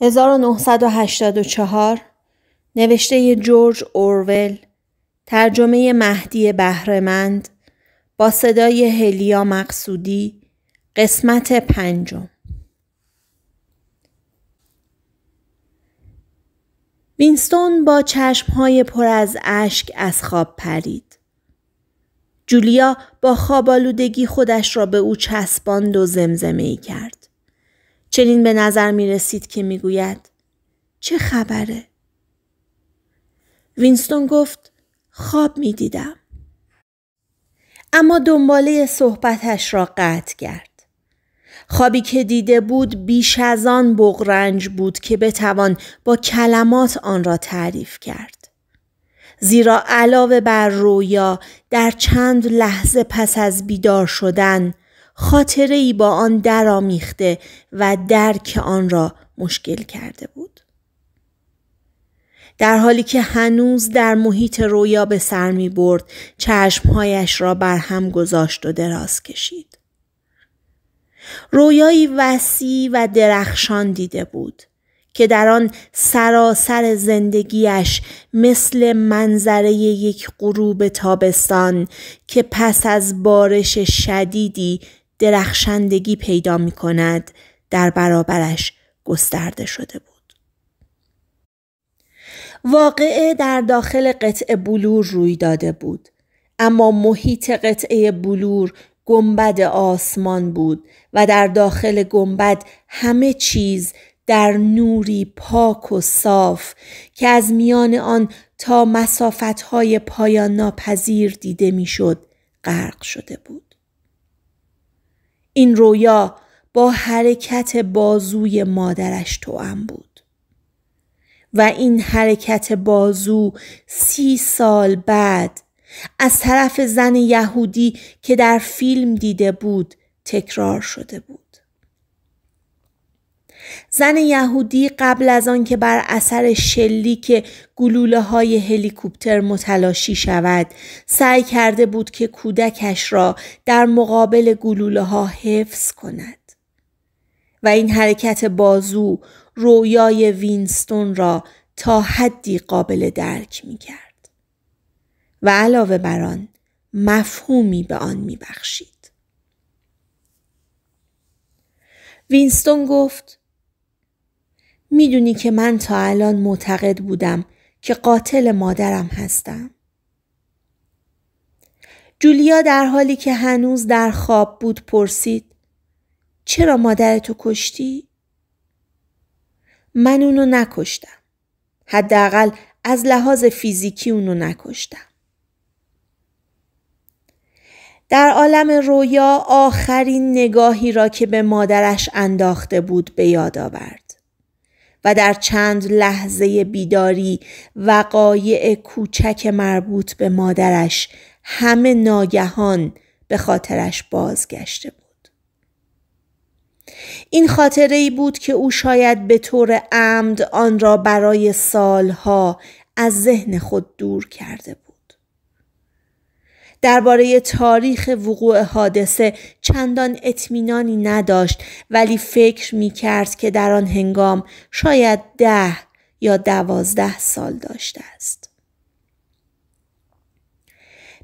1984 نوشته جورج اورول ترجمه مهدی بهرهمند با صدای هلیا مقصودی قسمت پنجم وینستون با چشمهای پر از اشک از خواب پرید. جولیا با خوابالودگی خودش را به او چسباند و زمزمه ای کرد. چنین به نظر می رسید که می گوید چه خبره؟ وینستون گفت خواب می دیدم. اما دنباله صحبتش را قطع کرد. خوابی که دیده بود بیش از آن بغرنج بود که بتوان با کلمات آن را تعریف کرد. زیرا علاوه بر رویا در چند لحظه پس از بیدار شدن خاطره ای با آن درآمیخته و درک آن را مشکل کرده بود. در حالی که هنوز در محیط رویا به سر می برد چشمهایش را بر هم گذاشت و دراز کشید. رویایی وسیع و درخشان دیده بود که در آن سراسر زندگیش مثل منظره یک غروب تابستان که پس از بارش شدیدی درخشندگی پیدا می کند در برابرش گسترده شده بود. واقعه در داخل قطعه بلور روی داده بود. اما محیط قطعه بلور گنبد آسمان بود و در داخل گنبد همه چیز در نوری پاک و صاف که از میان آن تا مسافتهای پایان ناپذیر دیده میشد غرق شده بود. این رویا با حرکت بازوی مادرش توام بود و این حرکت بازو سی سال بعد از طرف زن یهودی که در فیلم دیده بود تکرار شده بود زن یهودی قبل از آن که بر اثر شلیک گلوله های هلیکوپتر متلاشی شود سعی کرده بود که کودکش را در مقابل گلوله ها حفظ کند و این حرکت بازو رویای وینستون را تا حدی قابل درک می کرد. و علاوه بر آن مفهومی به آن می بخشید. وینستون گفت میدونی که من تا الان معتقد بودم که قاتل مادرم هستم. جولیا در حالی که هنوز در خواب بود پرسید چرا مادرتو کشتی؟ من اونو نکشتم. حداقل از لحاظ فیزیکی اونو نکشتم. در عالم رویا آخرین نگاهی را که به مادرش انداخته بود به یاد آورد. و در چند لحظه بیداری وقایع کوچک مربوط به مادرش همه ناگهان به خاطرش بازگشته بود. این خاطره ای بود که او شاید به طور عمد آن را برای سالها از ذهن خود دور کرده بود. درباره تاریخ وقوع حادثه چندان اطمینانی نداشت ولی فکر می کرد که در آن هنگام شاید ده یا دوازده سال داشته است.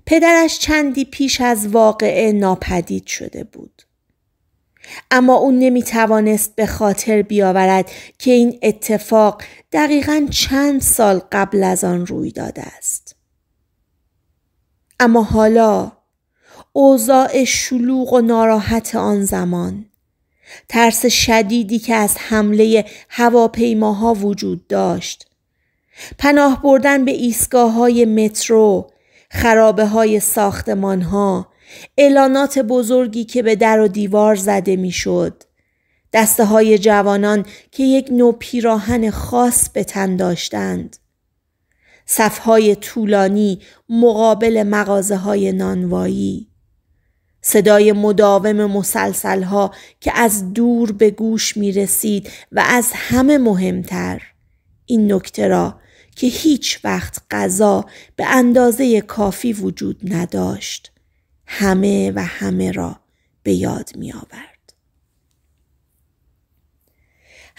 پدرش چندی پیش از واقعه ناپدید شده بود. اما او نمی توانست به خاطر بیاورد که این اتفاق دقیقا چند سال قبل از آن روی داده است. اما حالا اوضاع شلوغ و ناراحت آن زمان ترس شدیدی که از حمله هواپیماها وجود داشت پناه بردن به ایستگاه های مترو خرابه های ساختمان ها اعلانات بزرگی که به در و دیوار زده میشد دسته های جوانان که یک نوع پیراهن خاص به تن داشتند صفهای طولانی مقابل مغازه های نانوایی صدای مداوم مسلسل ها که از دور به گوش می رسید و از همه مهمتر این نکته را که هیچ وقت غذا به اندازه کافی وجود نداشت همه و همه را به یاد می آورد.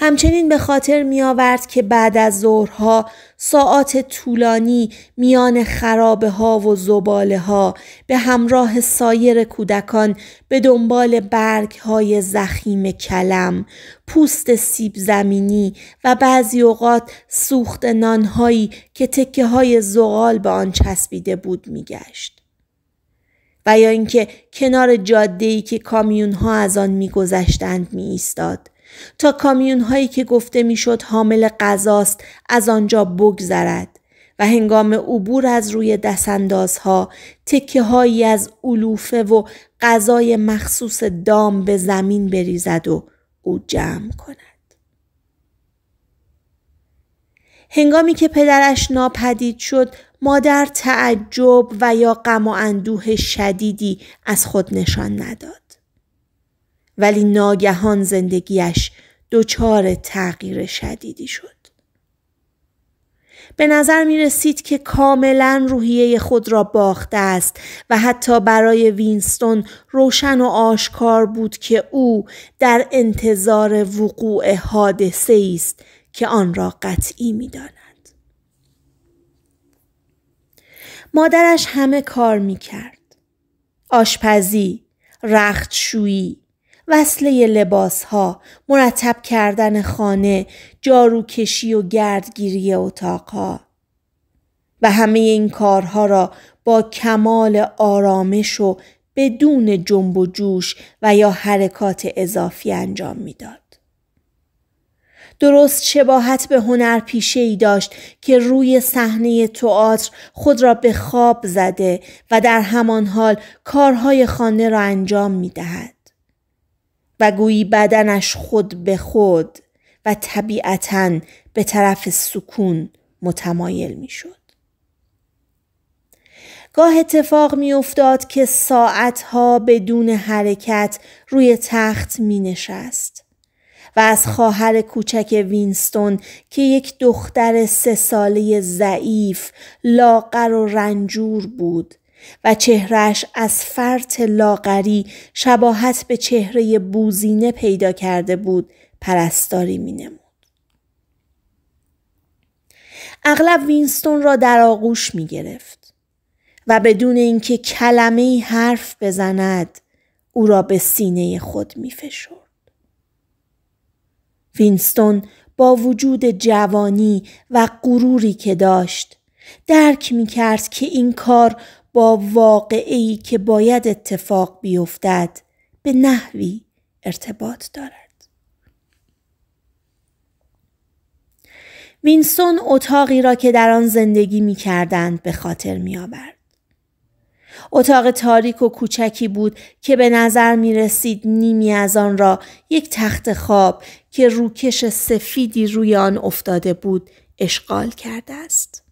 همچنین به خاطر می آورد که بعد از ظهرها ساعات طولانی میان خرابه ها و زباله ها به همراه سایر کودکان به دنبال برگ های زخیم کلم، پوست سیب زمینی و بعضی اوقات سوخت نانهایی که تکه های زغال به آن چسبیده بود میگشت. و یا اینکه کنار جاده که کامیون ها از آن میگذشتند می تا کامیون هایی که گفته میشد حامل غذاست از آنجا بگذرد و هنگام عبور از روی ها تکه هایی از علوفه و غذای مخصوص دام به زمین بریزد و او جمع کند. هنگامی که پدرش ناپدید شد مادر تعجب و یا غم و اندوه شدیدی از خود نشان نداد. ولی ناگهان زندگیش دچار تغییر شدیدی شد. به نظر می رسید که کاملا روحیه خود را باخته است و حتی برای وینستون روشن و آشکار بود که او در انتظار وقوع حادثه است که آن را قطعی می داند. مادرش همه کار می کرد. آشپزی، رختشویی، وصله لباس ها، مرتب کردن خانه، جاروکشی و گردگیری اتاقها و همه این کارها را با کمال آرامش و بدون جنب و جوش و یا حرکات اضافی انجام میداد. درست شباهت به هنر پیشه ای داشت که روی صحنه تئاتر خود را به خواب زده و در همان حال کارهای خانه را انجام می دهد. و گویی بدنش خود به خود و طبیعتا به طرف سکون متمایل میشد. گاه اتفاق میافتاد که ساعتها بدون حرکت روی تخت می نشست و از خواهر کوچک وینستون که یک دختر سه ساله ضعیف لاغر و رنجور بود و چهرش از فرط لاغری شباهت به چهره بوزینه پیدا کرده بود پرستاری می نمود. اغلب وینستون را در آغوش می گرفت و بدون اینکه کلمه ای حرف بزند او را به سینه خود می فشرد. وینستون با وجود جوانی و غروری که داشت درک می کرد که این کار با واقعی که باید اتفاق بیفتد به نحوی ارتباط دارد. وینسون اتاقی را که در آن زندگی می کردند به خاطر می اتاق تاریک و کوچکی بود که به نظر می رسید نیمی از آن را یک تخت خواب که روکش سفیدی روی آن افتاده بود اشغال کرده است.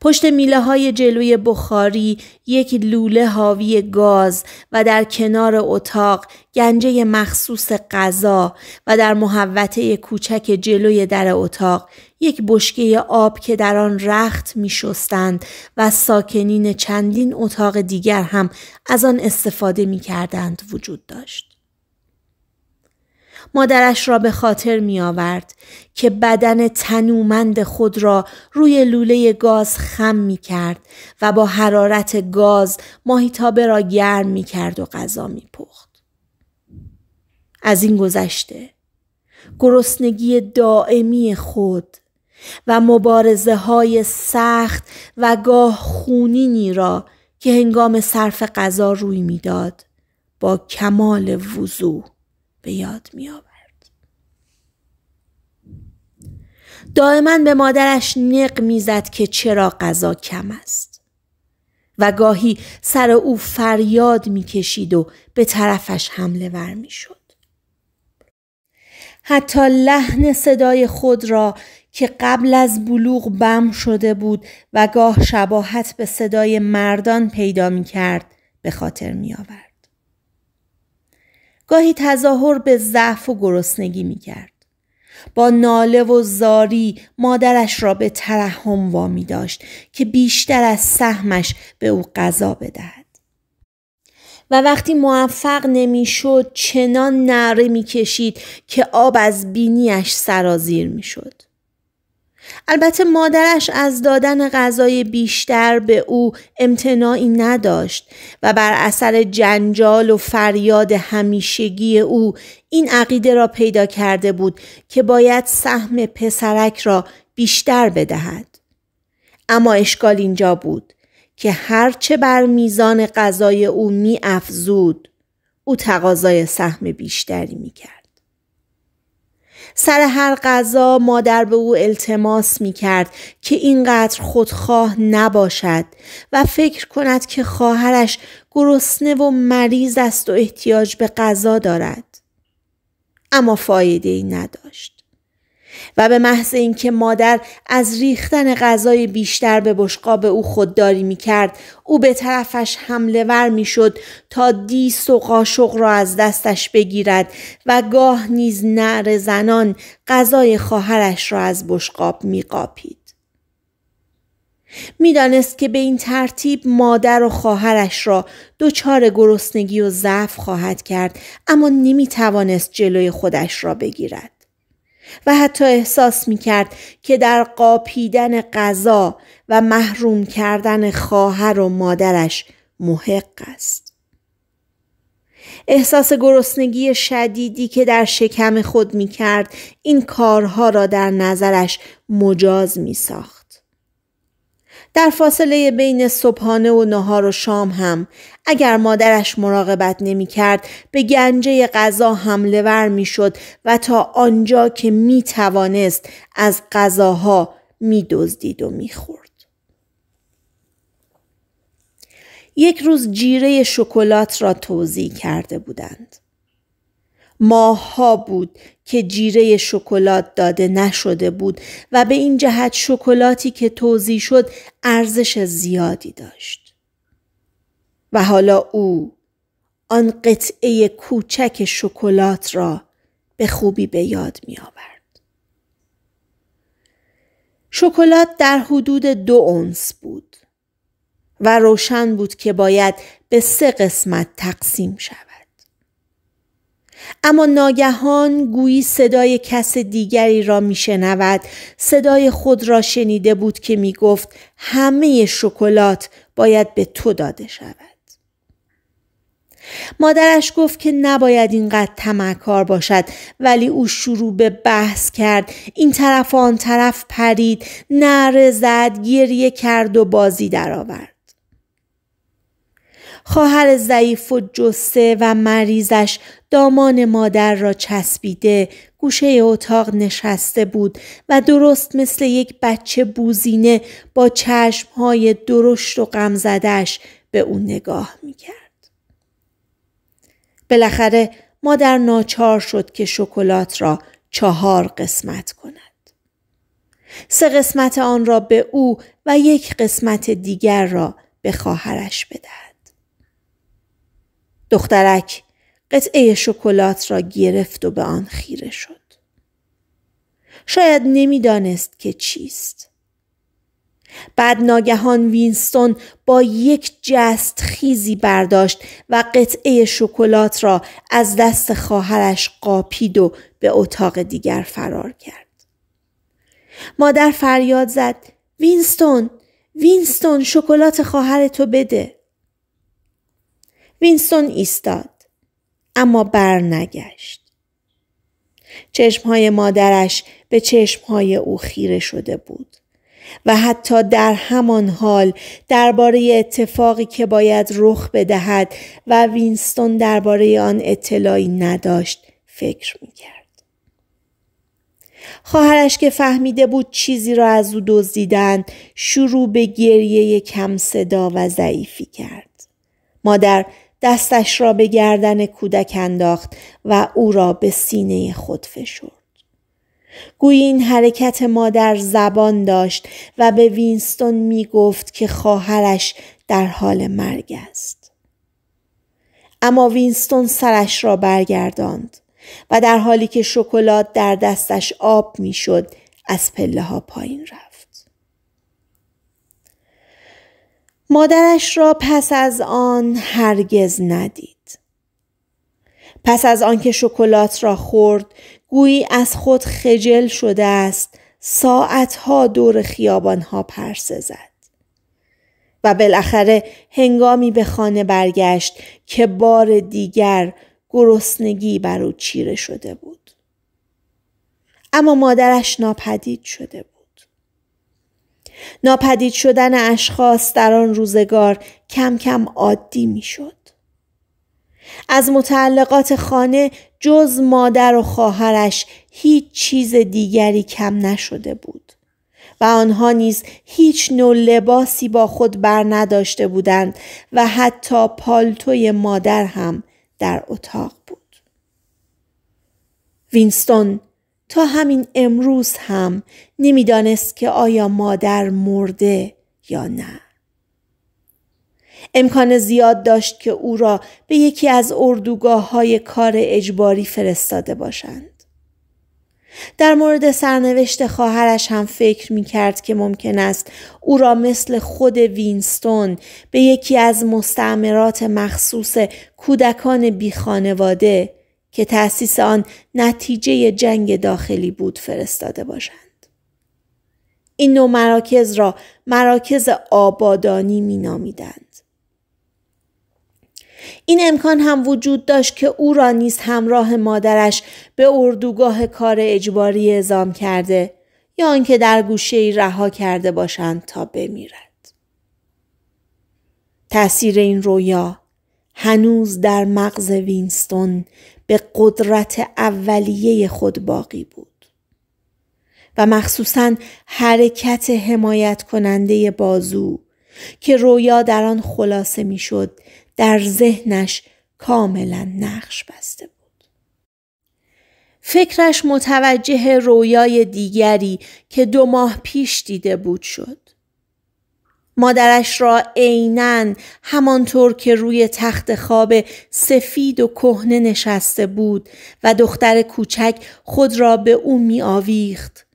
پشت میله های جلوی بخاری یک لوله حاوی گاز و در کنار اتاق گنجه مخصوص غذا و در محوطه کوچک جلوی در اتاق یک بشکه آب که در آن رخت می شستند و ساکنین چندین اتاق دیگر هم از آن استفاده می کردند وجود داشت. مادرش را به خاطر می آورد که بدن تنومند خود را روی لوله گاز خم می کرد و با حرارت گاز ماهیتابه را گرم می کرد و غذا می پخت. از این گذشته گرسنگی دائمی خود و مبارزه های سخت و گاه خونینی را که هنگام صرف غذا روی میداد با کمال وضوح به یاد می آورد. دائما به مادرش نق میزد که چرا غذا کم است و گاهی سر او فریاد میکشید و به طرفش حمله ور میشد حتی لحن صدای خود را که قبل از بلوغ بم شده بود و گاه شباهت به صدای مردان پیدا می کرد به خاطر می آورد. گاهی تظاهر به ضعف و گرسنگی می کرد. با ناله و زاری مادرش را به ترحم وامی داشت که بیشتر از سهمش به او غذا بدهد. و وقتی موفق نمیشد چنان نعره میکشید که آب از بینیش سرازیر میشد البته مادرش از دادن غذای بیشتر به او امتناعی نداشت و بر اثر جنجال و فریاد همیشگی او این عقیده را پیدا کرده بود که باید سهم پسرک را بیشتر بدهد. اما اشکال اینجا بود که هرچه بر میزان غذای او می افزود او تقاضای سهم بیشتری می کرد. سر هر غذا مادر به او التماس می کرد که اینقدر خودخواه نباشد و فکر کند که خواهرش گرسنه و مریض است و احتیاج به غذا دارد. اما فایده ای نداشت. و به محض اینکه مادر از ریختن غذای بیشتر به بشقاب او خودداری می کرد او به طرفش حمله ور می شد تا دیس و قاشق را از دستش بگیرد و گاه نیز نعر زنان غذای خواهرش را از بشقاب می قاپید. میدانست که به این ترتیب مادر و خواهرش را دچار گرسنگی و ضعف خواهد کرد اما نمی توانست جلوی خودش را بگیرد و حتی احساس می کرد که در قاپیدن غذا و محروم کردن خواهر و مادرش محق است. احساس گرسنگی شدیدی که در شکم خود می کرد این کارها را در نظرش مجاز می ساخت. در فاصله بین صبحانه و نهار و شام هم اگر مادرش مراقبت نمی کرد به گنجه غذا حمله ور می شد و تا آنجا که می توانست از غذاها می دزدید و می خورد. یک روز جیره شکلات را توضیح کرده بودند. ماهها بود که جیره شکلات داده نشده بود و به این جهت شکلاتی که توضیح شد ارزش زیادی داشت. و حالا او آن قطعه کوچک شکلات را به خوبی به یاد می آورد. شکلات در حدود دو اونس بود و روشن بود که باید به سه قسمت تقسیم شود. اما ناگهان گویی صدای کس دیگری را می شنود. صدای خود را شنیده بود که می گفت همه شکلات باید به تو داده شود. مادرش گفت که نباید اینقدر تمکار باشد ولی او شروع به بحث کرد این طرف آن طرف پرید نره زد گریه کرد و بازی درآورد خواهر ضعیف و جسه و مریضش دامان مادر را چسبیده گوشه اتاق نشسته بود و درست مثل یک بچه بوزینه با چشمهای درشت و غمزدش به او نگاه میکرد. بالاخره مادر ناچار شد که شکلات را چهار قسمت کند. سه قسمت آن را به او و یک قسمت دیگر را به خواهرش بدهد. دخترک قطعه شکلات را گرفت و به آن خیره شد. شاید نمیدانست که چیست. بعد ناگهان وینستون با یک جست خیزی برداشت و قطعه شکلات را از دست خواهرش قاپید و به اتاق دیگر فرار کرد. مادر فریاد زد وینستون وینستون شکلات خواهر تو بده وینستون ایستاد اما برنگشت. چشمهای مادرش به چشمهای او خیره شده بود و حتی در همان حال درباره اتفاقی که باید رخ بدهد و وینستون درباره آن اطلاعی نداشت فکر میکرد. خواهرش که فهمیده بود چیزی را از او دزدیدند شروع به گریه کم صدا و ضعیفی کرد. مادر دستش را به گردن کودک انداخت و او را به سینه خود فشرد. گویی این حرکت مادر زبان داشت و به وینستون می گفت که خواهرش در حال مرگ است. اما وینستون سرش را برگرداند و در حالی که شکلات در دستش آب میشد از پله ها پایین رفت. مادرش را پس از آن هرگز ندید. پس از آنکه شکلات را خورد گویی از خود خجل شده است ساعتها دور خیابانها پرسه زد. و بالاخره هنگامی به خانه برگشت که بار دیگر گرسنگی بر او چیره شده بود. اما مادرش ناپدید شده بود. ناپدید شدن اشخاص در آن روزگار کم کم عادی میشد. از متعلقات خانه جز مادر و خواهرش هیچ چیز دیگری کم نشده بود و آنها نیز هیچ نوع لباسی با خود بر نداشته بودند و حتی پالتوی مادر هم در اتاق بود. وینستون تا همین امروز هم نمیدانست که آیا مادر مرده یا نه امکان زیاد داشت که او را به یکی از اردوگاه های کار اجباری فرستاده باشند در مورد سرنوشت خواهرش هم فکر می کرد که ممکن است او را مثل خود وینستون به یکی از مستعمرات مخصوص کودکان بیخانواده که تأسیس آن نتیجه جنگ داخلی بود فرستاده باشند. این نوع مراکز را مراکز آبادانی می نامیدند. این امکان هم وجود داشت که او را نیز همراه مادرش به اردوگاه کار اجباری اعزام کرده یا آنکه در گوشه رها کرده باشند تا بمیرد. تاثیر این رویا هنوز در مغز وینستون به قدرت اولیه خود باقی بود و مخصوصا حرکت حمایت کننده بازو که رویا در آن خلاصه میشد در ذهنش کاملا نقش بسته بود فکرش متوجه رویای دیگری که دو ماه پیش دیده بود شد مادرش را عینا همانطور که روی تخت خواب سفید و کهنه نشسته بود و دختر کوچک خود را به او می آویخت.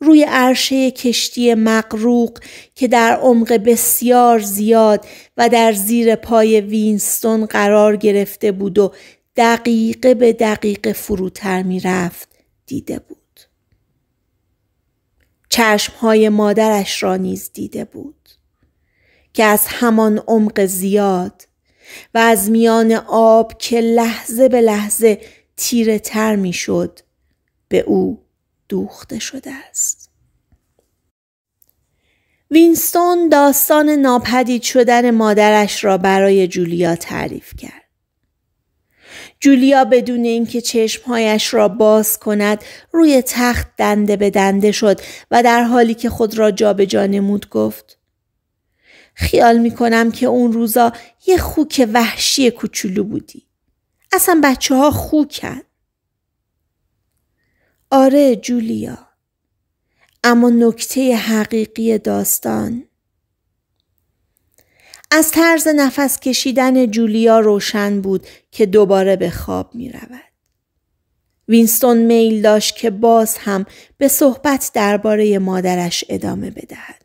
روی عرشه کشتی مقروق که در عمق بسیار زیاد و در زیر پای وینستون قرار گرفته بود و دقیقه به دقیقه فروتر می رفت دیده بود. چشمهای مادرش را نیز دیده بود. که از همان عمق زیاد و از میان آب که لحظه به لحظه تیره تر می شد به او دوخته شده است. وینستون داستان ناپدید شدن مادرش را برای جولیا تعریف کرد. جولیا بدون اینکه چشمهایش را باز کند روی تخت دنده به دنده شد و در حالی که خود را جابجا نمود گفت خیال میکنم که اون روزا یه خوک وحشی کوچولو بودی. اصلا بچه ها خوکن. آره جولیا. اما نکته حقیقی داستان از طرز نفس کشیدن جولیا روشن بود که دوباره به خواب می رود. وینستون میل داشت که باز هم به صحبت درباره مادرش ادامه بدهد.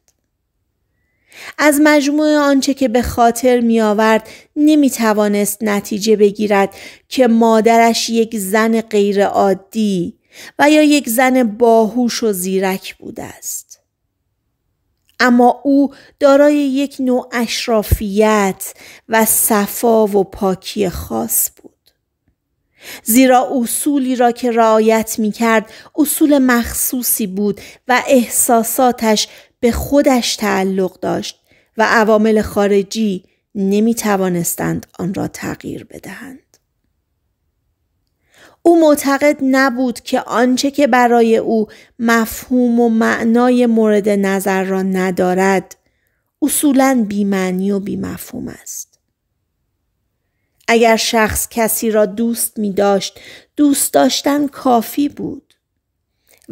از مجموعه آنچه که به خاطر می آورد نمی توانست نتیجه بگیرد که مادرش یک زن غیرعادی و یا یک زن باهوش و زیرک بوده است. اما او دارای یک نوع اشرافیت و صفا و پاکی خاص بود. زیرا اصولی را که رعایت می کرد اصول مخصوصی بود و احساساتش به خودش تعلق داشت و عوامل خارجی نمی توانستند آن را تغییر بدهند. او معتقد نبود که آنچه که برای او مفهوم و معنای مورد نظر را ندارد اصولا بیمعنی و بیمفهوم است. اگر شخص کسی را دوست می داشت دوست داشتن کافی بود.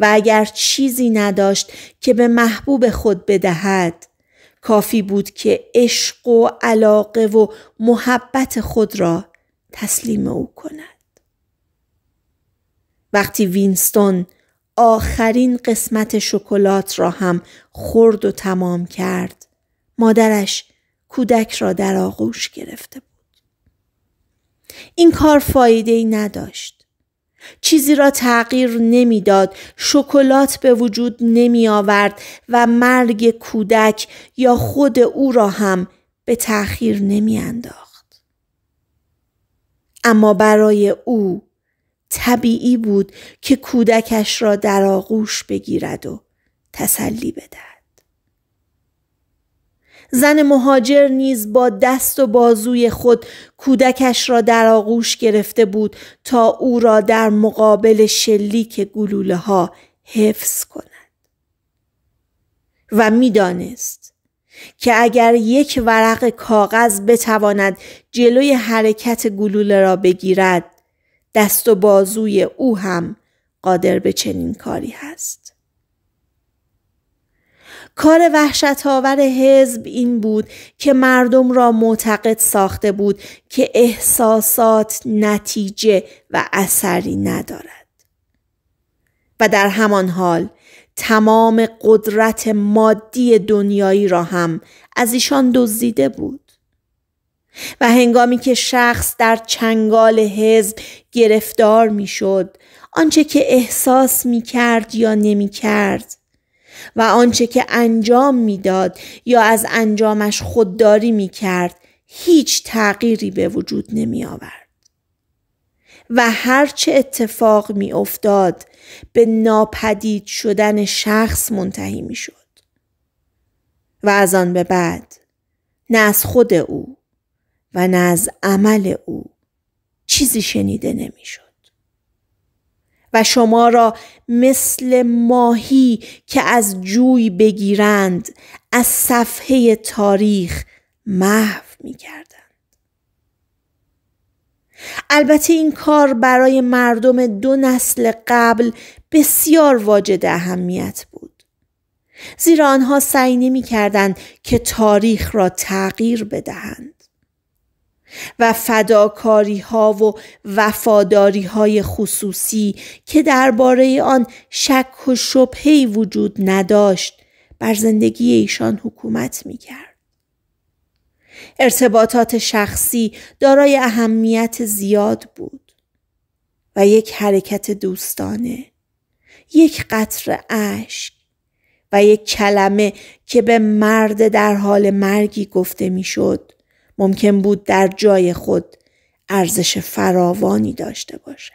و اگر چیزی نداشت که به محبوب خود بدهد کافی بود که عشق و علاقه و محبت خود را تسلیم او کند وقتی وینستون آخرین قسمت شکلات را هم خورد و تمام کرد مادرش کودک را در آغوش گرفته بود این کار فایده ای نداشت چیزی را تغییر نمیداد شکلات به وجود نمی آورد و مرگ کودک یا خود او را هم به تأخیر نمی انداخت. اما برای او طبیعی بود که کودکش را در آغوش بگیرد و تسلی بدهد. زن مهاجر نیز با دست و بازوی خود کودکش را در آغوش گرفته بود تا او را در مقابل شلیک گلوله ها حفظ کند و میدانست که اگر یک ورق کاغذ بتواند جلوی حرکت گلوله را بگیرد دست و بازوی او هم قادر به چنین کاری هست کار وحشت حزب این بود که مردم را معتقد ساخته بود که احساسات نتیجه و اثری ندارد و در همان حال تمام قدرت مادی دنیایی را هم از ایشان دزدیده بود و هنگامی که شخص در چنگال حزب گرفتار میشد آنچه که احساس می کرد یا نمی کرد و آنچه که انجام میداد یا از انجامش خودداری می کرد هیچ تغییری به وجود نمی آورد. و هرچه اتفاق می افتاد به ناپدید شدن شخص منتهی می شد. و از آن به بعد نه از خود او و نه از عمل او چیزی شنیده نمیشد. و شما را مثل ماهی که از جوی بگیرند از صفحه تاریخ محو می البته این کار برای مردم دو نسل قبل بسیار واجد اهمیت بود. زیرا آنها سعی نمی که تاریخ را تغییر بدهند. و فداکاری ها و وفاداری های خصوصی که درباره آن شک و شبهی وجود نداشت بر زندگی ایشان حکومت می کرد. ارتباطات شخصی دارای اهمیت زیاد بود و یک حرکت دوستانه یک قطر اشک و یک کلمه که به مرد در حال مرگی گفته میشد ممکن بود در جای خود ارزش فراوانی داشته باشد.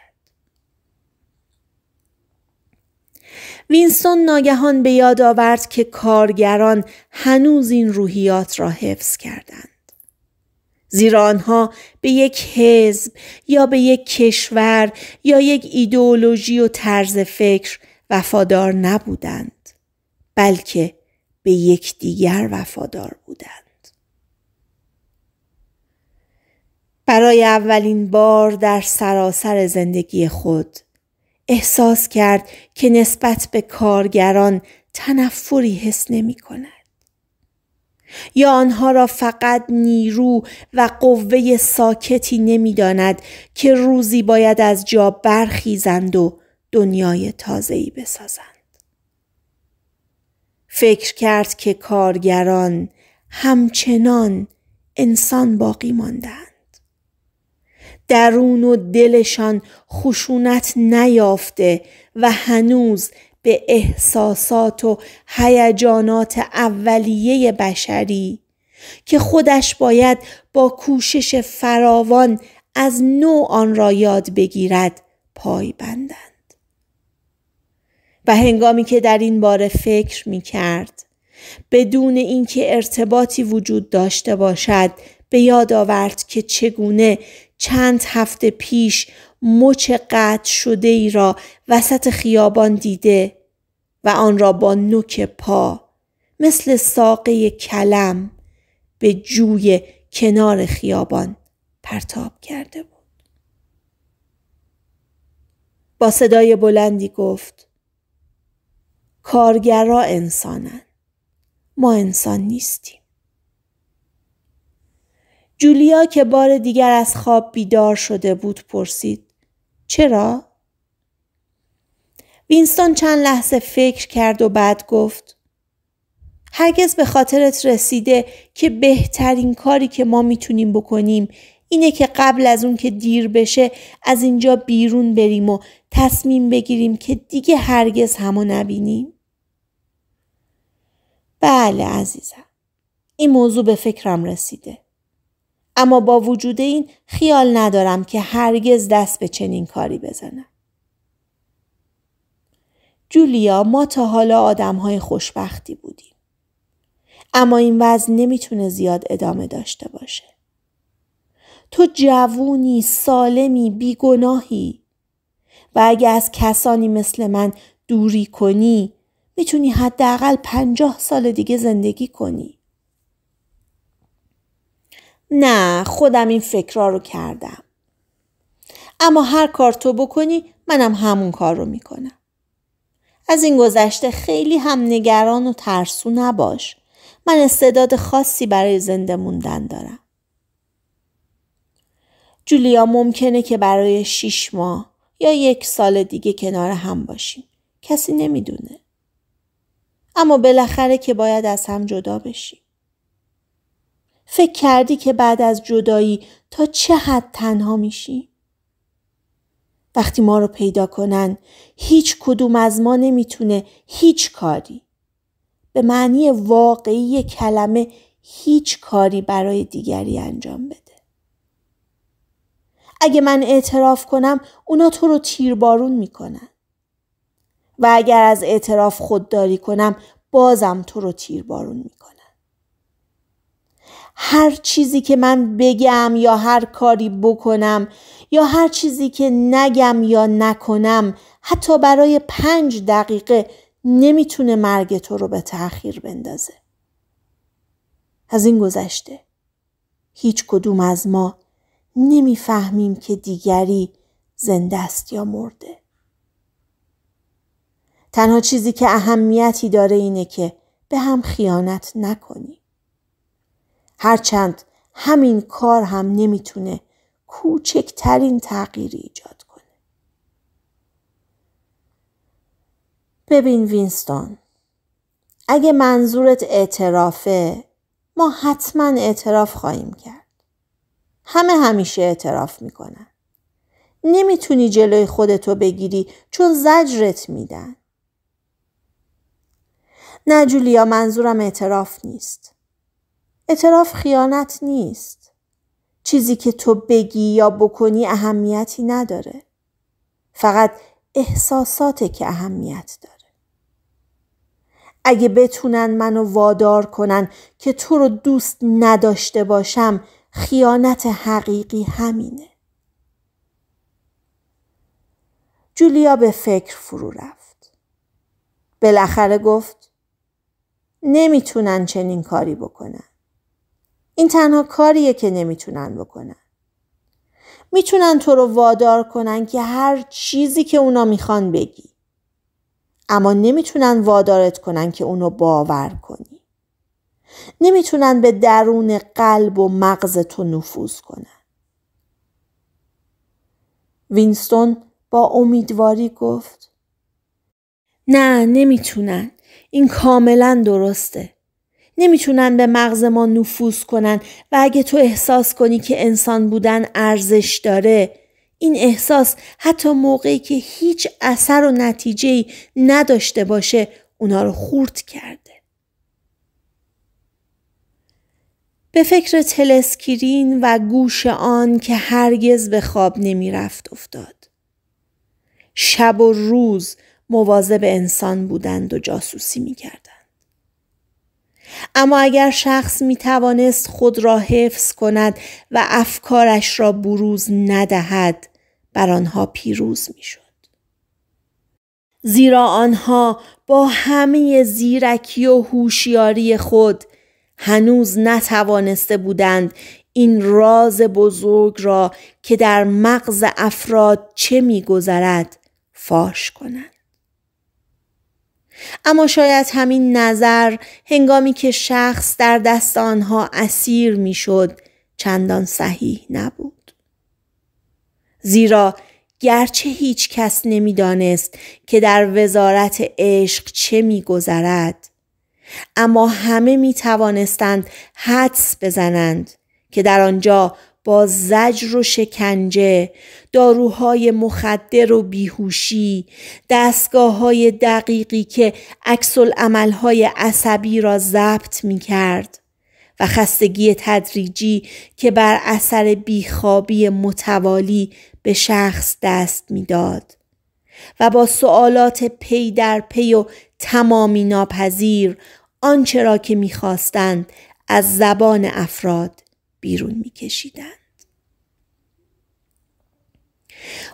وینستون ناگهان به یاد آورد که کارگران هنوز این روحیات را حفظ کردند. زیرا آنها به یک حزب یا به یک کشور یا یک ایدئولوژی و طرز فکر وفادار نبودند بلکه به یکدیگر وفادار بودند برای اولین بار در سراسر زندگی خود احساس کرد که نسبت به کارگران تنفری حس نمی کند. یا آنها را فقط نیرو و قوه ساکتی داند که روزی باید از جا برخیزند و دنیای تازهی بسازند. فکر کرد که کارگران همچنان انسان باقی ماندند. درون و دلشان خشونت نیافته و هنوز به احساسات و هیجانات اولیه بشری که خودش باید با کوشش فراوان از نو آن را یاد بگیرد پای بندند و هنگامی که در این باره فکر می کرد بدون اینکه ارتباطی وجود داشته باشد به یاد آورد که چگونه چند هفته پیش مچ قطع شده ای را وسط خیابان دیده و آن را با نوک پا مثل ساقه کلم به جوی کنار خیابان پرتاب کرده بود. با صدای بلندی گفت کارگرا انسانن ما انسان نیستیم. جولیا که بار دیگر از خواب بیدار شده بود پرسید. چرا؟ وینستون چند لحظه فکر کرد و بعد گفت هرگز به خاطرت رسیده که بهترین کاری که ما میتونیم بکنیم اینه که قبل از اون که دیر بشه از اینجا بیرون بریم و تصمیم بگیریم که دیگه هرگز همو نبینیم؟ بله عزیزم این موضوع به فکرم رسیده. اما با وجود این خیال ندارم که هرگز دست به چنین کاری بزنم. جولیا ما تا حالا آدم های خوشبختی بودیم. اما این وضع نمیتونه زیاد ادامه داشته باشه. تو جوونی، سالمی، بیگناهی و اگه از کسانی مثل من دوری کنی میتونی حداقل پنجاه سال دیگه زندگی کنی. نه خودم این فکرها رو کردم. اما هر کار تو بکنی منم همون کار رو میکنم. از این گذشته خیلی هم نگران و ترسو نباش. من استعداد خاصی برای زنده موندن دارم. جولیا ممکنه که برای شیش ماه یا یک سال دیگه کنار هم باشیم. کسی نمیدونه. اما بالاخره که باید از هم جدا بشیم. فکر کردی که بعد از جدایی تا چه حد تنها میشی؟ وقتی ما رو پیدا کنن هیچ کدوم از ما نمیتونه هیچ کاری به معنی واقعی کلمه هیچ کاری برای دیگری انجام بده. اگه من اعتراف کنم اونا تو رو تیربارون میکنن. و اگر از اعتراف خودداری کنم بازم تو رو تیربارون میکنن. هر چیزی که من بگم یا هر کاری بکنم یا هر چیزی که نگم یا نکنم حتی برای پنج دقیقه نمیتونه مرگ تو رو به تأخیر بندازه. از این گذشته هیچ کدوم از ما نمیفهمیم که دیگری زنده است یا مرده. تنها چیزی که اهمیتی داره اینه که به هم خیانت نکنیم. هرچند همین کار هم نمیتونه کوچکترین تغییری ایجاد کنه. ببین وینستون اگه منظورت اعترافه ما حتما اعتراف خواهیم کرد. همه همیشه اعتراف میکنن. نمیتونی جلوی خودتو بگیری چون زجرت میدن. نه جولیا منظورم اعتراف نیست. اعتراف خیانت نیست. چیزی که تو بگی یا بکنی اهمیتی نداره. فقط احساساته که اهمیت داره. اگه بتونن منو وادار کنن که تو رو دوست نداشته باشم خیانت حقیقی همینه. جولیا به فکر فرو رفت. بالاخره گفت نمیتونن چنین کاری بکنن. این تنها کاریه که نمیتونن بکنن. میتونن تو رو وادار کنن که هر چیزی که اونا میخوان بگی. اما نمیتونن وادارت کنن که اونو باور کنی. نمیتونن به درون قلب و مغز تو نفوذ کنن. وینستون با امیدواری گفت نه نمیتونن این کاملا درسته نمیتونن به مغز ما نفوذ کنن و اگه تو احساس کنی که انسان بودن ارزش داره این احساس حتی موقعی که هیچ اثر و نتیجه نداشته باشه اونا رو خورد کرده. به فکر تلسکرین و گوش آن که هرگز به خواب نمی رفت افتاد. شب و روز مواظب انسان بودند و جاسوسی می اما اگر شخص می توانست خود را حفظ کند و افکارش را بروز ندهد بر آنها پیروز می شد. زیرا آنها با همه زیرکی و هوشیاری خود هنوز نتوانسته بودند این راز بزرگ را که در مغز افراد چه می گذرد فاش کنند اما شاید همین نظر هنگامی که شخص در دست آنها اسیر میشد چندان صحیح نبود زیرا گرچه هیچ کس نمیدانست که در وزارت عشق چه میگذرد اما همه می توانستند حدس بزنند که در آنجا با زجر و شکنجه داروهای مخدر و بیهوشی دستگاه های دقیقی که عکس عملهای عصبی را ضبط می کرد و خستگی تدریجی که بر اثر بیخوابی متوالی به شخص دست میداد و با سوالات پی در پی و تمامی ناپذیر آنچه را که میخواستند از زبان افراد بیرون میکشیدند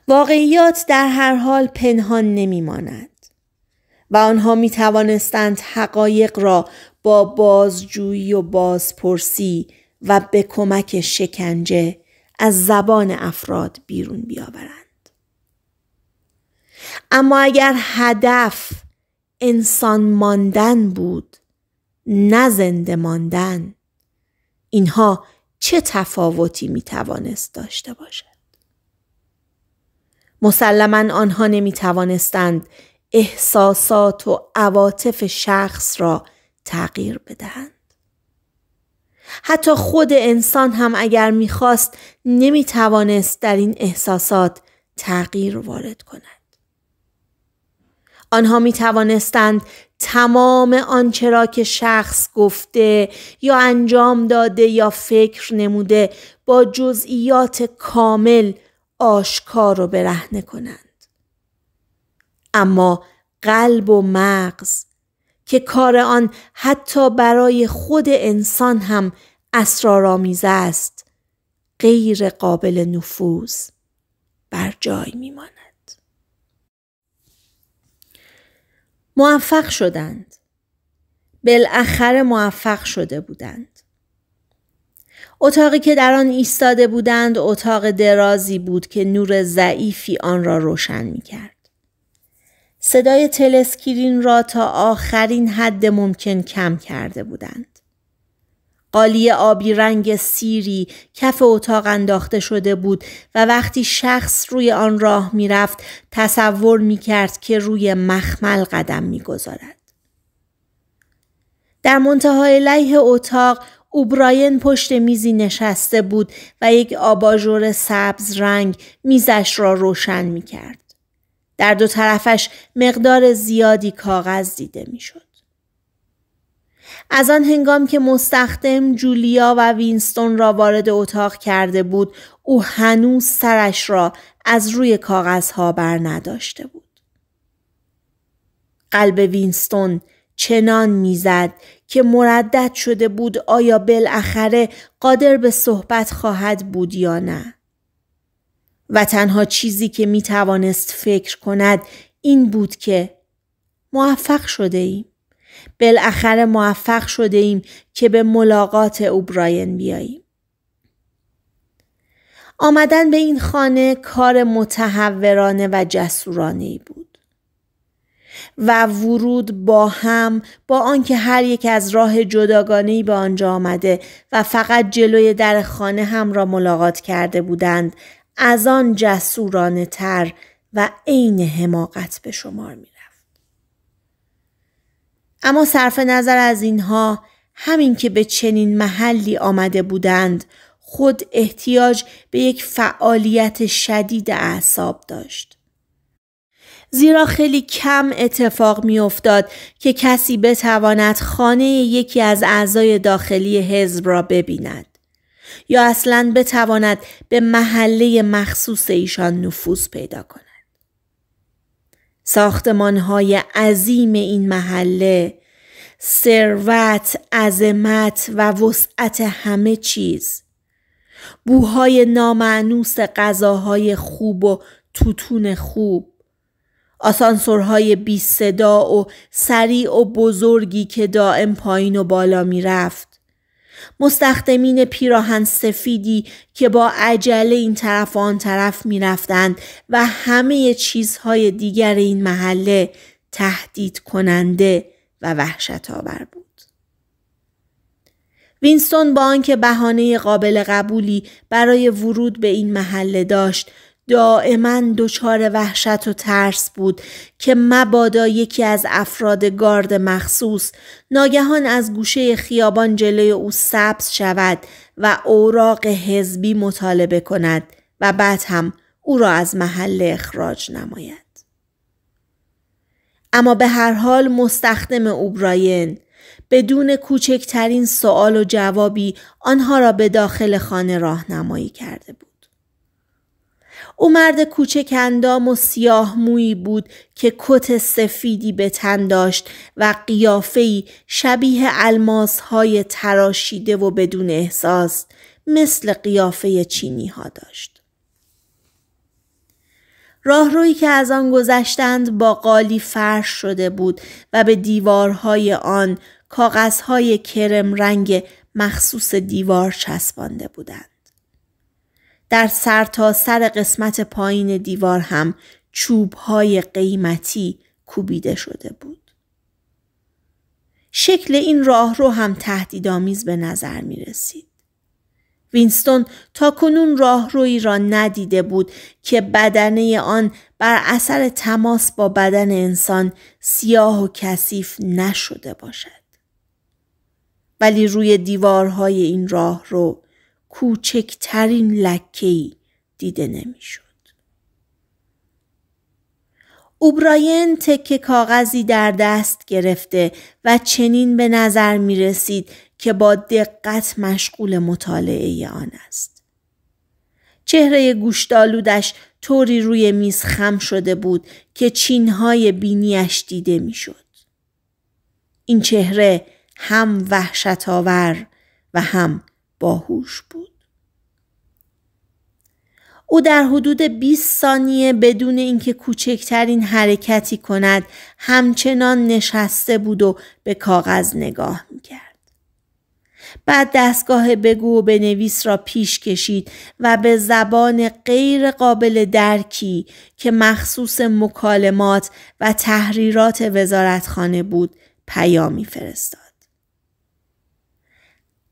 واقعیات در هر حال پنهان نمیماند و آنها می توانستند حقایق را با بازجویی و بازپرسی و به کمک شکنجه از زبان افراد بیرون بیاورند. اما اگر هدف انسان ماندن بود نه زنده ماندن اینها چه تفاوتی می توانست داشته باشد؟ مسلما آنها نمی توانستند احساسات و عواطف شخص را تغییر بدهند. حتی خود انسان هم اگر میخواست توانست در این احساسات تغییر وارد کند. آنها می توانستند تمام آنچه را که شخص گفته یا انجام داده یا فکر نموده با جزئیات کامل آشکار و برهنه کنند اما قلب و مغز که کار آن حتی برای خود انسان هم اسرارآمیز است غیر قابل نفوذ بر جای میماند موفق شدند. بالاخره موفق شده بودند. اتاقی که در آن ایستاده بودند اتاق درازی بود که نور ضعیفی آن را روشن می کرد. صدای تلسکرین را تا آخرین حد ممکن کم کرده بودند. قالی آبی رنگ سیری کف اتاق انداخته شده بود و وقتی شخص روی آن راه میرفت تصور کرد که روی مخمل قدم گذارد. در منتهای لیه اتاق اوبراین پشت میزی نشسته بود و یک آباژور سبز رنگ میزش را روشن کرد. در دو طرفش مقدار زیادی کاغذ دیده می شد. از آن هنگام که مستخدم جولیا و وینستون را وارد اتاق کرده بود او هنوز سرش را از روی کاغذها بر نداشته بود. قلب وینستون چنان میزد که مردد شده بود آیا بالاخره قادر به صحبت خواهد بود یا نه. و تنها چیزی که می توانست فکر کند این بود که موفق شده ایم. بالاخره موفق شده ایم که به ملاقات اوبراین بیاییم. آمدن به این خانه کار متحورانه و جسورانه ای بود. و ورود با هم با آنکه هر یک از راه جداگانه به آنجا آمده و فقط جلوی در خانه هم را ملاقات کرده بودند از آن جسورانه تر و عین حماقت به شمار می اما صرف نظر از اینها همین که به چنین محلی آمده بودند خود احتیاج به یک فعالیت شدید اعصاب داشت. زیرا خیلی کم اتفاق میافتاد که کسی بتواند خانه یکی از اعضای داخلی حزب را ببیند یا اصلا بتواند به محله مخصوص ایشان نفوذ پیدا کند. ساختمانهای عظیم این محله ثروت عظمت و وسعت همه چیز بوهای نامعنوس غذاهای خوب و توتون خوب آسانسورهای بی صدا و سریع و بزرگی که دائم پایین و بالا می مستخدمین پیراهن سفیدی که با عجله این طرف و آن طرف میرفتند و همه چیزهای دیگر این محله تهدید کننده و وحشت آور بود. وینستون با آنکه بهانه قابل قبولی برای ورود به این محله داشت دائما دچار وحشت و ترس بود که مبادا یکی از افراد گارد مخصوص ناگهان از گوشه خیابان جلوی او سبز شود و اوراق حزبی مطالبه کند و بعد هم او را از محل اخراج نماید. اما به هر حال مستخدم اوبراین بدون کوچکترین سوال و جوابی آنها را به داخل خانه راهنمایی کرده بود. او مرد کوچک اندام و سیاه مویی بود که کت سفیدی به تن داشت و قیافه‌ای شبیه های تراشیده و بدون احساس مثل قیافه چینی ها داشت. راهرویی که از آن گذشتند با قالی فرش شده بود و به دیوارهای آن کاغذهای کرم رنگ مخصوص دیوار چسبانده بودند. در سرتاسر سر قسمت پایین دیوار هم چوبهای قیمتی کوبیده شده بود. شکل این راه رو هم تهدیدآمیز به نظر می رسید. وینستون تا کنون روی را ندیده بود که بدنه آن بر اثر تماس با بدن انسان سیاه و کثیف نشده باشد. ولی روی دیوارهای این راهرو کوچکترین لکهی دیده نمیشد. اوبراین تکه کاغذی در دست گرفته و چنین به نظر می رسید که با دقت مشغول مطالعه آن است. چهره گوشتالودش طوری روی میز خم شده بود که چینهای بینیش دیده میشد. این چهره هم آور و هم باهوش بود. او در حدود 20 ثانیه بدون اینکه کوچکترین حرکتی کند همچنان نشسته بود و به کاغذ نگاه کرد. بعد دستگاه بگو و بنویس را پیش کشید و به زبان غیر قابل درکی که مخصوص مکالمات و تحریرات وزارتخانه بود پیامی فرستاد.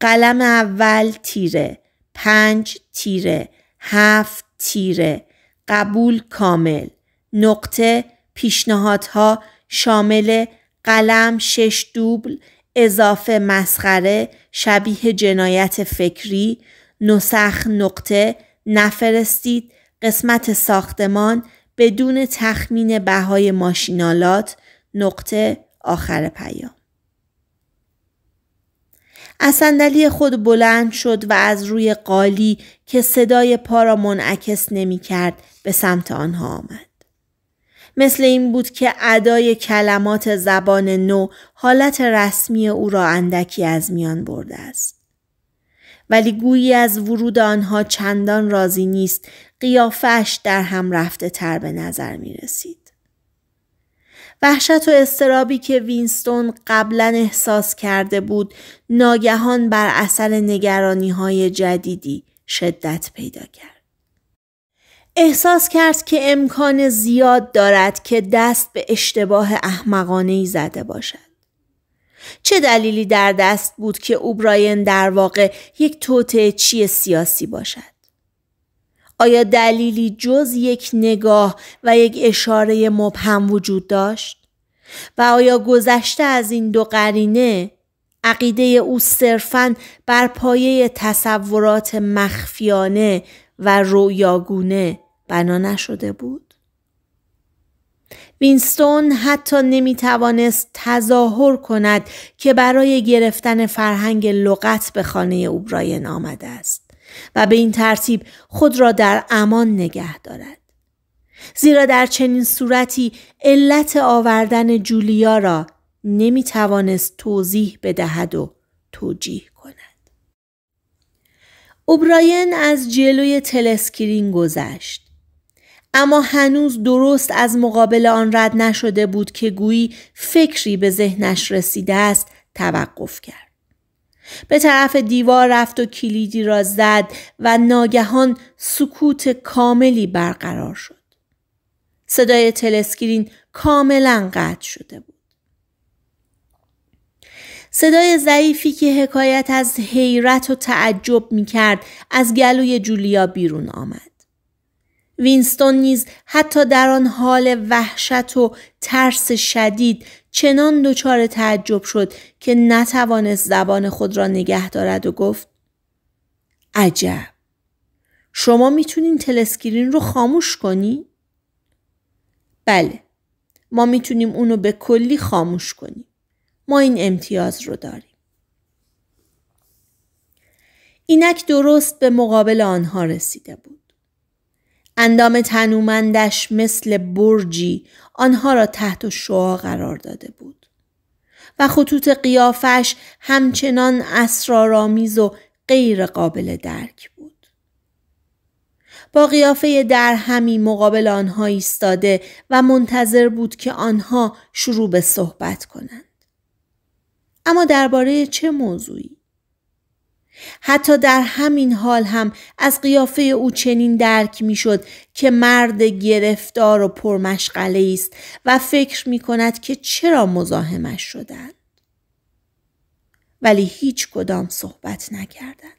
قلم اول تیره پنج تیره هفت تیره قبول کامل نقطه پیشنهادها شامل قلم شش دوبل اضافه مسخره شبیه جنایت فکری نسخ نقطه نفرستید قسمت ساختمان بدون تخمین بهای ماشینالات نقطه آخر پیام از صندلی خود بلند شد و از روی قالی که صدای پا را منعکس نمی کرد به سمت آنها آمد. مثل این بود که ادای کلمات زبان نو حالت رسمی او را اندکی از میان برده است. ولی گویی از ورود آنها چندان راضی نیست قیافش در هم رفته تر به نظر می رسید. وحشت و استرابی که وینستون قبلا احساس کرده بود ناگهان بر اصل نگرانی های جدیدی شدت پیدا کرد. احساس کرد که امکان زیاد دارد که دست به اشتباه احمقانه ای زده باشد. چه دلیلی در دست بود که اوبراین در واقع یک توته چی سیاسی باشد؟ آیا دلیلی جز یک نگاه و یک اشاره مبهم وجود داشت؟ و آیا گذشته از این دو قرینه عقیده او صرفا بر پایه تصورات مخفیانه و رویاگونه بنا نشده بود؟ وینستون حتی نمی توانست تظاهر کند که برای گرفتن فرهنگ لغت به خانه اوبراین آمده است. و به این ترتیب خود را در امان نگه دارد. زیرا در چنین صورتی علت آوردن جولیا را نمی توانست توضیح بدهد و توجیه کند. اوبراین از جلوی تلسکرین گذشت. اما هنوز درست از مقابل آن رد نشده بود که گویی فکری به ذهنش رسیده است توقف کرد. به طرف دیوار رفت و کلیدی را زد و ناگهان سکوت کاملی برقرار شد. صدای تلسکرین کاملا قطع شده بود. صدای ضعیفی که حکایت از حیرت و تعجب می کرد از گلوی جولیا بیرون آمد. وینستون نیز حتی در آن حال وحشت و ترس شدید چنان دچار تعجب شد که نتوانست زبان خود را نگه دارد و گفت عجب شما میتونین تلسکرین رو خاموش کنی؟ بله ما میتونیم اونو به کلی خاموش کنیم ما این امتیاز رو داریم اینک درست به مقابل آنها رسیده بود اندام تنومندش مثل برجی آنها را تحت شعا قرار داده بود و خطوط قیافش همچنان اسرارآمیز و غیر قابل درک بود با قیافه درهمی مقابل آنها ایستاده و منتظر بود که آنها شروع به صحبت کنند اما درباره چه موضوعی حتی در همین حال هم از قیافه او چنین درک میشد که مرد گرفتار و پرمشغله است و فکر می کند که چرا مزاحمش شدند ولی هیچ کدام صحبت نکردند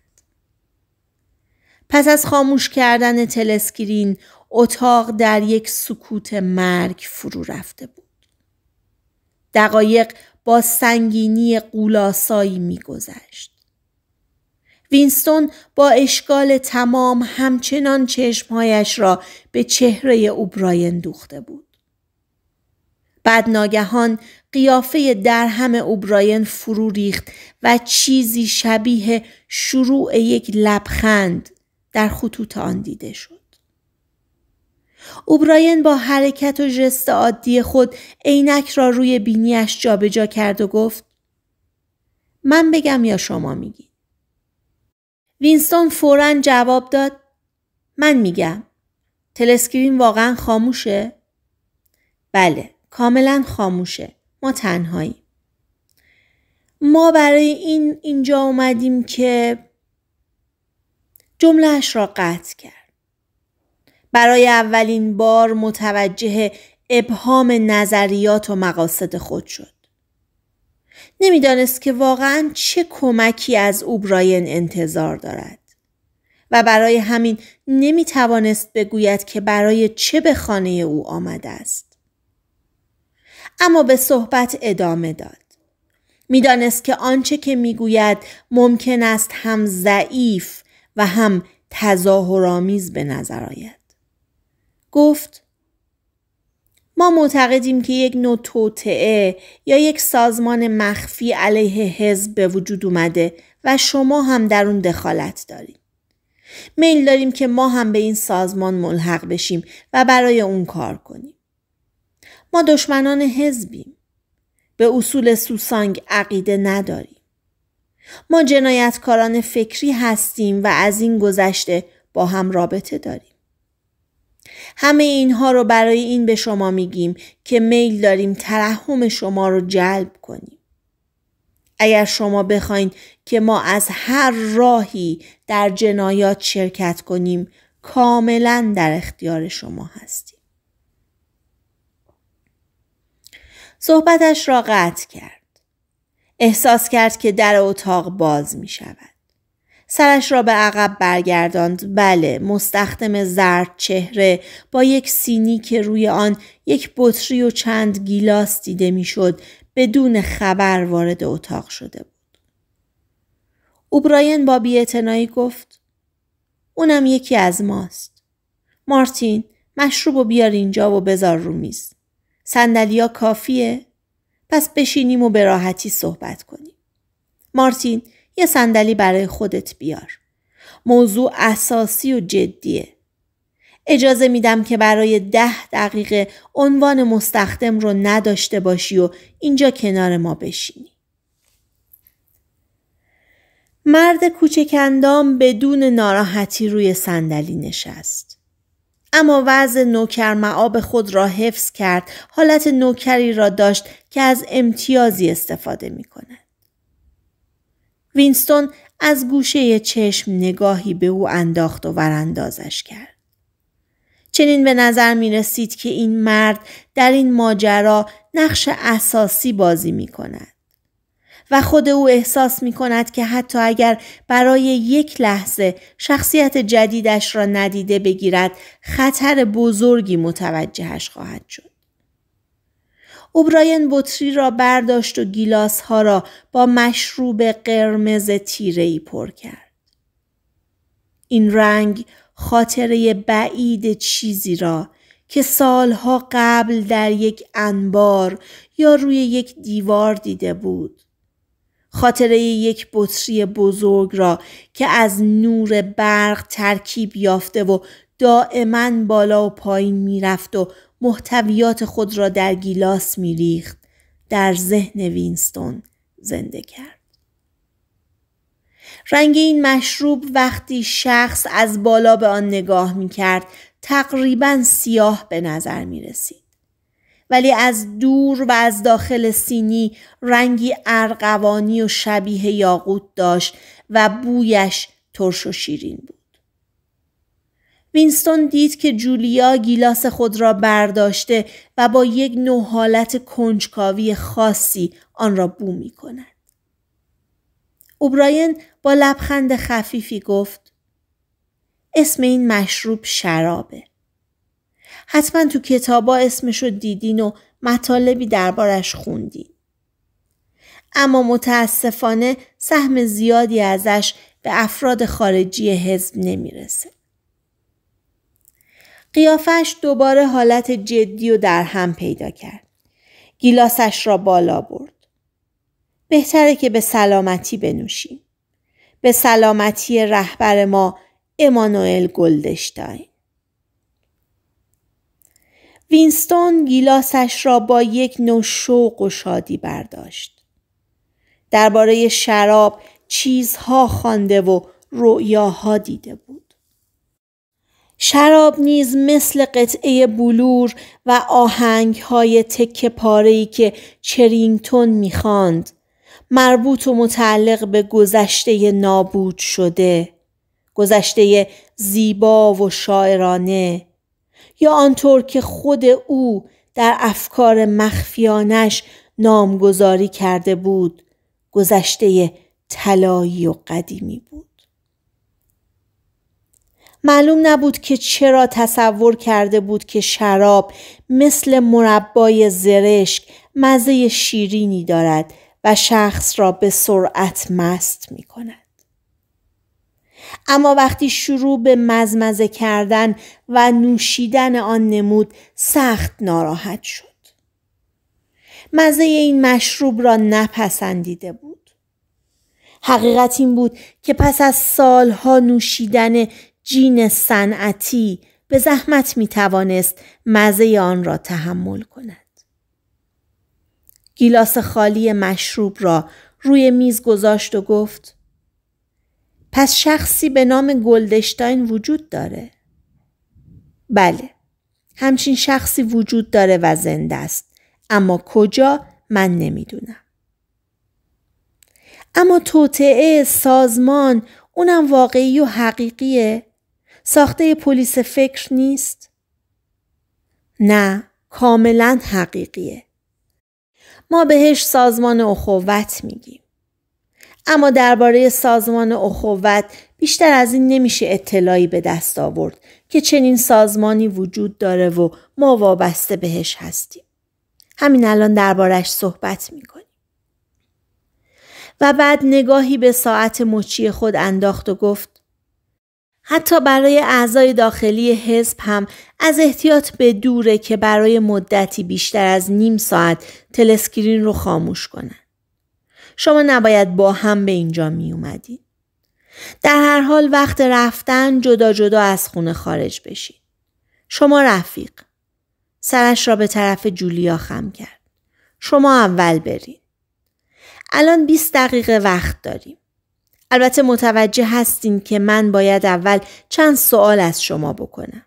پس از خاموش کردن تلسکرین اتاق در یک سکوت مرگ فرو رفته بود دقایق با سنگینی قولاسایی میگذشت وینستون با اشکال تمام همچنان چشمهایش را به چهره اوبراین دوخته بود. بعد ناگهان قیافه درهم اوبراین فرو ریخت و چیزی شبیه شروع یک لبخند در خطوط آن دیده شد. اوبراین با حرکت و ژست عادی خود عینک را روی بینیش جابجا کرد و گفت من بگم یا شما میگی؟ وینستون فورا جواب داد من میگم تلسکرین واقعا خاموشه؟ بله کاملا خاموشه ما تنهایی ما برای این اینجا اومدیم که جملهش را قطع کرد برای اولین بار متوجه ابهام نظریات و مقاصد خود شد نمیدانست که واقعا چه کمکی از او انتظار دارد و برای همین نمی توانست بگوید که برای چه به خانه او آمده است. اما به صحبت ادامه داد. میدانست که آنچه که میگوید ممکن است هم ضعیف و هم تظاهرآمیز به نظر آید. گفت ما معتقدیم که یک نوع توطعه یا یک سازمان مخفی علیه حزب به وجود اومده و شما هم در اون دخالت داریم. میل داریم که ما هم به این سازمان ملحق بشیم و برای اون کار کنیم. ما دشمنان حزبیم. به اصول سوسانگ عقیده نداریم. ما جنایتکاران فکری هستیم و از این گذشته با هم رابطه داریم. همه اینها رو برای این به شما میگیم که میل داریم ترحم شما رو جلب کنیم. اگر شما بخواین که ما از هر راهی در جنایات شرکت کنیم کاملا در اختیار شما هستیم. صحبتش را قطع کرد. احساس کرد که در اتاق باز می شود. سرش را به عقب برگرداند بله مستخدم زرد چهره با یک سینی که روی آن یک بطری و چند گیلاس دیده میشد بدون خبر وارد اتاق شده بود اوبراین با بیاعتنایی گفت اونم یکی از ماست مارتین مشروب و بیار اینجا و بذار رو میز صندلیا کافیه پس بشینیم و به راحتی صحبت کنیم مارتین یه صندلی برای خودت بیار. موضوع اساسی و جدیه. اجازه میدم که برای ده دقیقه عنوان مستخدم رو نداشته باشی و اینجا کنار ما بشینی. مرد کوچکندام بدون ناراحتی روی صندلی نشست. اما وضع نوکر معاب خود را حفظ کرد حالت نوکری را داشت که از امتیازی استفاده می کند. وینستون از گوشه چشم نگاهی به او انداخت و وراندازش کرد. چنین به نظر می رسید که این مرد در این ماجرا نقش اساسی بازی می کند. و خود او احساس می کند که حتی اگر برای یک لحظه شخصیت جدیدش را ندیده بگیرد خطر بزرگی متوجهش خواهد شد. اوبراین بطری را برداشت و گیلاس ها را با مشروب قرمز تیره ای پر کرد. این رنگ خاطره بعید چیزی را که سالها قبل در یک انبار یا روی یک دیوار دیده بود. خاطره یک بطری بزرگ را که از نور برق ترکیب یافته و دائما بالا و پایین میرفت و محتویات خود را در گیلاس میریخت در ذهن وینستون زنده کرد رنگ این مشروب وقتی شخص از بالا به آن نگاه می کرد تقریبا سیاه به نظر می رسید. ولی از دور و از داخل سینی رنگی ارغوانی و شبیه یاقوت داشت و بویش ترش و شیرین بود. وینستون دید که جولیا گیلاس خود را برداشته و با یک نوع حالت کنجکاوی خاصی آن را بو می کند. اوبراین با لبخند خفیفی گفت اسم این مشروب شرابه. حتما تو کتابا اسمشو دیدین و مطالبی دربارش خوندین. اما متاسفانه سهم زیادی ازش به افراد خارجی حزب نمیرسه. قیافش دوباره حالت جدی و در هم پیدا کرد. گیلاسش را بالا برد. بهتره که به سلامتی بنوشیم. به سلامتی رهبر ما امانوئل گلدشتاین. وینستون گیلاسش را با یک نوع شوق و شادی برداشت. درباره شراب چیزها خوانده و رؤیاها دیده بود. شراب نیز مثل قطعه بلور و آهنگ های تک پارهی که چرینگتون میخواند مربوط و متعلق به گذشته نابود شده گذشته زیبا و شاعرانه یا آنطور که خود او در افکار مخفیانش نامگذاری کرده بود گذشته طلایی و قدیمی بود معلوم نبود که چرا تصور کرده بود که شراب مثل مربای زرشک مزه شیرینی دارد و شخص را به سرعت مست می کند. اما وقتی شروع به مزمزه کردن و نوشیدن آن نمود سخت ناراحت شد. مزه این مشروب را نپسندیده بود. حقیقت این بود که پس از سالها نوشیدن جین صنعتی به زحمت می توانست مزه آن را تحمل کند. گیلاس خالی مشروب را روی میز گذاشت و گفت پس شخصی به نام گلدشتاین وجود داره؟ بله. همچین شخصی وجود داره و زنده است. اما کجا من نمیدونم. اما توطعه سازمان اونم واقعی و حقیقیه ساخته پلیس فکر نیست؟ نه، کاملا حقیقیه. ما بهش سازمان اخوت میگیم. اما درباره سازمان اخوت بیشتر از این نمیشه اطلاعی به دست آورد که چنین سازمانی وجود داره و ما وابسته بهش هستیم. همین الان دربارش صحبت میکنیم. و بعد نگاهی به ساعت مچی خود انداخت و گفت حتی برای اعضای داخلی حزب هم از احتیاط به دوره که برای مدتی بیشتر از نیم ساعت تلسکرین رو خاموش کنن. شما نباید با هم به اینجا می اومدین. در هر حال وقت رفتن جدا جدا از خونه خارج بشید شما رفیق. سرش را به طرف جولیا خم کرد. شما اول برید. الان 20 دقیقه وقت داریم. البته متوجه هستین که من باید اول چند سوال از شما بکنم.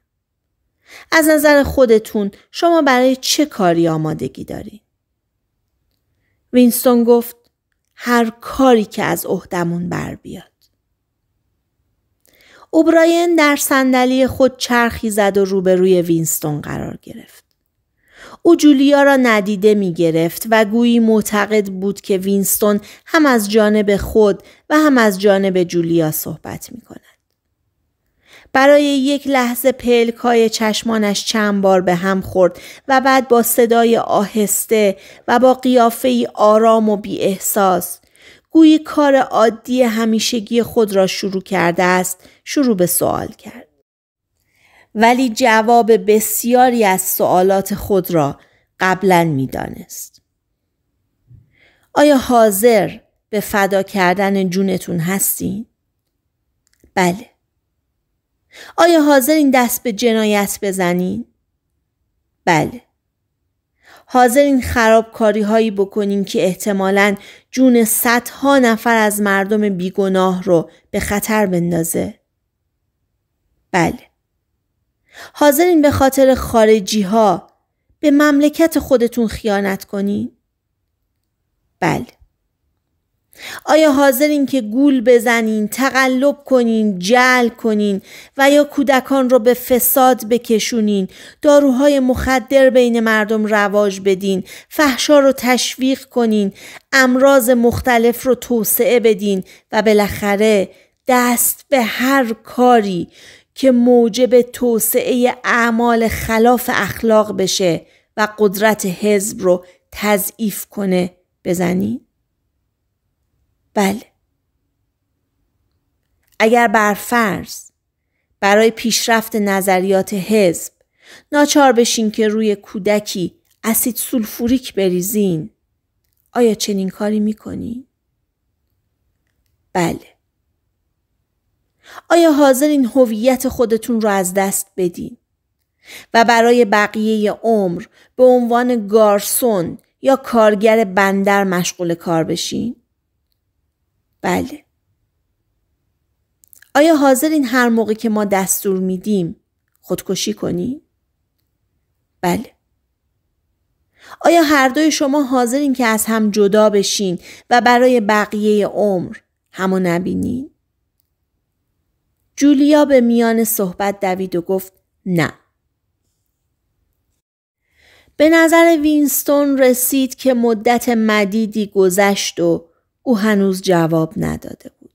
از نظر خودتون شما برای چه کاری آمادگی دارین؟ وینستون گفت هر کاری که از عهدمون بر بیاد. اوبراین در صندلی خود چرخی زد و روبروی وینستون قرار گرفت. او جولیا را ندیده می گرفت و گویی معتقد بود که وینستون هم از جانب خود و هم از جانب جولیا صحبت می کند. برای یک لحظه پلکای چشمانش چند بار به هم خورد و بعد با صدای آهسته و با قیافه ای آرام و بی احساس گویی کار عادی همیشگی خود را شروع کرده است شروع به سوال کرد. ولی جواب بسیاری از سوالات خود را قبلا میدانست. آیا حاضر به فدا کردن جونتون هستین؟ بله. آیا حاضر این دست به جنایت بزنین؟ بله. حاضر این خرابکاری هایی بکنین که احتمالا جون صدها نفر از مردم بیگناه رو به خطر بندازه؟ بله. حاضرین به خاطر خارجی ها به مملکت خودتون خیانت کنین؟ بله. آیا حاضرین که گول بزنین، تقلب کنین، جل کنین و یا کودکان رو به فساد بکشونین، داروهای مخدر بین مردم رواج بدین، فحشا رو تشویق کنین، امراض مختلف رو توسعه بدین و بالاخره دست به هر کاری که موجب توسعه اعمال خلاف اخلاق بشه و قدرت حزب رو تضعیف کنه بزنی؟ بله. اگر بر فرض برای پیشرفت نظریات حزب ناچار بشین که روی کودکی اسید سولفوریک بریزین آیا چنین کاری میکنی؟ بله. آیا این هویت خودتون رو از دست بدین و برای بقیه عمر به عنوان گارسون یا کارگر بندر مشغول کار بشین؟ بله. آیا این هر موقع که ما دستور میدیم خودکشی کنی؟ بله. آیا هر دوی شما حاضرین که از هم جدا بشین و برای بقیه عمر همو نبینین؟ جولیا به میان صحبت دوید و گفت نه. به نظر وینستون رسید که مدت مدیدی گذشت و او هنوز جواب نداده بود.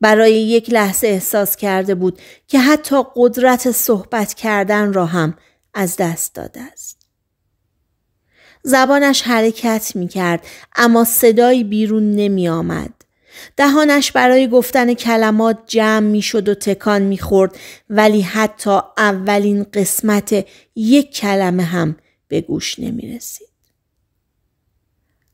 برای یک لحظه احساس کرده بود که حتی قدرت صحبت کردن را هم از دست داده است. زبانش حرکت می کرد اما صدایی بیرون نمی آمد. دهانش برای گفتن کلمات جمع می شد و تکان می خورد ولی حتی اولین قسمت یک کلمه هم به گوش نمی رسید.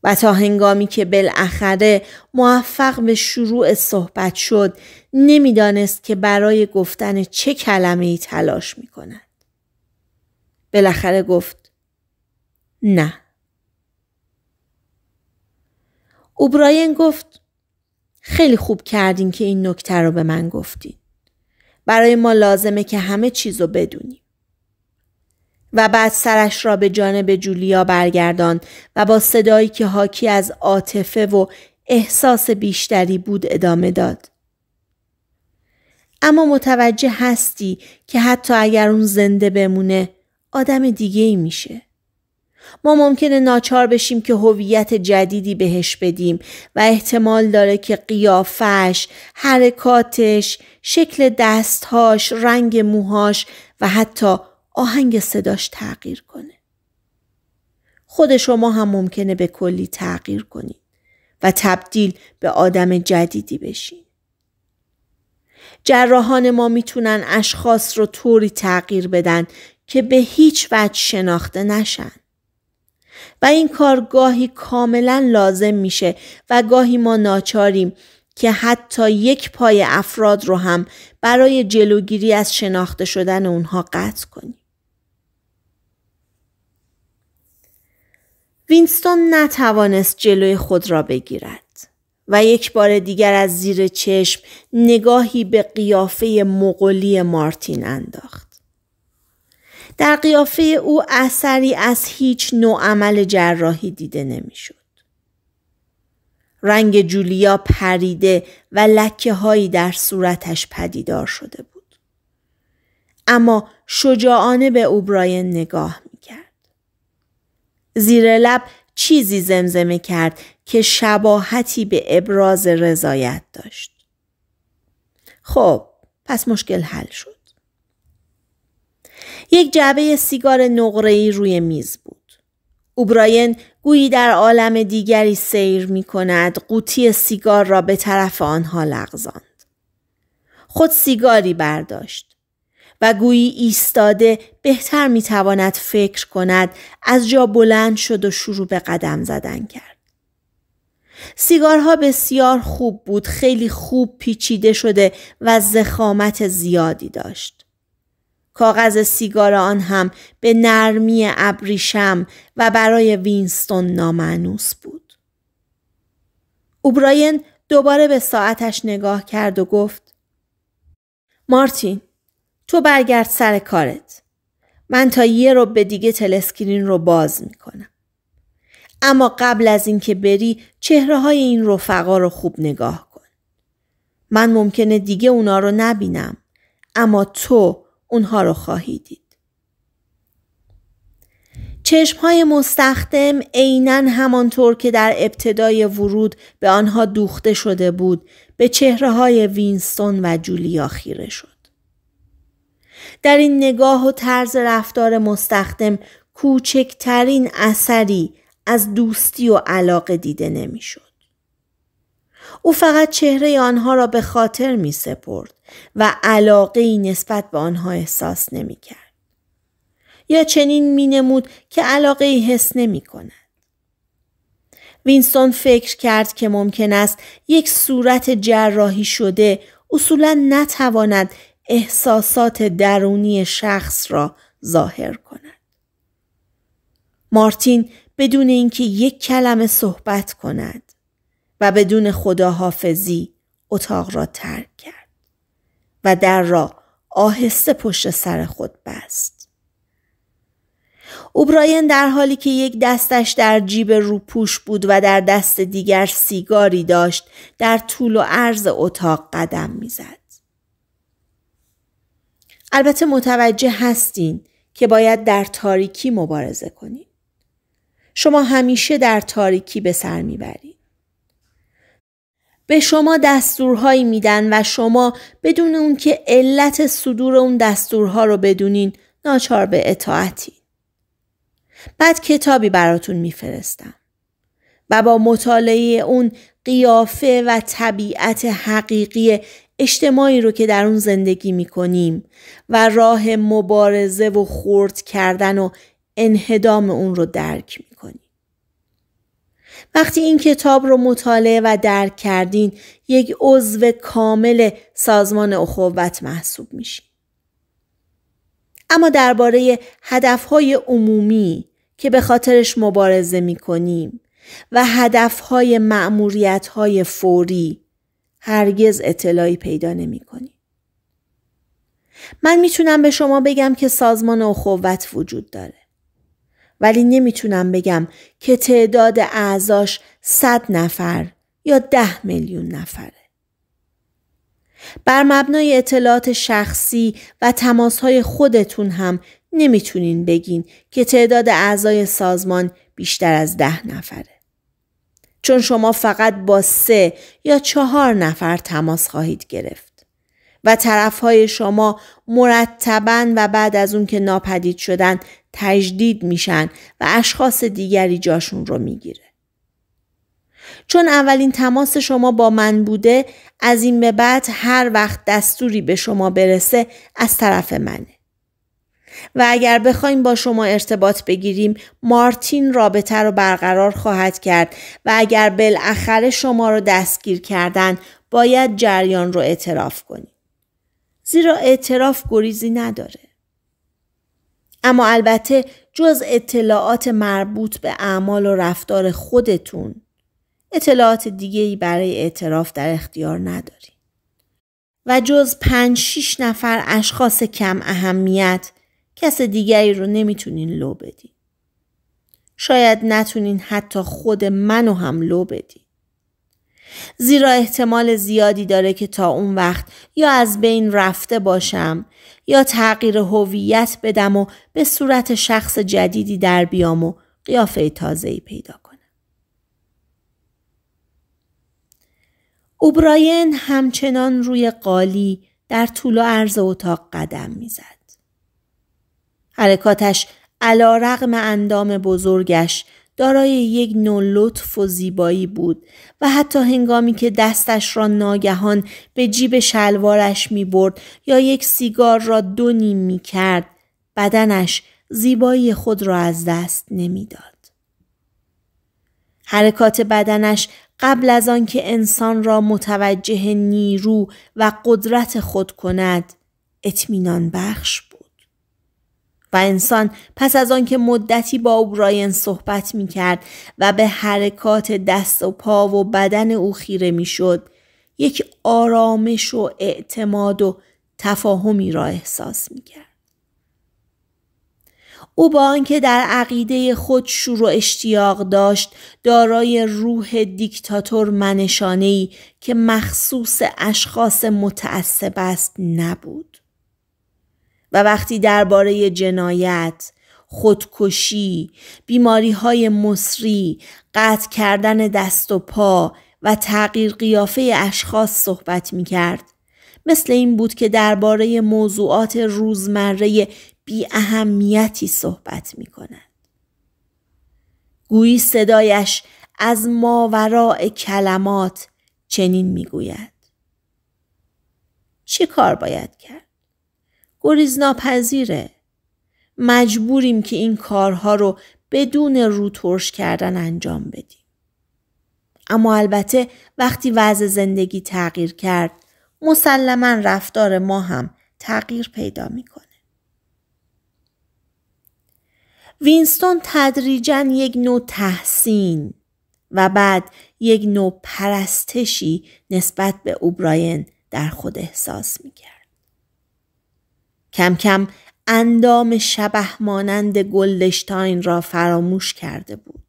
و تا هنگامی که بالاخره موفق به شروع صحبت شد نمیدانست که برای گفتن چه کلمه ای تلاش می کند. بالاخره گفت نه. اوبراین گفت خیلی خوب کردین که این نکته رو به من گفتین. برای ما لازمه که همه چیز رو بدونیم. و بعد سرش را به جانب جولیا برگردان و با صدایی که حاکی از عاطفه و احساس بیشتری بود ادامه داد. اما متوجه هستی که حتی اگر اون زنده بمونه آدم دیگه ای میشه. ما ممکنه ناچار بشیم که هویت جدیدی بهش بدیم و احتمال داره که قیافش، حرکاتش، شکل دستهاش، رنگ موهاش و حتی آهنگ صداش تغییر کنه. خود شما هم ممکنه به کلی تغییر کنید و تبدیل به آدم جدیدی بشین. جراحان ما میتونن اشخاص رو طوری تغییر بدن که به هیچ وجه شناخته نشن. و این کار گاهی کاملا لازم میشه و گاهی ما ناچاریم که حتی یک پای افراد رو هم برای جلوگیری از شناخته شدن اونها قطع کنیم. وینستون نتوانست جلوی خود را بگیرد و یک بار دیگر از زیر چشم نگاهی به قیافه مغولی مارتین انداخت. در قیافه او اثری از هیچ نوع عمل جراحی دیده نمیشد. رنگ جولیا پریده و لکه هایی در صورتش پدیدار شده بود. اما شجاعانه به اوبراین نگاه کرد. زیر لب چیزی زمزمه کرد که شباهتی به ابراز رضایت داشت. خب پس مشکل حل شد. یک جعبه سیگار نقره‌ای روی میز بود. اوبراین گویی در عالم دیگری سیر می کند قوطی سیگار را به طرف آنها لغزاند. خود سیگاری برداشت و گویی ایستاده بهتر می تواند فکر کند از جا بلند شد و شروع به قدم زدن کرد. سیگارها بسیار خوب بود خیلی خوب پیچیده شده و زخامت زیادی داشت. کاغذ سیگار آن هم به نرمی ابریشم و برای وینستون نامعنوس بود. اوبراین دوباره به ساعتش نگاه کرد و گفت مارتین تو برگرد سر کارت. من تا یه رو به دیگه تلسکرین رو باز میکنم. اما قبل از اینکه بری چهره های این رفقا رو خوب نگاه کن. من ممکنه دیگه اونا رو نبینم. اما تو اونها رو خواهی دید. چشم های مستخدم عینا همانطور که در ابتدای ورود به آنها دوخته شده بود به چهره های وینستون و جولیا خیره شد. در این نگاه و طرز رفتار مستخدم کوچکترین اثری از دوستی و علاقه دیده نمیشد. او فقط چهره آنها را به خاطر می سپرد و علاقه ای نسبت به آنها احساس نمی کرد. یا چنین می نمود که علاقه ای حس نمی کند. وینستون فکر کرد که ممکن است یک صورت جراحی شده اصولا نتواند احساسات درونی شخص را ظاهر کند. مارتین بدون اینکه یک کلمه صحبت کند و بدون خداحافظی اتاق را ترک کرد. و در را آهسته پشت سر خود بست. اوبراین در حالی که یک دستش در جیب روپوش بود و در دست دیگر سیگاری داشت در طول و عرض اتاق قدم میزد. البته متوجه هستین که باید در تاریکی مبارزه کنید. شما همیشه در تاریکی به سر میبرید. به شما دستورهایی میدن و شما بدون اون که علت صدور اون دستورها رو بدونین ناچار به اطاعتی. بعد کتابی براتون میفرستم و با مطالعه اون قیافه و طبیعت حقیقی اجتماعی رو که در اون زندگی میکنیم و راه مبارزه و خورد کردن و انهدام اون رو درک می وقتی این کتاب رو مطالعه و درک کردین یک عضو کامل سازمان اخوت محسوب میشین. اما درباره هدفهای عمومی که به خاطرش مبارزه میکنیم و هدفهای مأموریتهای فوری هرگز اطلاعی پیدا نمیکنیم. من میتونم به شما بگم که سازمان اخوت وجود داره. ولی نمیتونم بگم که تعداد اعضاش صد نفر یا 10 میلیون نفره. بر مبنای اطلاعات شخصی و تماسهای خودتون هم نمیتونین بگین که تعداد اعضای سازمان بیشتر از ده نفره. چون شما فقط با سه یا چهار نفر تماس خواهید گرفت و طرفهای شما مرتبا و بعد از اون که ناپدید شدن تجدید میشن و اشخاص دیگری جاشون رو میگیره. چون اولین تماس شما با من بوده از این به بعد هر وقت دستوری به شما برسه از طرف منه. و اگر بخوایم با شما ارتباط بگیریم مارتین رابطه رو برقرار خواهد کرد و اگر بالاخره شما رو دستگیر کردن باید جریان رو اعتراف کنیم. زیرا اعتراف گریزی نداره. اما البته جز اطلاعات مربوط به اعمال و رفتار خودتون اطلاعات ای برای اعتراف در اختیار نداری و جز پنج شیش نفر اشخاص کم اهمیت کس دیگری رو نمیتونین لو بدین. شاید نتونین حتی خود منو هم لو بدین. زیرا احتمال زیادی داره که تا اون وقت یا از بین رفته باشم یا تغییر هویت بدم و به صورت شخص جدیدی در بیام و قیافه ای پیدا کنم. اوبراین همچنان روی قالی در طول و عرض اتاق قدم میزد. حرکاتش علا رقم اندام بزرگش دارای یک نوع لطف و زیبایی بود و حتی هنگامی که دستش را ناگهان به جیب شلوارش می برد یا یک سیگار را دو نیم می کرد بدنش زیبایی خود را از دست نمیداد. حرکات بدنش قبل از آنکه انسان را متوجه نیرو و قدرت خود کند اطمینان بخش بود. و انسان پس از آنکه مدتی با اوبراین صحبت می کرد و به حرکات دست و پا و بدن او خیره می شد یک آرامش و اعتماد و تفاهمی را احساس می کرد. او با آنکه در عقیده خود شور و اشتیاق داشت دارای روح دیکتاتور منشانهای که مخصوص اشخاص متعصب است نبود و وقتی درباره جنایت، خودکشی، بیماری های مصری، قطع کردن دست و پا و تغییر قیافه اشخاص صحبت می کرد. مثل این بود که درباره موضوعات روزمره بی اهمیتی صحبت می کند. گویی صدایش از ماوراء کلمات چنین می گوید. چه کار باید کرد؟ گریزناپذیره. مجبوریم که این کارها رو بدون رو کردن انجام بدیم. اما البته وقتی وضع زندگی تغییر کرد مسلما رفتار ما هم تغییر پیدا میکنه. وینستون تدریجا یک نوع تحسین و بعد یک نوع پرستشی نسبت به اوبراین در خود احساس میکرد. کم کم اندام شبه مانند گلدشتاین را فراموش کرده بود.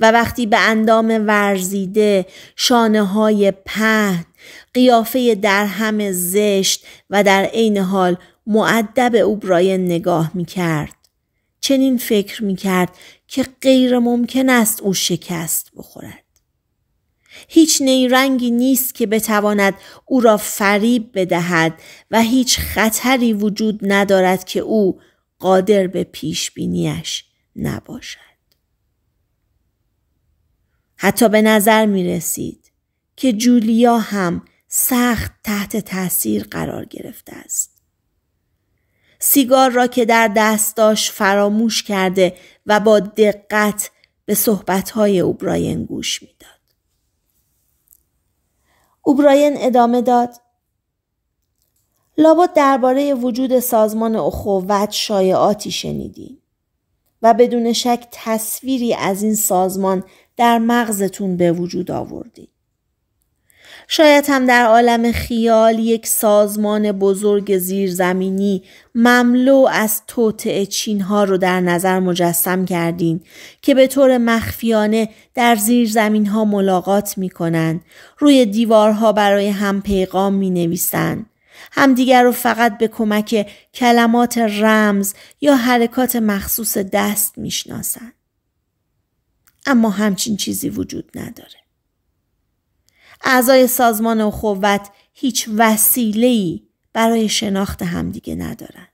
و وقتی به اندام ورزیده، شانه های پهن، قیافه درهم زشت و در عین حال معدب اوبراین نگاه می کرد. چنین فکر می کرد که غیر ممکن است او شکست بخورد. هیچ نیرنگی نیست که بتواند او را فریب بدهد و هیچ خطری وجود ندارد که او قادر به پیش بینیش نباشد. حتی به نظر می رسید که جولیا هم سخت تحت تاثیر قرار گرفته است. سیگار را که در دست داشت فراموش کرده و با دقت به صحبتهای اوبراین گوش می اوبراین ادامه داد. لابد درباره وجود سازمان اخوت شایعاتی شنیدی و بدون شک تصویری از این سازمان در مغزتون به وجود آوردید. شاید هم در عالم خیال یک سازمان بزرگ زیرزمینی مملو از توطعه چینها رو در نظر مجسم کردین که به طور مخفیانه در زیرزمین ها ملاقات می کنن. روی دیوارها برای هم پیغام می نویسن. همدیگر رو فقط به کمک کلمات رمز یا حرکات مخصوص دست میشناسند. اما همچین چیزی وجود نداره. اعضای سازمان و خوبت هیچ وسیله‌ای برای شناخت همدیگه ندارن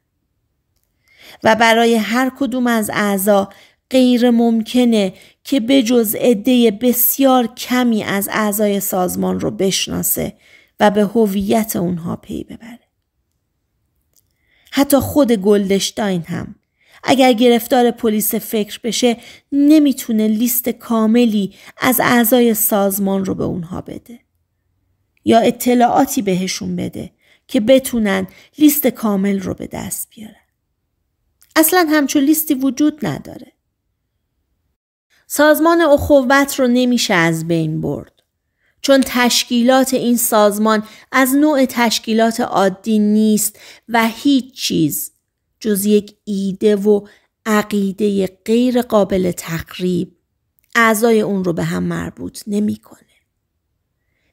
و برای هر کدوم از اعضا غیر ممکنه که به جز عده بسیار کمی از اعضای سازمان رو بشناسه و به هویت اونها پی ببره. حتی خود گلدشتاین هم اگر گرفتار پلیس فکر بشه نمیتونه لیست کاملی از اعضای سازمان رو به اونها بده یا اطلاعاتی بهشون بده که بتونن لیست کامل رو به دست بیارن اصلا همچون لیستی وجود نداره سازمان اخوت رو نمیشه از بین برد چون تشکیلات این سازمان از نوع تشکیلات عادی نیست و هیچ چیز جز یک ایده و عقیده غیر قابل تقریب اعضای اون رو به هم مربوط نمیکنه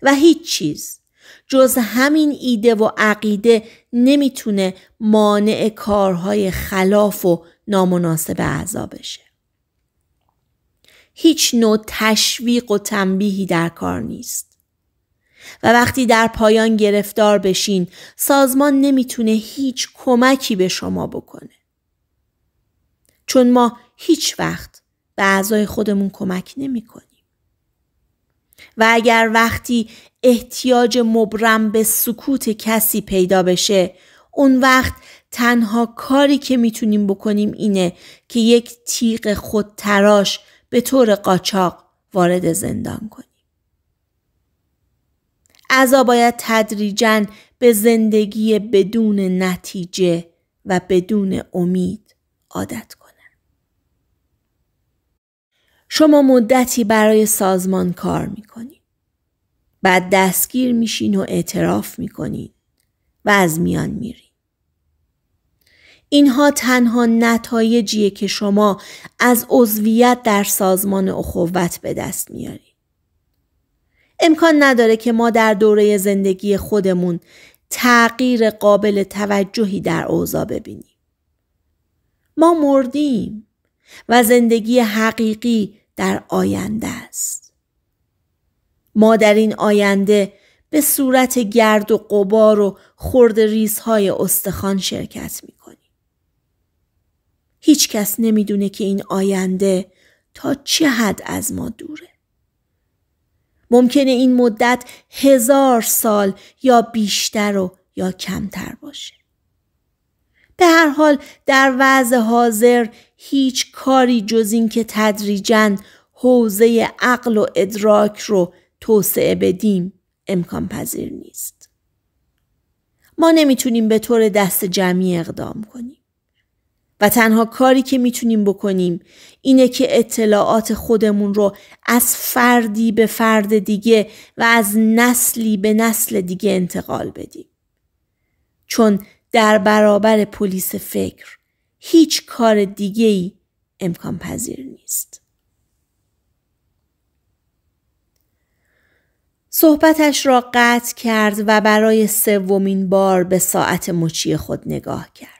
و هیچ چیز جز همین ایده و عقیده نمیتونه مانع کارهای خلاف و نامناسب اعضا بشه هیچ نوع تشویق و تنبیهی در کار نیست و وقتی در پایان گرفتار بشین سازمان نمیتونه هیچ کمکی به شما بکنه. چون ما هیچ وقت به اعضای خودمون کمک نمی کنیم. و اگر وقتی احتیاج مبرم به سکوت کسی پیدا بشه اون وقت تنها کاری که میتونیم بکنیم اینه که یک تیغ خود تراش به طور قاچاق وارد زندان کنیم. ازا باید تدریجا به زندگی بدون نتیجه و بدون امید عادت کنه. شما مدتی برای سازمان کار میکنید. بعد دستگیر میشین و اعتراف کنید و از میان میرین. اینها تنها نتایجیه که شما از عضویت در سازمان اخوت به دست میارید. امکان نداره که ما در دوره زندگی خودمون تغییر قابل توجهی در اوضاع ببینیم. ما مردیم و زندگی حقیقی در آینده است. ما در این آینده به صورت گرد و قبار و خرد ریزهای استخوان شرکت می کنیم. هیچ کس نمی دونه که این آینده تا چه حد از ما دوره. ممکنه این مدت هزار سال یا بیشتر و یا کمتر باشه. به هر حال در وضع حاضر هیچ کاری جز اینکه تدریجا حوزه عقل و ادراک رو توسعه بدیم امکان پذیر نیست. ما نمیتونیم به طور دست جمعی اقدام کنیم. و تنها کاری که میتونیم بکنیم اینه که اطلاعات خودمون رو از فردی به فرد دیگه و از نسلی به نسل دیگه انتقال بدیم. چون در برابر پلیس فکر هیچ کار دیگه ای امکان پذیر نیست. صحبتش را قطع کرد و برای سومین بار به ساعت مچی خود نگاه کرد.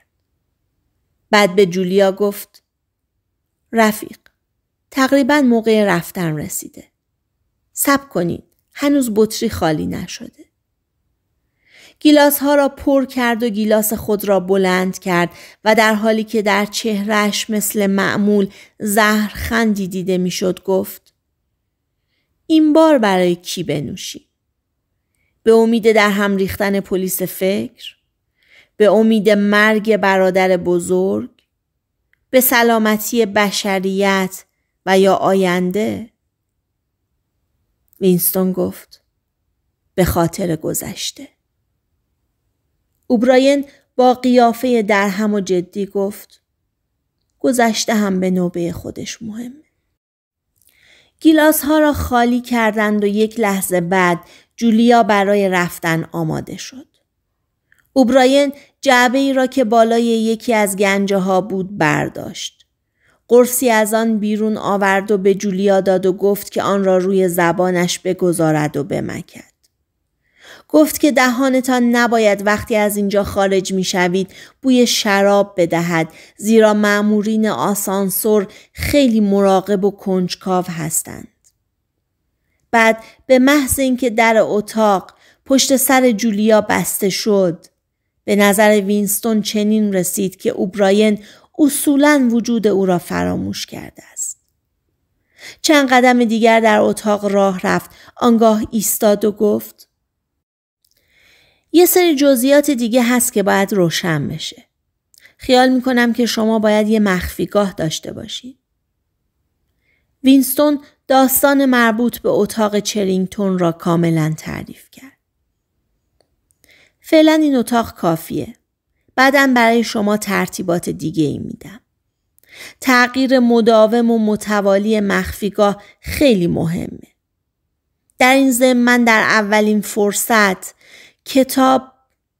بعد به جولیا گفت رفیق تقریبا موقع رفتن رسیده. سب کنید. هنوز بطری خالی نشده. گیلاس ها را پر کرد و گیلاس خود را بلند کرد و در حالی که در چهرش مثل معمول زهر خندی دیده میشد گفت این بار برای کی بنوشی؟ به امید در هم ریختن پلیس فکر؟ به امید مرگ برادر بزرگ به سلامتی بشریت و یا آینده وینستون گفت به خاطر گذشته اوبراین با قیافه درهم و جدی گفت گذشته هم به نوبه خودش مهمه گیلاس ها را خالی کردند و یک لحظه بعد جولیا برای رفتن آماده شد. اوبراین جعبه ای را که بالای یکی از گنجه ها بود برداشت. قرصی از آن بیرون آورد و به جولیا داد و گفت که آن را روی زبانش بگذارد و بمکد. گفت که دهانتان نباید وقتی از اینجا خارج می شوید بوی شراب بدهد زیرا معمورین آسانسور خیلی مراقب و کنجکاو هستند. بعد به محض اینکه در اتاق پشت سر جولیا بسته شد به نظر وینستون چنین رسید که اوبراین اصولا وجود او را فراموش کرده است. چند قدم دیگر در اتاق راه رفت آنگاه ایستاد و گفت یه سری جزئیات دیگه هست که باید روشن بشه. خیال میکنم که شما باید یه مخفیگاه داشته باشید. وینستون داستان مربوط به اتاق چرینگتون را کاملا تعریف کرد. فعلا این اتاق کافیه. بعدم برای شما ترتیبات دیگه ای میدم. تغییر مداوم و متوالی مخفیگاه خیلی مهمه. در این ضمن من در اولین فرصت کتاب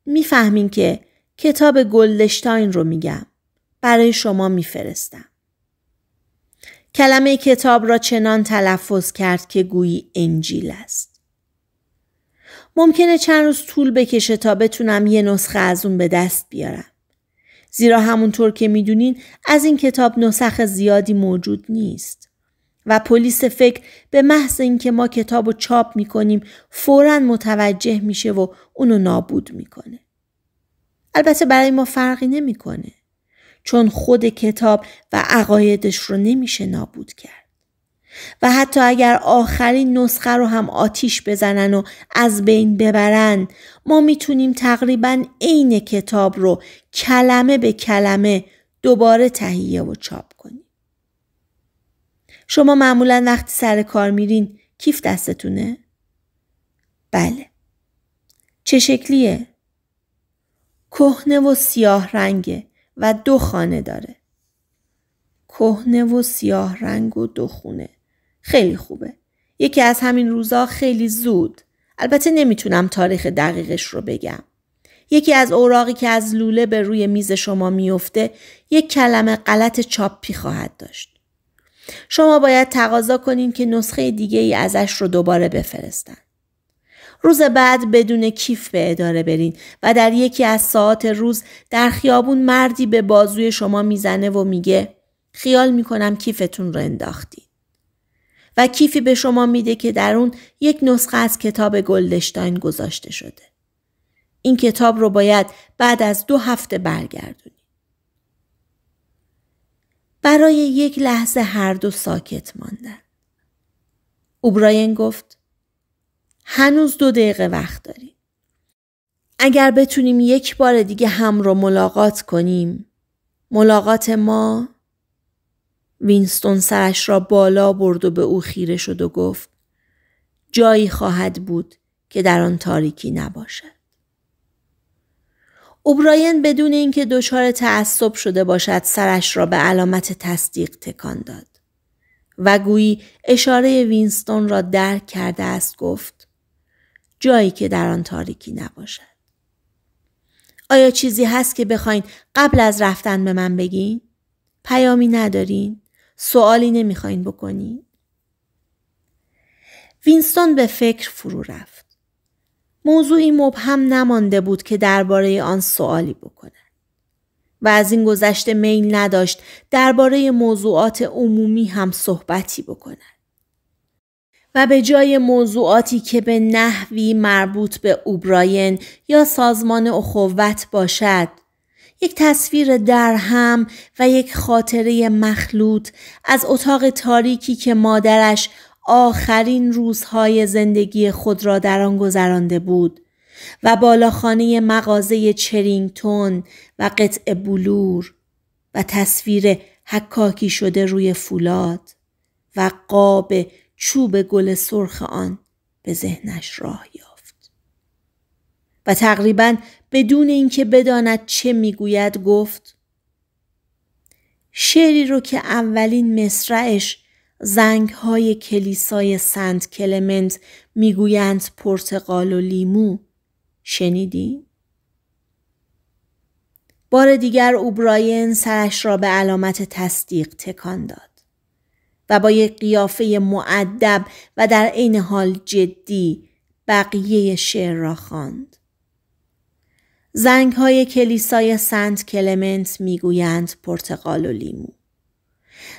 میفهمین که کتاب گلدشتاین رو میگم. برای شما میفرستم. کلمه کتاب را چنان تلفظ کرد که گویی انجیل است. ممکنه چند روز طول بکشه تا بتونم یه نسخه از اون به دست بیارم. زیرا همونطور که میدونین از این کتاب نسخ زیادی موجود نیست. و پلیس فکر به محض اینکه ما کتاب رو چاپ میکنیم فورا متوجه میشه و اونو نابود میکنه. البته برای ما فرقی نمیکنه چون خود کتاب و عقایدش رو نمیشه نابود کرد. و حتی اگر آخرین نسخه رو هم آتیش بزنن و از بین ببرن ما میتونیم تقریبا عین کتاب رو کلمه به کلمه دوباره تهیه و چاپ کنیم. شما معمولا وقتی سر کار میرین کیف دستتونه؟ بله. چه شکلیه؟ کهنه و سیاه رنگه و دو خانه داره. کهنه و سیاه رنگ و دو خونه. خیلی خوبه. یکی از همین روزا خیلی زود. البته نمیتونم تاریخ دقیقش رو بگم. یکی از اوراقی که از لوله به روی میز شما میفته یک کلمه غلط چاپی خواهد داشت. شما باید تقاضا کنین که نسخه دیگه ای ازش رو دوباره بفرستن. روز بعد بدون کیف به اداره برین و در یکی از ساعات روز در خیابون مردی به بازوی شما میزنه و میگه خیال میکنم کیفتون رو انداختی. و کیفی به شما میده که در اون یک نسخه از کتاب گلدشتاین گذاشته شده. این کتاب رو باید بعد از دو هفته برگردونی. برای یک لحظه هر دو ساکت ماندن. اوبراین گفت هنوز دو دقیقه وقت داریم. اگر بتونیم یک بار دیگه هم رو ملاقات کنیم ملاقات ما وینستون سرش را بالا برد و به او خیره شد و گفت جایی خواهد بود که در آن تاریکی نباشد. اوبراین بدون اینکه دچار تعصب شده باشد سرش را به علامت تصدیق تکان داد و گویی اشاره وینستون را درک کرده است گفت جایی که در آن تاریکی نباشد آیا چیزی هست که بخواین قبل از رفتن به من بگین پیامی ندارین سوالی نمیخواین بکنی؟ وینستون به فکر فرو رفت. موضوعی مبهم نمانده بود که درباره آن سوالی بکند. و از این گذشته میل نداشت درباره موضوعات عمومی هم صحبتی بکند. و به جای موضوعاتی که به نحوی مربوط به اوبراین یا سازمان اخوت باشد یک تصویر درهم و یک خاطره مخلوط از اتاق تاریکی که مادرش آخرین روزهای زندگی خود را در آن گذرانده بود و بالاخانه مغازه چرینگتون و قطع بلور و تصویر حکاکی شده روی فولاد و قاب چوب گل سرخ آن به ذهنش راه یافت و تقریبا بدون اینکه بداند چه میگوید گفت شعری رو که اولین مصرعش زنگ های کلیسای سنت کلمنت میگویند پرتقال و لیمو شنیدی؟ بار دیگر اوبراین سرش را به علامت تصدیق تکان داد و با یک قیافه معدب و در عین حال جدی بقیه شعر را خواند. زنگ های کلیسای سنت کلمنت گویند پرتقال و لیمو.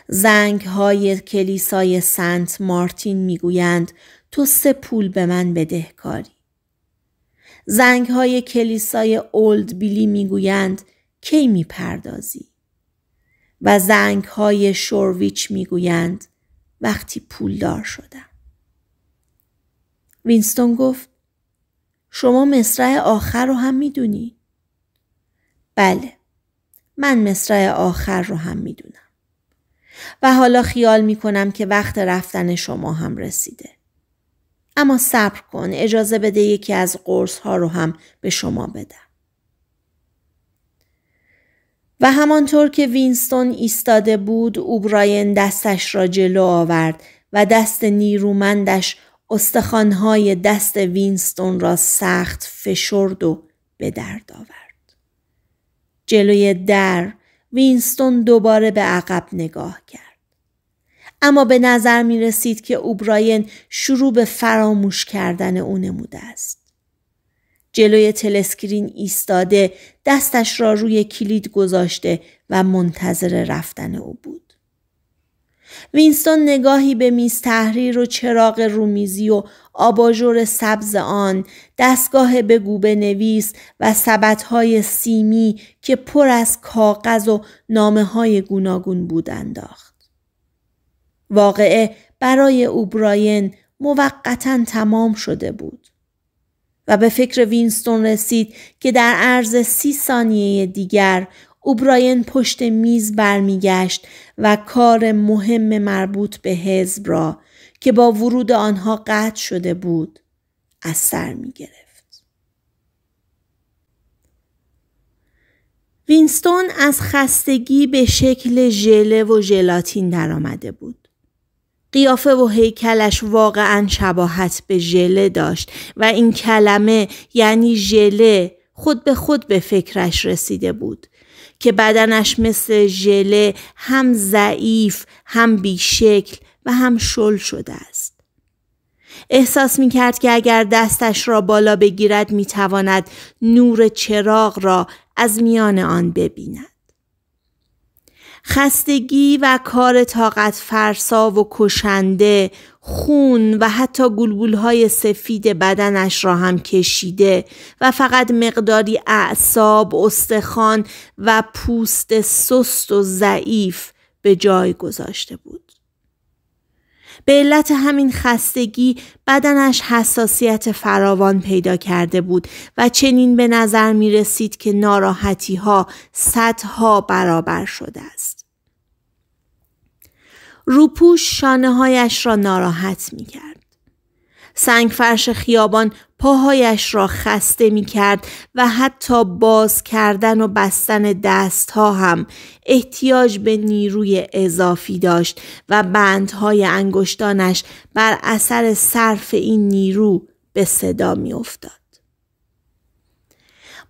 زنگ های کلیسای سنت مارتین گویند تو سه پول به من بدهکاری. زنگ های کلیسای اولد بیلی میگویند کی پردازی. و زنگ های شورویچ گویند وقتی پول دار شدم. وینستون گفت شما مصرع آخر رو هم میدونی؟ بله من مصرع آخر رو هم میدونم و حالا خیال میکنم که وقت رفتن شما هم رسیده اما صبر کن اجازه بده یکی از قرص ها رو هم به شما بدم و همانطور که وینستون ایستاده بود اوبراین دستش را جلو آورد و دست نیرومندش استخوان‌های دست وینستون را سخت فشرد و به درد آورد. جلوی در وینستون دوباره به عقب نگاه کرد. اما به نظر می رسید که اوبراین شروع به فراموش کردن او نموده است. جلوی تلسکرین ایستاده دستش را روی کلید گذاشته و منتظر رفتن او بود. وینستون نگاهی به میز تحریر و چراغ رومیزی و آباژور سبز آن، دستگاه به گوبه نویس و سبدهای سیمی که پر از کاغذ و نامه های گوناگون بود انداخت. واقعه برای اوبراین موقتا تمام شده بود. و به فکر وینستون رسید که در عرض سی ثانیه دیگر اوبراین پشت میز برمیگشت و کار مهم مربوط به حزب را که با ورود آنها قطع شده بود از سر گرفت. وینستون از خستگی به شکل ژله و ژلاتین درآمده بود. قیافه و هیکلش واقعا شباهت به ژله داشت و این کلمه یعنی ژله خود به خود به فکرش رسیده بود که بدنش مثل ژله هم ضعیف هم بیشکل و هم شل شده است احساس می کرد که اگر دستش را بالا بگیرد می تواند نور چراغ را از میان آن ببیند خستگی و کار طاقت فرسا و کشنده خون و حتی گلبولهای سفید بدنش را هم کشیده و فقط مقداری اعصاب، استخوان و پوست سست و ضعیف به جای گذاشته بود. به علت همین خستگی بدنش حساسیت فراوان پیدا کرده بود و چنین به نظر می رسید که ناراحتی ها صدها برابر شده است. روپوش شانه هایش را ناراحت می کرد. سنگفرش خیابان پاهایش را خسته می کرد و حتی باز کردن و بستن دستها هم احتیاج به نیروی اضافی داشت و بندهای انگشتانش بر اثر صرف این نیرو به صدا می افتاد.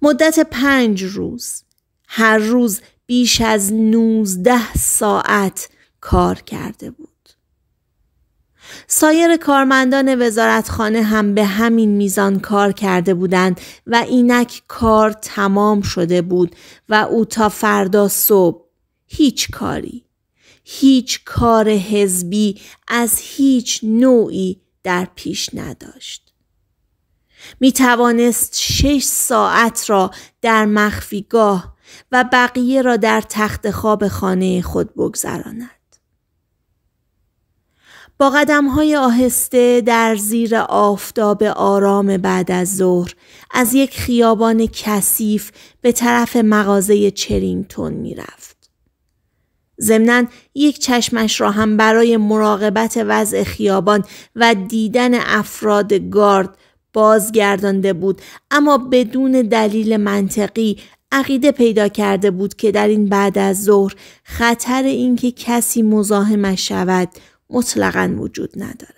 مدت پنج روز هر روز بیش از نوزده ساعت کار کرده بود. سایر کارمندان وزارتخانه هم به همین میزان کار کرده بودند و اینک کار تمام شده بود و او تا فردا صبح هیچ کاری هیچ کار حزبی از هیچ نوعی در پیش نداشت. می توانست شش ساعت را در مخفیگاه و بقیه را در تخت خواب خانه خود بگذراند. با قدم های آهسته در زیر آفتاب آرام بعد از ظهر از یک خیابان کثیف به طرف مغازه چرینگتون می رفت. زمنان یک چشمش را هم برای مراقبت وضع خیابان و دیدن افراد گارد بازگردانده بود اما بدون دلیل منطقی عقیده پیدا کرده بود که در این بعد از ظهر خطر اینکه کسی مزاحمش شود مطلقا وجود ندارد.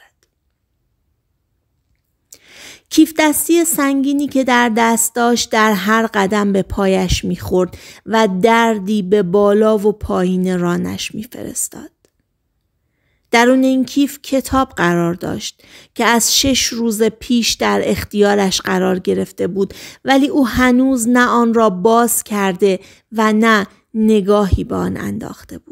کیف دستی سنگینی که در دست داشت در هر قدم به پایش میخورد و دردی به بالا و پایین رانش میفرستاد. درون این کیف کتاب قرار داشت که از شش روز پیش در اختیارش قرار گرفته بود ولی او هنوز نه آن را باز کرده و نه نگاهی به آن انداخته بود.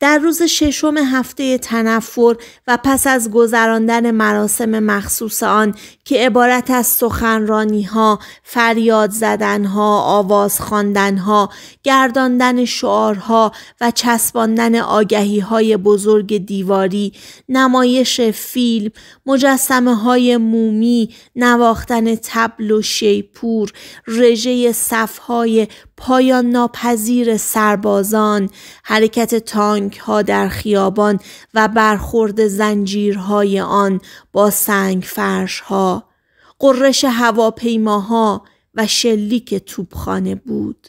در روز ششم هفته تنفر و پس از گذراندن مراسم مخصوص آن که عبارت از سخنرانی ها، فریاد زدن ها، آواز خواندن ها، گرداندن شعارها و چسباندن آگهی های بزرگ دیواری، نمایش فیلم، مجسمه های مومی، نواختن تبل و شیپور، رژه صفهای پایان ناپذیر سربازان، حرکت تانک ها در خیابان و برخورد زنجیرهای آن با سنگ فرش ها، قررش هواپیماها و شلیک توپخانه بود.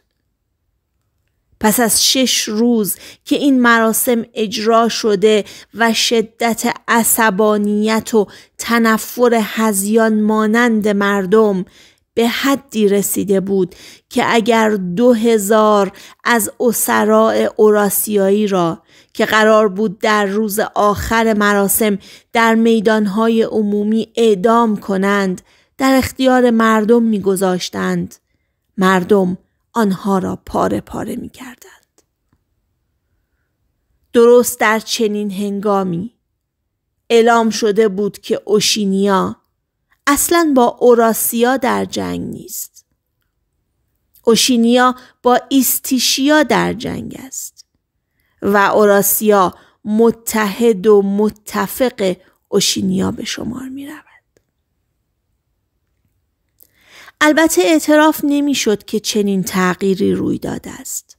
پس از شش روز که این مراسم اجرا شده و شدت عصبانیت و تنفر هزیان مانند مردم به حدی رسیده بود که اگر دو هزار از اسراء اوراسیایی را که قرار بود در روز آخر مراسم در میدانهای عمومی اعدام کنند در اختیار مردم میگذاشتند مردم آنها را پاره پاره می کردند. درست در چنین هنگامی اعلام شده بود که اوشینیا اصلا با اوراسیا در جنگ نیست. اوشینیا با ایستیشیا در جنگ است و اوراسیا متحد و متفق اوشینیا به شمار می رود. البته اعتراف نمیشد که چنین تغییری روی داده است.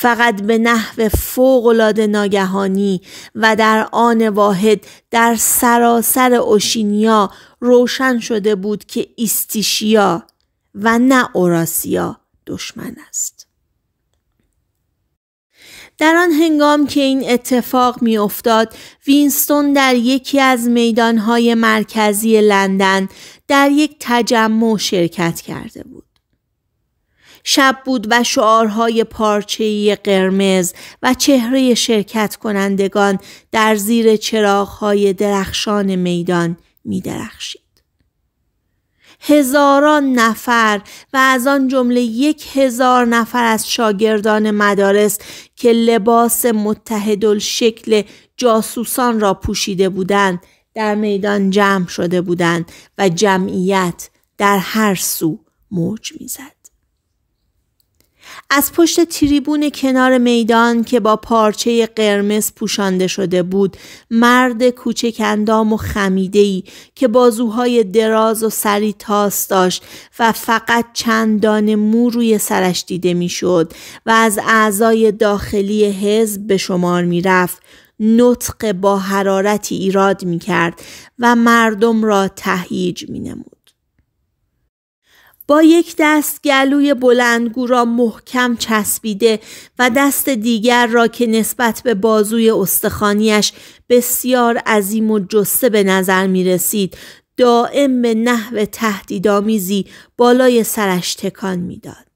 فقط به نحو فوقالعاده ناگهانی و در آن واحد در سراسر اوشینیا روشن شده بود که استیشیا و نه اوراسیا دشمن است در آن هنگام که این اتفاق میافتاد وینستون در یکی از میدانهای مرکزی لندن در یک تجمع شرکت کرده بود شب بود و شعارهای پارچه‌ای قرمز و چهره شرکت کنندگان در زیر چراغهای درخشان میدان میدرخشید. هزاران نفر و از آن جمله یک هزار نفر از شاگردان مدارس که لباس متحدل شکل جاسوسان را پوشیده بودند در میدان جمع شده بودند و جمعیت در هر سو موج میزد. از پشت تریبون کنار میدان که با پارچه قرمز پوشانده شده بود مرد کوچک اندام و خمیدهی که بازوهای دراز و سری تاس داشت و فقط چند دانه مو روی سرش دیده میشد و از اعضای داخلی حزب به شمار میرفت نطق با حرارتی ایراد میکرد و مردم را تهیج مینمود. با یک دست گلوی بلندگو را محکم چسبیده و دست دیگر را که نسبت به بازوی استخانیش بسیار عظیم و جسته به نظر می رسید دائم به نحو تهدیدآمیزی بالای سرش تکان میداد.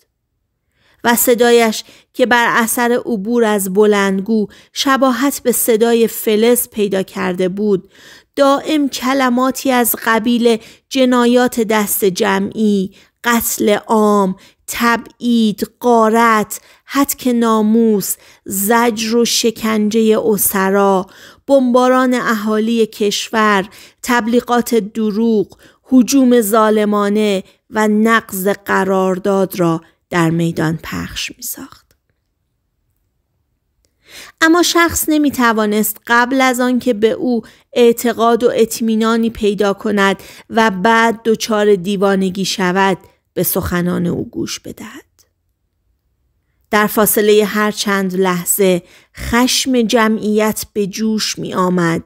و صدایش که بر اثر عبور از بلندگو شباهت به صدای فلز پیدا کرده بود دائم کلماتی از قبیل جنایات دست جمعی قتل عام، تبعید، قارت، حتک ناموس، زجر و شکنجه اسرا، بمباران اهالی کشور، تبلیغات دروغ، حجوم ظالمانه و نقض قرارداد را در میدان پخش می ساخت. اما شخص نمی توانست قبل از آنکه به او اعتقاد و اطمینانی پیدا کند و بعد دچار دیوانگی شود به سخنان او گوش بدهد. در فاصله هر چند لحظه خشم جمعیت به جوش می آمد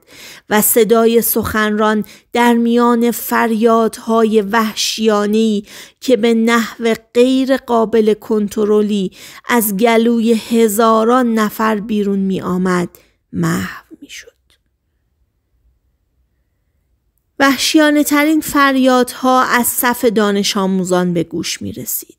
و صدای سخنران در میان فریادهای وحشیانی که به نحو غیر قابل کنترلی از گلوی هزاران نفر بیرون می آمد محو وحشیانه ترین فریادها از صف دانش آموزان به گوش می رسید.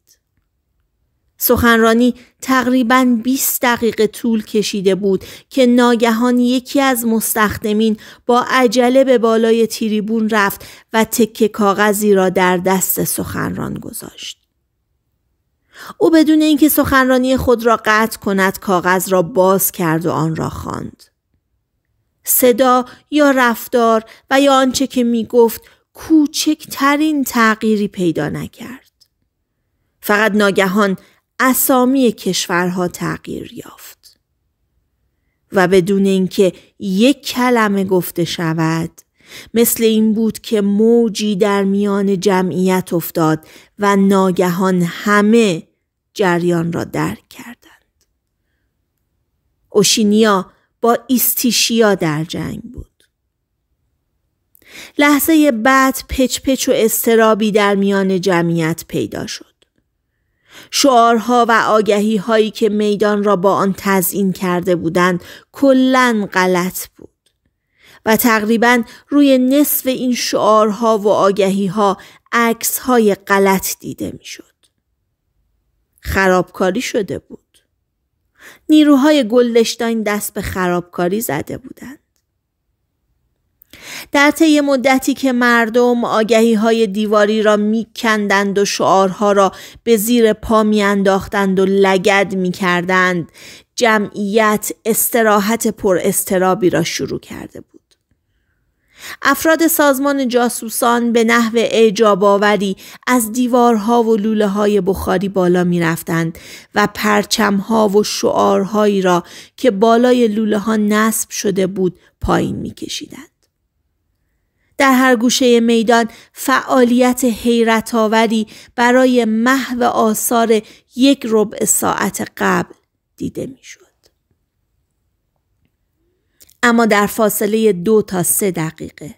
سخنرانی تقریبا 20 دقیقه طول کشیده بود که ناگهان یکی از مستخدمین با عجله به بالای تریبون رفت و تکه کاغذی را در دست سخنران گذاشت. او بدون اینکه سخنرانی خود را قطع کند کاغذ را باز کرد و آن را خواند. صدا یا رفتار و یا آنچه که می گفت کوچکترین تغییری پیدا نکرد. فقط ناگهان اسامی کشورها تغییر یافت. و بدون اینکه یک کلمه گفته شود مثل این بود که موجی در میان جمعیت افتاد و ناگهان همه جریان را درک کردند. اوشینیا با ایستیشیا در جنگ بود. لحظه بعد پچ و استرابی در میان جمعیت پیدا شد. شعارها و آگهی هایی که میدان را با آن تزیین کرده بودند کلا غلط بود و تقریبا روی نصف این شعارها و آگهی ها عکس های غلط دیده میشد. خرابکاری شده بود. نیروهای گلدشتاین دست به خرابکاری زده بودند. در طی مدتی که مردم آگهی های دیواری را میکندند و شعارها را به زیر پا میانداختند و لگد میکردند جمعیت استراحت پر استرابی را شروع کرده بود. افراد سازمان جاسوسان به نحو آوری از دیوارها و لوله های بخاری بالا می رفتند و پرچمها و شعارهایی را که بالای لوله ها نصب شده بود پایین می کشیدند. در هر گوشه میدان فعالیت حیرت آوری برای محو آثار یک ربع ساعت قبل دیده میشد. اما در فاصله دو تا سه دقیقه.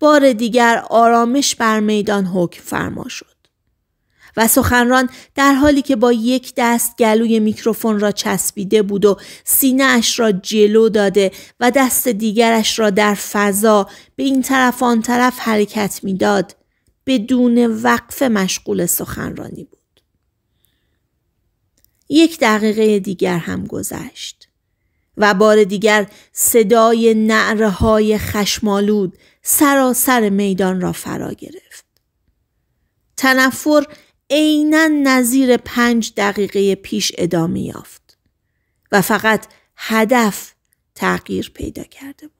بار دیگر آرامش بر میدان حکم فرما شد. و سخنران در حالی که با یک دست گلوی میکروفون را چسبیده بود و سینه اش را جلو داده و دست دیگرش را در فضا به این طرف آن طرف حرکت میداد بدون وقف مشغول سخنرانی بود. یک دقیقه دیگر هم گذشت. و بار دیگر صدای نعره های خشمالود سراسر میدان را فرا گرفت. تنفر عینا نظیر پنج دقیقه پیش ادامه یافت و فقط هدف تغییر پیدا کرده بود.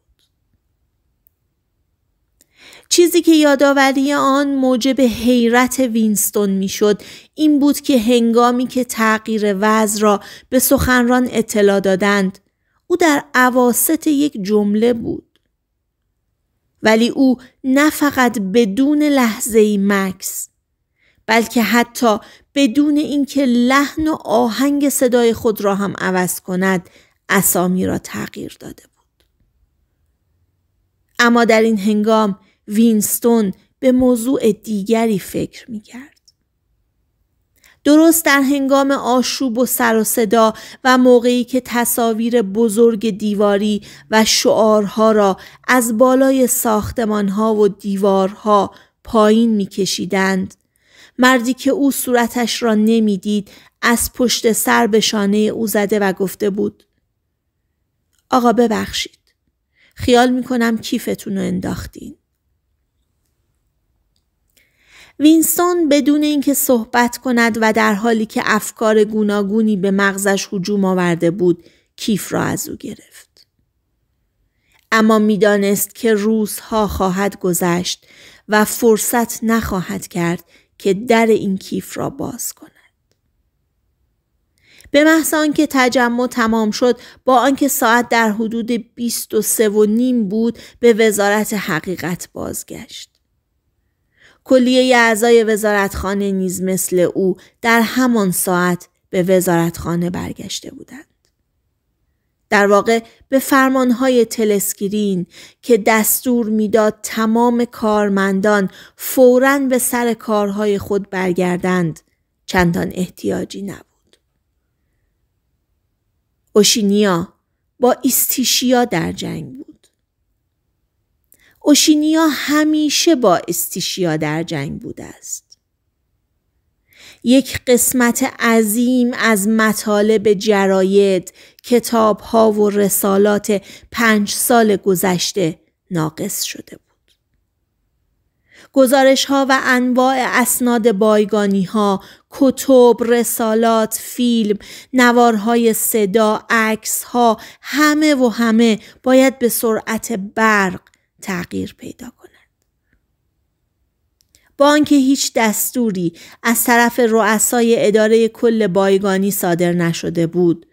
چیزی که یادآوری آن موجب حیرت وینستون میشد این بود که هنگامی که تغییر وضع را به سخنران اطلاع دادند او در عواست یک جمله بود. ولی او نه فقط بدون لحظه ای مکس بلکه حتی بدون اینکه لحن و آهنگ صدای خود را هم عوض کند اسامی را تغییر داده بود. اما در این هنگام وینستون به موضوع دیگری فکر می کرد. درست در هنگام آشوب و سر و صدا و موقعی که تصاویر بزرگ دیواری و شعارها را از بالای ساختمانها و دیوارها پایین میکشیدند مردی که او صورتش را نمیدید از پشت سر به شانه او زده و گفته بود آقا ببخشید خیال میکنم کیفتون رو انداختین وینستون بدون اینکه صحبت کند و در حالی که افکار گوناگونی به مغزش هجوم آورده بود کیف را از او گرفت اما میدانست که روزها خواهد گذشت و فرصت نخواهد کرد که در این کیف را باز کند به محض آنکه تجمع تمام شد با آنکه ساعت در حدود 23 و نیم بود به وزارت حقیقت بازگشت کلیه اعضای وزارتخانه نیز مثل او در همان ساعت به وزارتخانه برگشته بودند. در واقع به فرمانهای تلسکرین که دستور میداد تمام کارمندان فوراً به سر کارهای خود برگردند چندان احتیاجی نبود. اوشینیا با ایستیشیا در جنگ بود. اوشینیا همیشه با استیشیا در جنگ بوده است. یک قسمت عظیم از مطالب جراید، کتاب ها و رسالات پنج سال گذشته ناقص شده بود. گزارش ها و انواع اسناد بایگانی ها، کتب، رسالات، فیلم، نوارهای صدا، عکس ها، همه و همه باید به سرعت برق تغییر پیدا کند. با آنکه هیچ دستوری از طرف رؤسای اداره کل بایگانی صادر نشده بود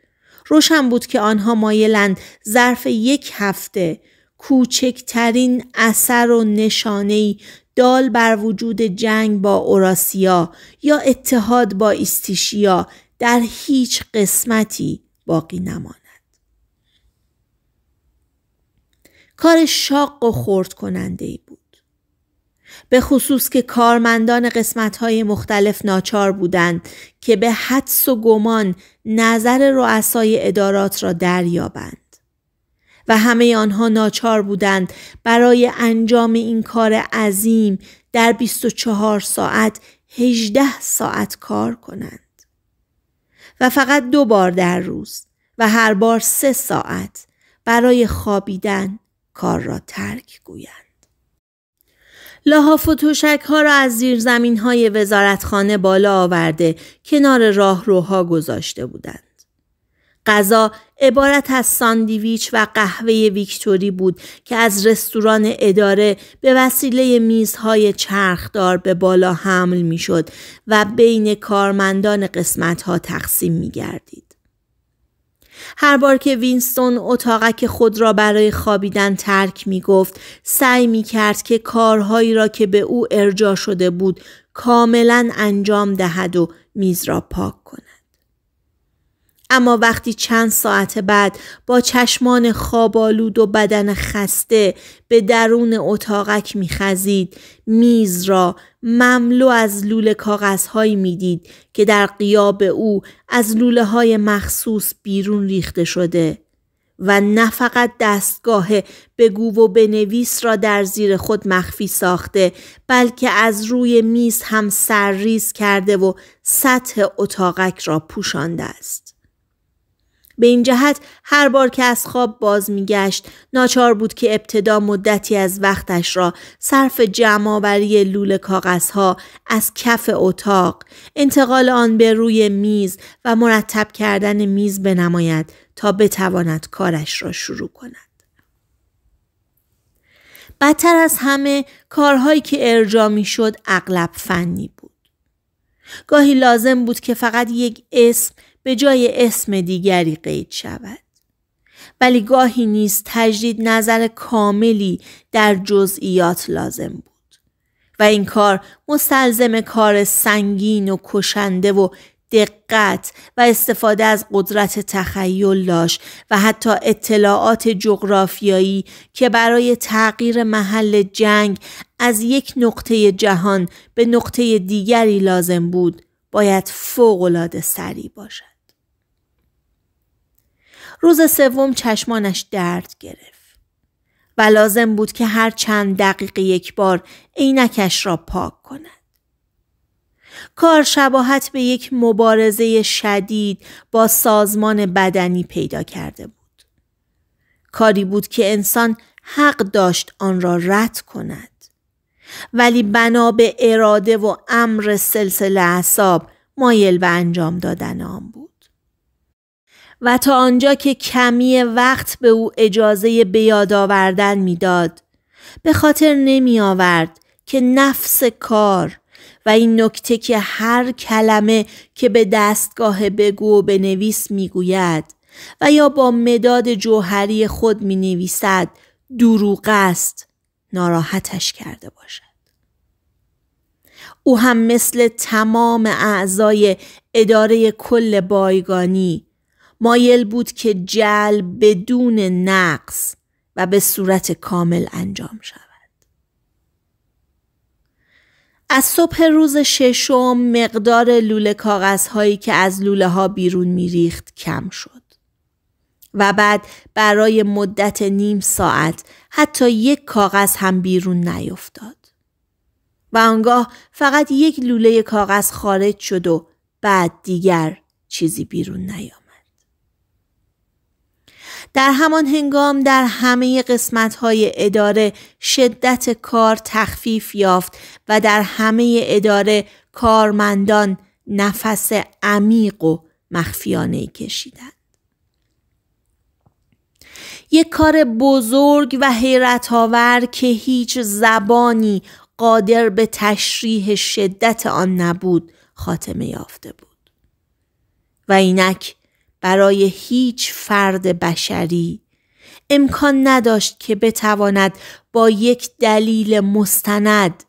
روشن بود که آنها مایلند ظرف یک هفته کوچکترین اثر و نشانهای دال بر وجود جنگ با اوراسیا یا اتحاد با ایستیشیا در هیچ قسمتی باقی نماند. کار شاق و خورد کننده ای بود. به خصوص که کارمندان قسمت های مختلف ناچار بودند که به حدس و گمان نظر رؤسای ادارات را دریابند. و همه آنها ناچار بودند برای انجام این کار عظیم در 24 ساعت 18 ساعت کار کنند. و فقط دو بار در روز و هر بار سه ساعت برای خوابیدن، کار را ترک گویند. لاها و ها را از زیر زمین های وزارتخانه بالا آورده کنار راهروها گذاشته بودند. غذا عبارت از ساندیویچ و قهوه ویکتوری بود که از رستوران اداره به وسیله میزهای چرخدار به بالا حمل میشد و بین کارمندان قسمت ها تقسیم می گردید. هر بار که وینستون اتاقک خود را برای خوابیدن ترک می گفت سعی می کرد که کارهایی را که به او ارجا شده بود کاملا انجام دهد و میز را پاک کند. اما وقتی چند ساعت بعد با چشمان خوابالود و بدن خسته به درون اتاقک میخزید میز را مملو از لوله کاغذهایی میدید که در قیاب او از لوله های مخصوص بیرون ریخته شده و نه فقط دستگاه بگو و بنویس را در زیر خود مخفی ساخته بلکه از روی میز هم سرریز کرده و سطح اتاقک را پوشانده است. به این جهت هر بار که از خواب باز میگشت ناچار بود که ابتدا مدتی از وقتش را صرف جمعآوری لوله کاغذها از کف اتاق انتقال آن به روی میز و مرتب کردن میز بنماید تا بتواند کارش را شروع کند بدتر از همه کارهایی که ارجا میشد اغلب فنی بود گاهی لازم بود که فقط یک اسم به جای اسم دیگری قید شود. ولی گاهی نیز تجدید نظر کاملی در جزئیات لازم بود و این کار مستلزم کار سنگین و کشنده و دقت و استفاده از قدرت تخیل داشت و حتی اطلاعات جغرافیایی که برای تغییر محل جنگ از یک نقطه جهان به نقطه دیگری لازم بود باید فوقالعاده سریع باشد روز سوم چشمانش درد گرفت و لازم بود که هر چند دقیقه یک بار عینکش را پاک کند. کار شباهت به یک مبارزه شدید با سازمان بدنی پیدا کرده بود. کاری بود که انسان حق داشت آن را رد کند. ولی بنا به اراده و امر سلسله اعصاب مایل به انجام دادن آن بود. و تا آنجا که کمی وقت به او اجازه به یاد آوردن میداد به خاطر نمی آورد که نفس کار و این نکته که هر کلمه که به دستگاه بگو و بنویس میگوید و یا با مداد جوهری خود می نویسد دروغ است ناراحتش کرده باشد او هم مثل تمام اعضای اداره کل بایگانی مایل بود که جل بدون نقص و به صورت کامل انجام شود. از صبح روز ششم مقدار لوله کاغذ هایی که از لوله ها بیرون میریخت کم شد. و بعد برای مدت نیم ساعت حتی یک کاغذ هم بیرون نیفتاد. و آنگاه فقط یک لوله کاغذ خارج شد و بعد دیگر چیزی بیرون نیامد. در همان هنگام در همه قسمت های اداره شدت کار تخفیف یافت و در همه اداره کارمندان نفس عمیق و مخفیانه کشیدند. یک کار بزرگ و حیرت آور که هیچ زبانی قادر به تشریح شدت آن نبود خاتمه یافته بود و اینک برای هیچ فرد بشری امکان نداشت که بتواند با یک دلیل مستند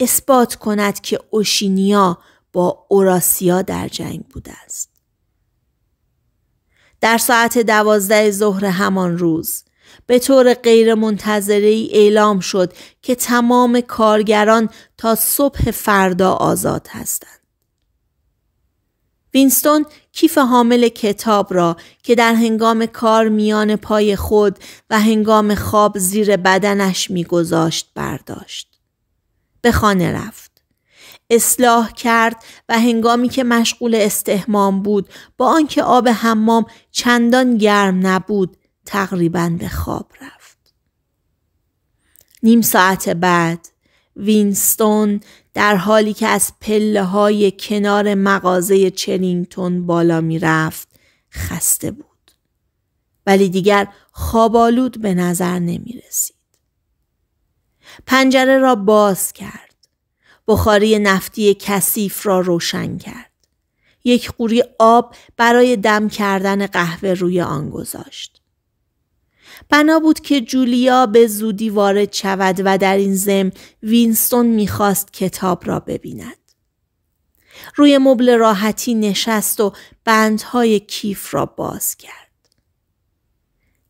اثبات کند که اوشینیا با اوراسیا در جنگ بوده است. در ساعت دوازده ظهر همان روز به طور غیر منتظره ای اعلام شد که تمام کارگران تا صبح فردا آزاد هستند. وینستون کیف حامل کتاب را که در هنگام کار میان پای خود و هنگام خواب زیر بدنش میگذاشت برداشت. به خانه رفت. اصلاح کرد و هنگامی که مشغول استهمام بود با آنکه آب حمام چندان گرم نبود تقریبا به خواب رفت. نیم ساعت بعد وینستون در حالی که از پله های کنار مغازه چرینگتون بالا می رفت خسته بود. ولی دیگر خوابالود به نظر نمی رسید. پنجره را باز کرد. بخاری نفتی کثیف را روشن کرد. یک قوری آب برای دم کردن قهوه روی آن گذاشت. بنا بود که جولیا به زودی وارد شود و در این زم وینستون میخواست کتاب را ببیند. روی مبل راحتی نشست و بندهای کیف را باز کرد.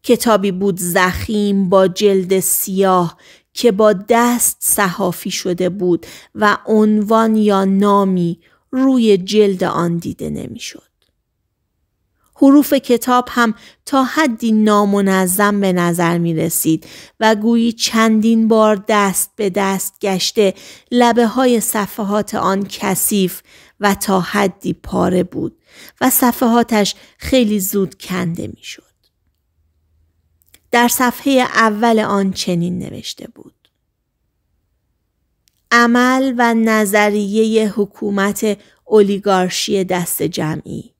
کتابی بود زخیم با جلد سیاه که با دست صحافی شده بود و عنوان یا نامی روی جلد آن دیده نمیشد. حروف کتاب هم تا حدی نامنظم به نظر می رسید و گویی چندین بار دست به دست گشته لبه های صفحات آن کثیف و تا حدی پاره بود و صفحاتش خیلی زود کنده می شد. در صفحه اول آن چنین نوشته بود. عمل و نظریه حکومت اولیگارشی دست جمعی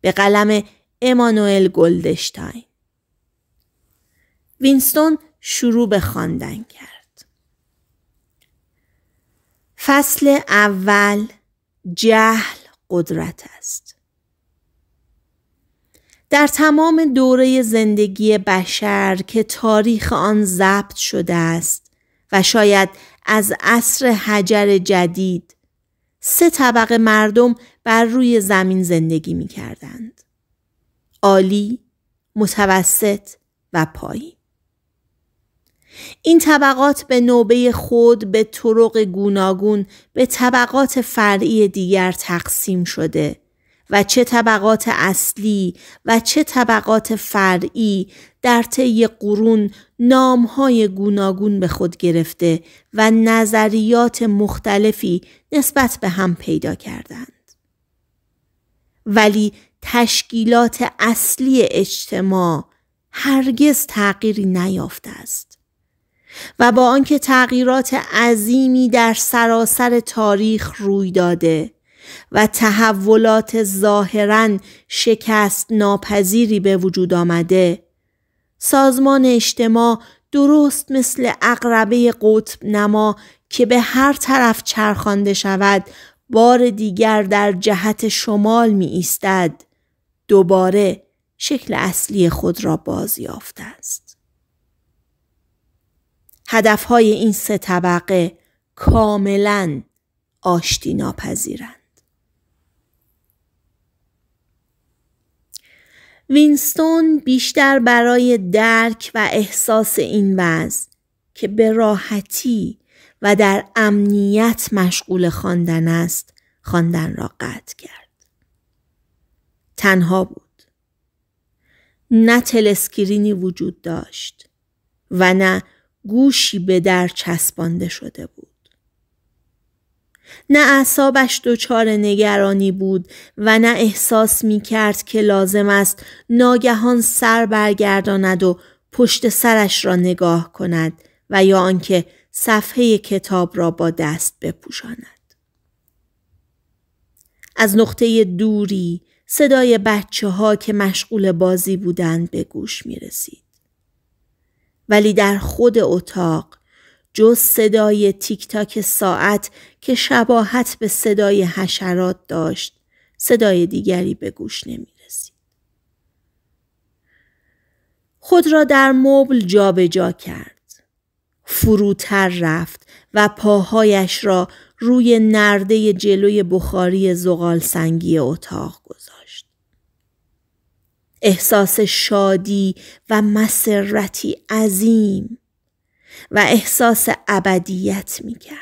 به قلم امانوئل گلدشتاین وینستون شروع به خواندن کرد فصل اول جهل قدرت است در تمام دوره زندگی بشر که تاریخ آن ضبط شده است و شاید از عصر حجر جدید سه طبقه مردم بر روی زمین زندگی می کردند. عالی، متوسط و پایی این طبقات به نوبه خود به طرق گوناگون به طبقات فرعی دیگر تقسیم شده و چه طبقات اصلی و چه طبقات فرعی در طی قرون های گوناگون به خود گرفته و نظریات مختلفی نسبت به هم پیدا کردند. ولی تشکیلات اصلی اجتماع هرگز تغییری نیافته است و با آنکه تغییرات عظیمی در سراسر تاریخ روی داده و تحولات ظاهرا شکست ناپذیری به وجود آمده سازمان اجتماع درست مثل اقربه قطب نما که به هر طرف چرخانده شود بار دیگر در جهت شمال می ایستد. دوباره شکل اصلی خود را بازیافت است. هدفهای این سه طبقه کاملا آشتی ناپذیرند. وینستون بیشتر برای درک و احساس این وضع که به راحتی و در امنیت مشغول خواندن است خواندن را قطع کرد تنها بود نه تلسکرینی وجود داشت و نه گوشی به در چسبانده شده بود نه اعصابش دچار نگرانی بود و نه احساس می کرد که لازم است ناگهان سر برگرداند و پشت سرش را نگاه کند و یا آنکه صفحه کتاب را با دست بپوشاند. از نقطه دوری صدای بچه ها که مشغول بازی بودند به گوش می رسید. ولی در خود اتاق جز صدای تیک تاک ساعت که شباهت به صدای حشرات داشت صدای دیگری به گوش نمی رسید. خود را در مبل جابجا جا کرد. فروتر رفت و پاهایش را روی نرده جلوی بخاری زغال سنگی اتاق گذاشت. احساس شادی و مسرتی عظیم و احساس ابدیت می کرد.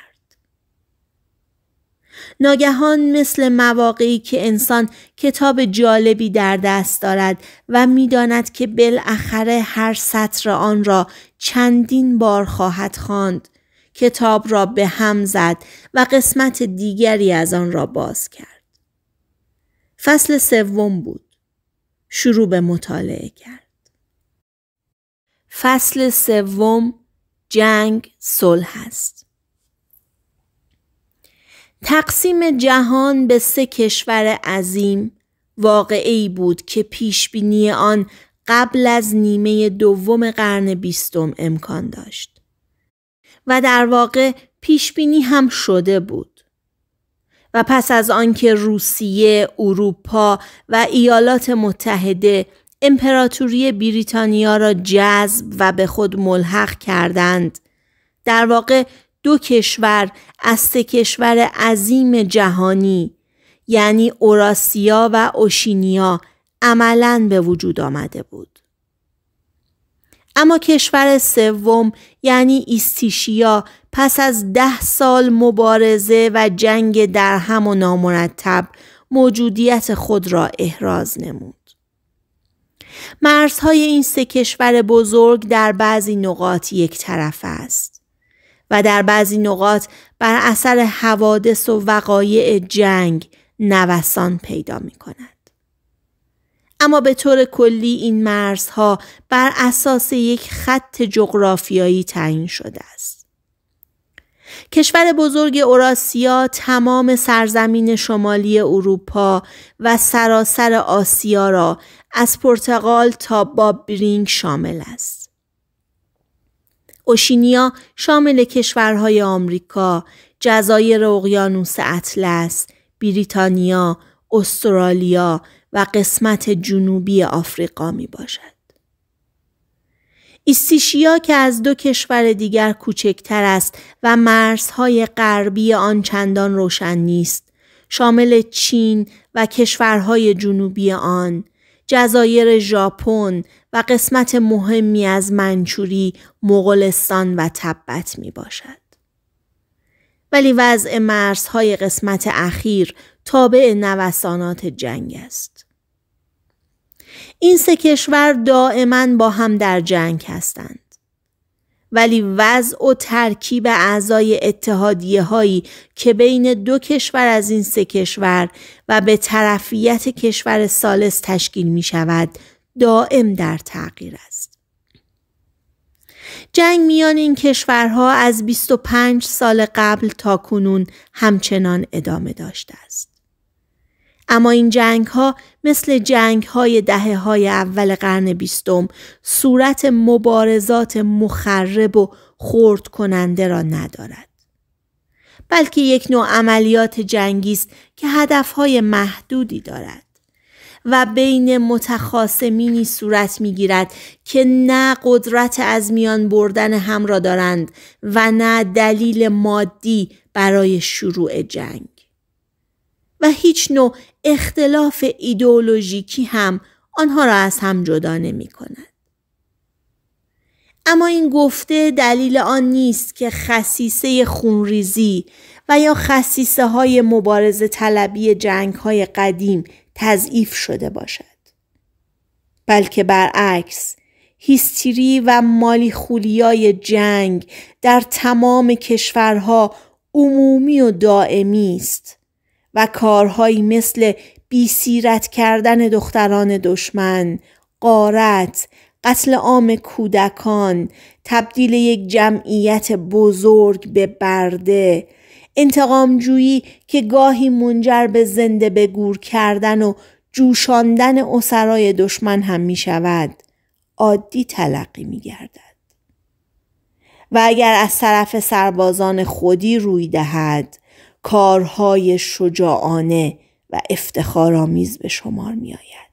ناگهان مثل مواقعی که انسان کتاب جالبی در دست دارد و میداند که بالاخره هر سطر آن را چندین بار خواهد خواند کتاب را به هم زد و قسمت دیگری از آن را باز کرد فصل سوم بود شروع به مطالعه کرد فصل سوم جنگ صلح است تقسیم جهان به سه کشور عظیم واقعی بود که پیش بینی آن قبل از نیمه دوم قرن بیستم امکان داشت و در واقع پیش بینی هم شده بود و پس از آنکه روسیه، اروپا و ایالات متحده امپراتوری بریتانیا را جذب و به خود ملحق کردند. در واقع دو کشور از سه کشور عظیم جهانی یعنی اوراسیا و اوشینیا عملا به وجود آمده بود. اما کشور سوم یعنی ایستیشیا پس از ده سال مبارزه و جنگ درهم و نامرتب موجودیت خود را احراز نمود. مرزهای این سه کشور بزرگ در بعضی نقاط یک طرف است و در بعضی نقاط بر اثر حوادث و وقایع جنگ نوسان پیدا می کند. اما به طور کلی این مرزها بر اساس یک خط جغرافیایی تعیین شده است. کشور بزرگ اوراسیا تمام سرزمین شمالی اروپا و سراسر آسیا را از پرتغال تا بابرینگ شامل است. اوشینیا شامل کشورهای آمریکا، جزایر اقیانوس اطلس، بریتانیا، استرالیا و قسمت جنوبی آفریقا می باشد. ایستیشیا که از دو کشور دیگر کوچکتر است و مرزهای غربی آن چندان روشن نیست، شامل چین و کشورهای جنوبی آن، جزایر ژاپن و قسمت مهمی از منچوری، مغولستان و تبت می باشد. ولی وضع مرزهای قسمت اخیر تابع نوسانات جنگ است. این سه کشور دائما با هم در جنگ هستند. ولی وضع و ترکیب اعضای اتحادیه هایی که بین دو کشور از این سه کشور و به طرفیت کشور سالس تشکیل می شود دائم در تغییر است. جنگ میان این کشورها از 25 سال قبل تا کنون همچنان ادامه داشته است. اما این جنگ ها مثل جنگ های دهه های اول قرن بیستم صورت مبارزات مخرب و خورد کننده را ندارد. بلکه یک نوع عملیات جنگی است که هدفهای محدودی دارد. و بین متخاصمینی صورت میگیرد که نه قدرت از میان بردن هم را دارند و نه دلیل مادی برای شروع جنگ و هیچ نوع اختلاف ایدئولوژیکی هم آنها را از هم جدا نمی کند. اما این گفته دلیل آن نیست که خصیصه خونریزی و یا خصیصه های مبارزه طلبی جنگ های قدیم تضعیف شده باشد. بلکه برعکس هیستری و مالی خولیای جنگ در تمام کشورها عمومی و دائمی است و کارهایی مثل بیسیرت کردن دختران دشمن، قارت، قتل عام کودکان، تبدیل یک جمعیت بزرگ به برده، انتقامجویی که گاهی منجر به زنده به گور کردن و جوشاندن اسرای دشمن هم می شود. عادی تلقی می گردد. و اگر از طرف سربازان خودی روی دهد کارهای شجاعانه و افتخارآمیز به شمار می آید.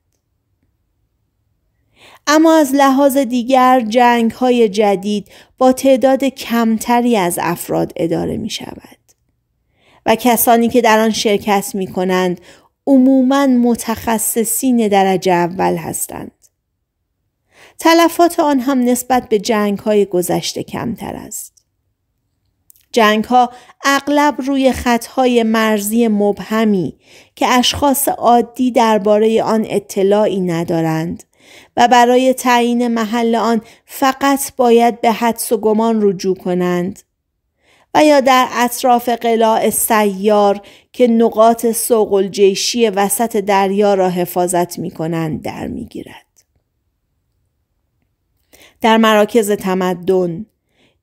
اما از لحاظ دیگر جنگ های جدید با تعداد کمتری از افراد اداره می شود و کسانی که در آن شرکت می کنند عموما متخصصین درجه اول هستند. تلفات آن هم نسبت به جنگ های گذشته کمتر است. جنگ ها اغلب روی خطهای مرزی مبهمی که اشخاص عادی درباره آن اطلاعی ندارند و برای تعیین محل آن فقط باید به حدس و گمان رجوع کنند و یا در اطراف قلاع سیار که نقاط سوق الجیشی وسط دریا را حفاظت می کنند در می گیرد. در مراکز تمدن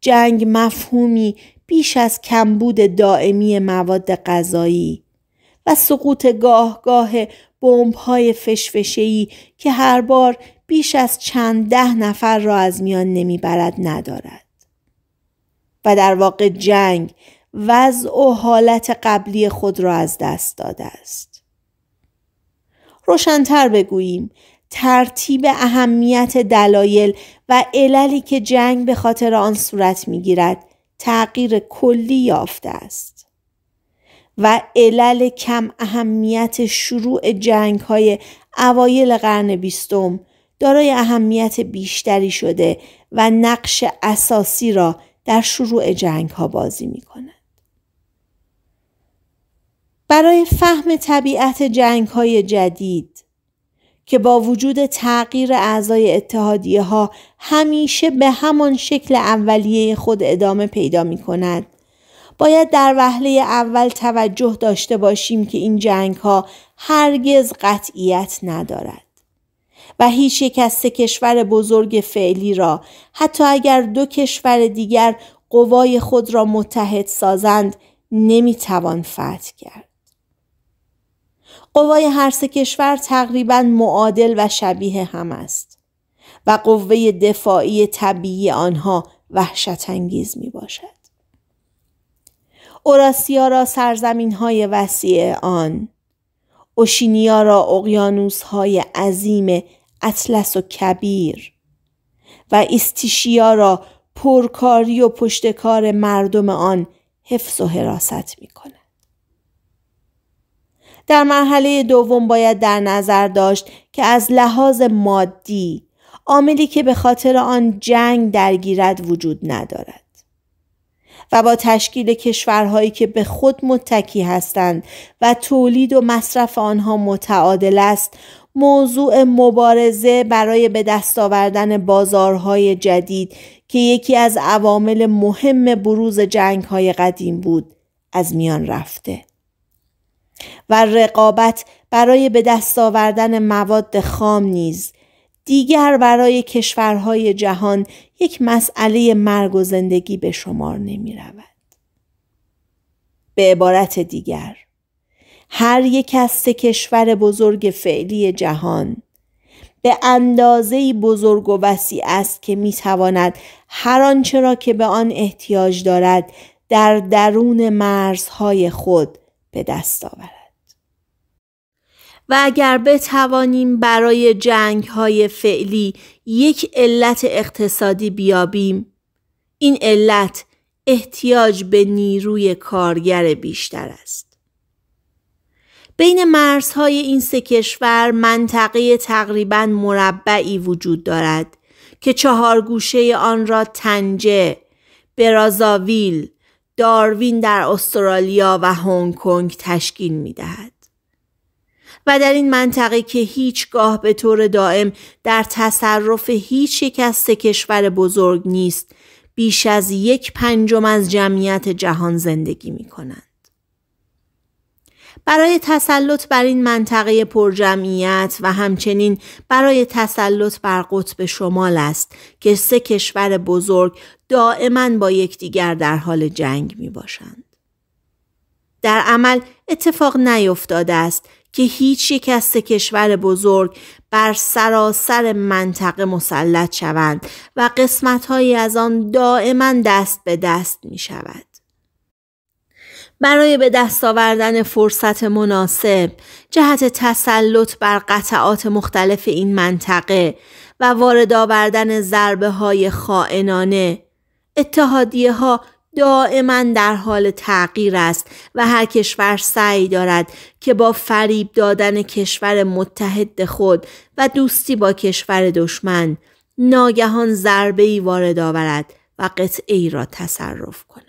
جنگ مفهومی بیش از کمبود دائمی مواد غذایی و سقوط گاه گاهگاه بمب‌های فشفشهی که هر بار بیش از چند ده نفر را از میان نمیبرد ندارد و در واقع جنگ وضع و حالت قبلی خود را از دست داده است روشنتر بگوییم ترتیب اهمیت دلایل و عللی که جنگ به خاطر آن صورت میگیرد تغییر کلی یافته است و علل کم اهمیت شروع جنگ های اوایل قرن بیستم دارای اهمیت بیشتری شده و نقش اساسی را در شروع جنگ ها بازی می کند. برای فهم طبیعت جنگ های جدید که با وجود تغییر اعضای اتحادیه ها همیشه به همان شکل اولیه خود ادامه پیدا می کند. باید در وهله اول توجه داشته باشیم که این جنگ ها هرگز قطعیت ندارد. و هیچ یک از سه کشور بزرگ فعلی را حتی اگر دو کشور دیگر قوای خود را متحد سازند نمیتوان فتح کرد. قوای هر سه کشور تقریبا معادل و شبیه هم است و قوه دفاعی طبیعی آنها وحشت انگیز می باشد. اوراسیا را سرزمین های وسیع آن، اوشینیا را اقیانوس های عظیم اطلس و کبیر و استیشیا را پرکاری و پشتکار مردم آن حفظ و حراست می کند. در مرحله دوم باید در نظر داشت که از لحاظ مادی عاملی که به خاطر آن جنگ درگیرد وجود ندارد و با تشکیل کشورهایی که به خود متکی هستند و تولید و مصرف آنها متعادل است موضوع مبارزه برای به دست آوردن بازارهای جدید که یکی از عوامل مهم بروز جنگهای قدیم بود از میان رفته و رقابت برای به دست آوردن مواد خام نیز دیگر برای کشورهای جهان یک مسئله مرگ و زندگی به شمار نمی رود. به عبارت دیگر هر یک از سه کشور بزرگ فعلی جهان به اندازه بزرگ و وسیع است که می تواند هر آنچه را که به آن احتیاج دارد در درون مرزهای خود به دست آورد. و اگر بتوانیم برای جنگ های فعلی یک علت اقتصادی بیابیم این علت احتیاج به نیروی کارگر بیشتر است. بین مرزهای این سه کشور منطقه تقریبا مربعی وجود دارد که چهار گوشه آن را تنجه، برازاویل، داروین در استرالیا و هنگ کنگ تشکیل می دهد. و در این منطقه که هیچگاه به طور دائم در تصرف هیچ یک از سه کشور بزرگ نیست بیش از یک پنجم از جمعیت جهان زندگی می کنند. برای تسلط بر این منطقه پرجمعیت و همچنین برای تسلط بر قطب شمال است که سه کشور بزرگ دائما با یکدیگر در حال جنگ می باشند. در عمل اتفاق نیفتاده است که هیچ یک از سه کشور بزرگ بر سراسر منطقه مسلط شوند و قسمتهایی از آن دائما دست به دست می شود. برای به دست آوردن فرصت مناسب جهت تسلط بر قطعات مختلف این منطقه و وارد آوردن ضربه های خائنانه اتحادیه ها دائما در حال تغییر است و هر کشور سعی دارد که با فریب دادن کشور متحد خود و دوستی با کشور دشمن ناگهان ضربه ای وارد آورد و قطعی را تصرف کند.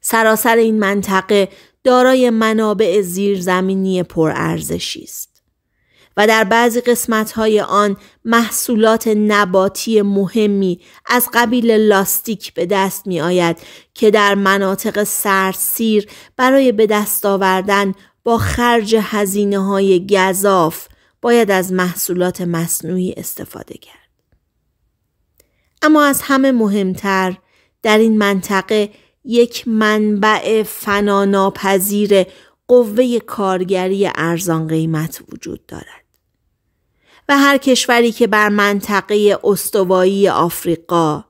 سراسر این منطقه دارای منابع زیرزمینی پرارزشی است. و در بعضی قسمتهای آن محصولات نباتی مهمی از قبیل لاستیک به دست می آید که در مناطق سرسیر برای به دست آوردن با خرج هزینه های گذاف باید از محصولات مصنوعی استفاده کرد. اما از همه مهمتر در این منطقه یک منبع فناناپذیر قوه کارگری ارزان قیمت وجود دارد. به هر کشوری که بر منطقه استوایی آفریقا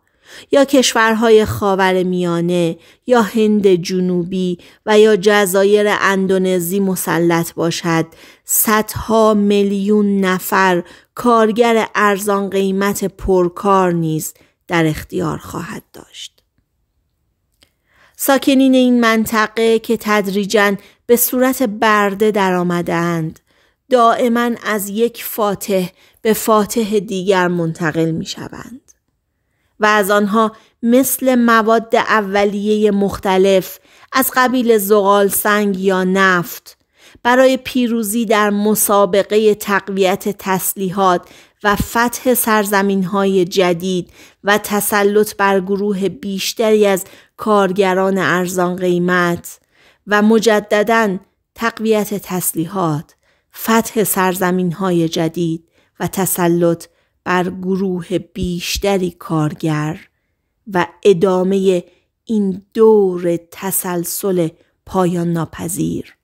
یا کشورهای خاور میانه یا هند جنوبی و یا جزایر اندونزی مسلط باشد صدها میلیون نفر کارگر ارزان قیمت پرکار نیز در اختیار خواهد داشت ساکنین این منطقه که تدریجا به صورت برده در اند دائما از یک فاتح به فاتح دیگر منتقل می شوند و از آنها مثل مواد اولیه مختلف از قبیل زغال سنگ یا نفت برای پیروزی در مسابقه تقویت تسلیحات و فتح سرزمین های جدید و تسلط بر گروه بیشتری از کارگران ارزان قیمت و مجددا تقویت تسلیحات فتح سرزمین های جدید و تسلط بر گروه بیشتری کارگر و ادامه این دور تسلسل پایان ناپذیر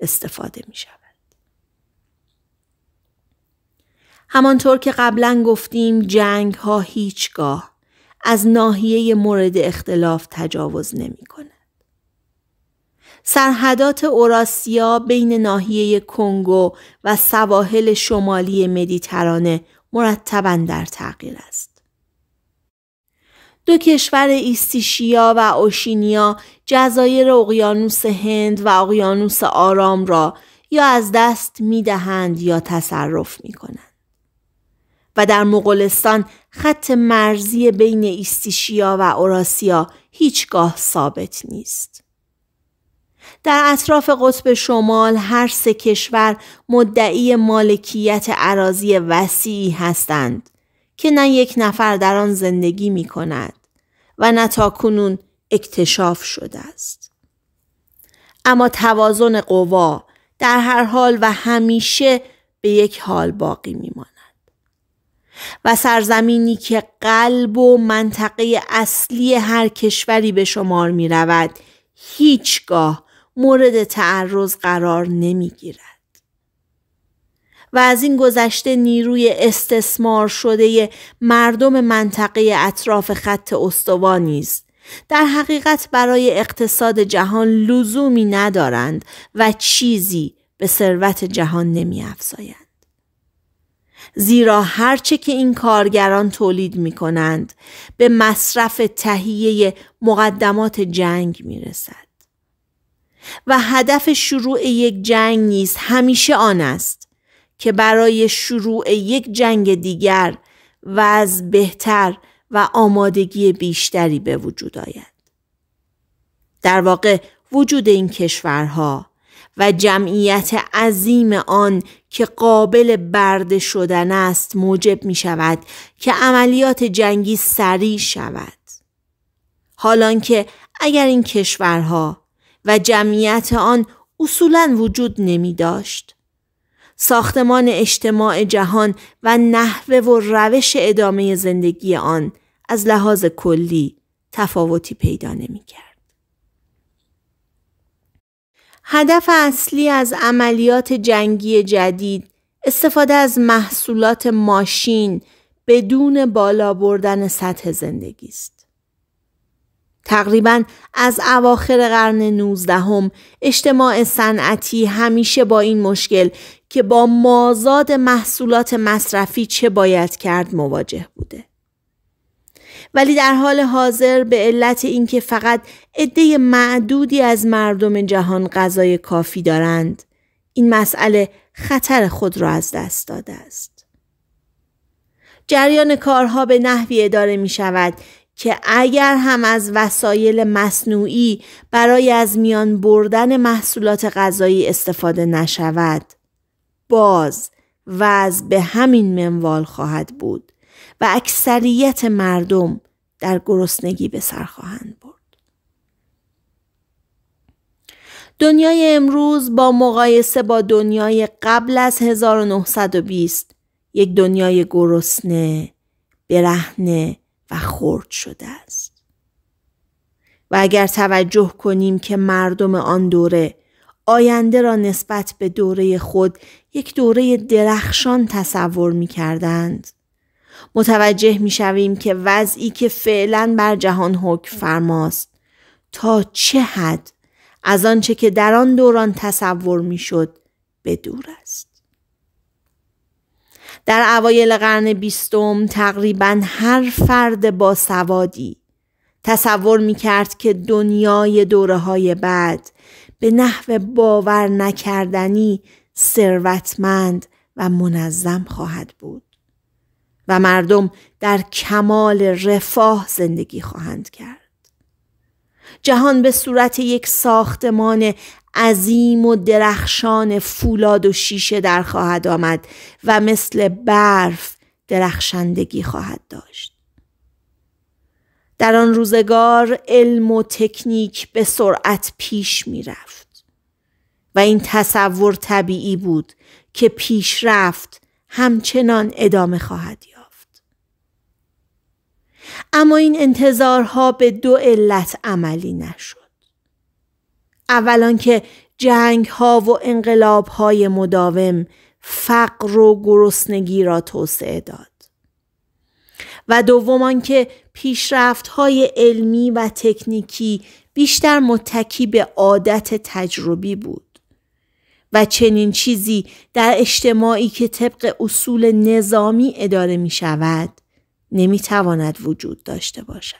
استفاده می شود. همانطور که قبلا گفتیم جنگ ها هیچگاه از ناحیه مورد اختلاف تجاوز نمی سرحدات اوراسیا بین ناحیه کنگو و سواحل شمالی مدیترانه مرتبا در تغییر است. دو کشور ایستیشیا و اوشینیا جزایر اقیانوس هند و اقیانوس آرام را یا از دست می دهند یا تصرف می کنند. و در مغولستان خط مرزی بین ایستیشیا و اوراسیا هیچگاه ثابت نیست. در اطراف قطب شمال هر سه کشور مدعی مالکیت عراضی وسیعی هستند که نه یک نفر در آن زندگی می کند و نه تا کنون اکتشاف شده است. اما توازن قوا در هر حال و همیشه به یک حال باقی می ماند و سرزمینی که قلب و منطقه اصلی هر کشوری به شمار می رود هیچگاه مورد تعرض قرار نمیگیرد. و از این گذشته نیروی استثمار شده مردم منطقه اطراف خط استوا در حقیقت برای اقتصاد جهان لزومی ندارند و چیزی به ثروت جهان نمی افزایند. زیرا هرچه که این کارگران تولید می کنند به مصرف تهیه مقدمات جنگ می رسد. و هدف شروع یک جنگ نیست همیشه آن است که برای شروع یک جنگ دیگر از بهتر و آمادگی بیشتری به وجود آید. در واقع وجود این کشورها و جمعیت عظیم آن که قابل برده شدن است موجب می شود که عملیات جنگی سریع شود. که اگر این کشورها و جمعیت آن اصولا وجود نمی داشت. ساختمان اجتماع جهان و نحوه و روش ادامه زندگی آن از لحاظ کلی تفاوتی پیدا نمی کرد. هدف اصلی از عملیات جنگی جدید استفاده از محصولات ماشین بدون بالا بردن سطح زندگی است. تقریبا از اواخر قرن نوزدهم اجتماع صنعتی همیشه با این مشکل که با مازاد محصولات مصرفی چه باید کرد مواجه بوده. ولی در حال حاضر به علت اینکه فقط عده معدودی از مردم جهان غذای کافی دارند این مسئله خطر خود را از دست داده است. جریان کارها به نحوی اداره می شود که اگر هم از وسایل مصنوعی برای از میان بردن محصولات غذایی استفاده نشود باز وضع به همین منوال خواهد بود و اکثریت مردم در گرسنگی به سر خواهند برد دنیای امروز با مقایسه با دنیای قبل از 1920 یک دنیای گرسنه، برهنه و خرد شده است. و اگر توجه کنیم که مردم آن دوره آینده را نسبت به دوره خود یک دوره درخشان تصور می کردند. متوجه می شویم که وضعی که فعلا بر جهان حکم فرماست تا چه حد از آنچه که در آن دوران تصور می شد به دور است. در اوایل قرن بیستم تقریبا هر فرد با سوادی تصور می کرد که دنیای دوره های بعد به نحو باور نکردنی ثروتمند و منظم خواهد بود و مردم در کمال رفاه زندگی خواهند کرد. جهان به صورت یک ساختمان عظیم و درخشان فولاد و شیشه در خواهد آمد و مثل برف درخشندگی خواهد داشت. در آن روزگار علم و تکنیک به سرعت پیش می رفت و این تصور طبیعی بود که پیشرفت همچنان ادامه خواهد یافت. اما این انتظارها به دو علت عملی نشد. اولان که جنگ ها و انقلاب های مداوم فقر و گرسنگی را توسعه داد. و دومان که پیشرفت های علمی و تکنیکی بیشتر متکی به عادت تجربی بود و چنین چیزی در اجتماعی که طبق اصول نظامی اداره می شود نمیتواند وجود داشته باشد.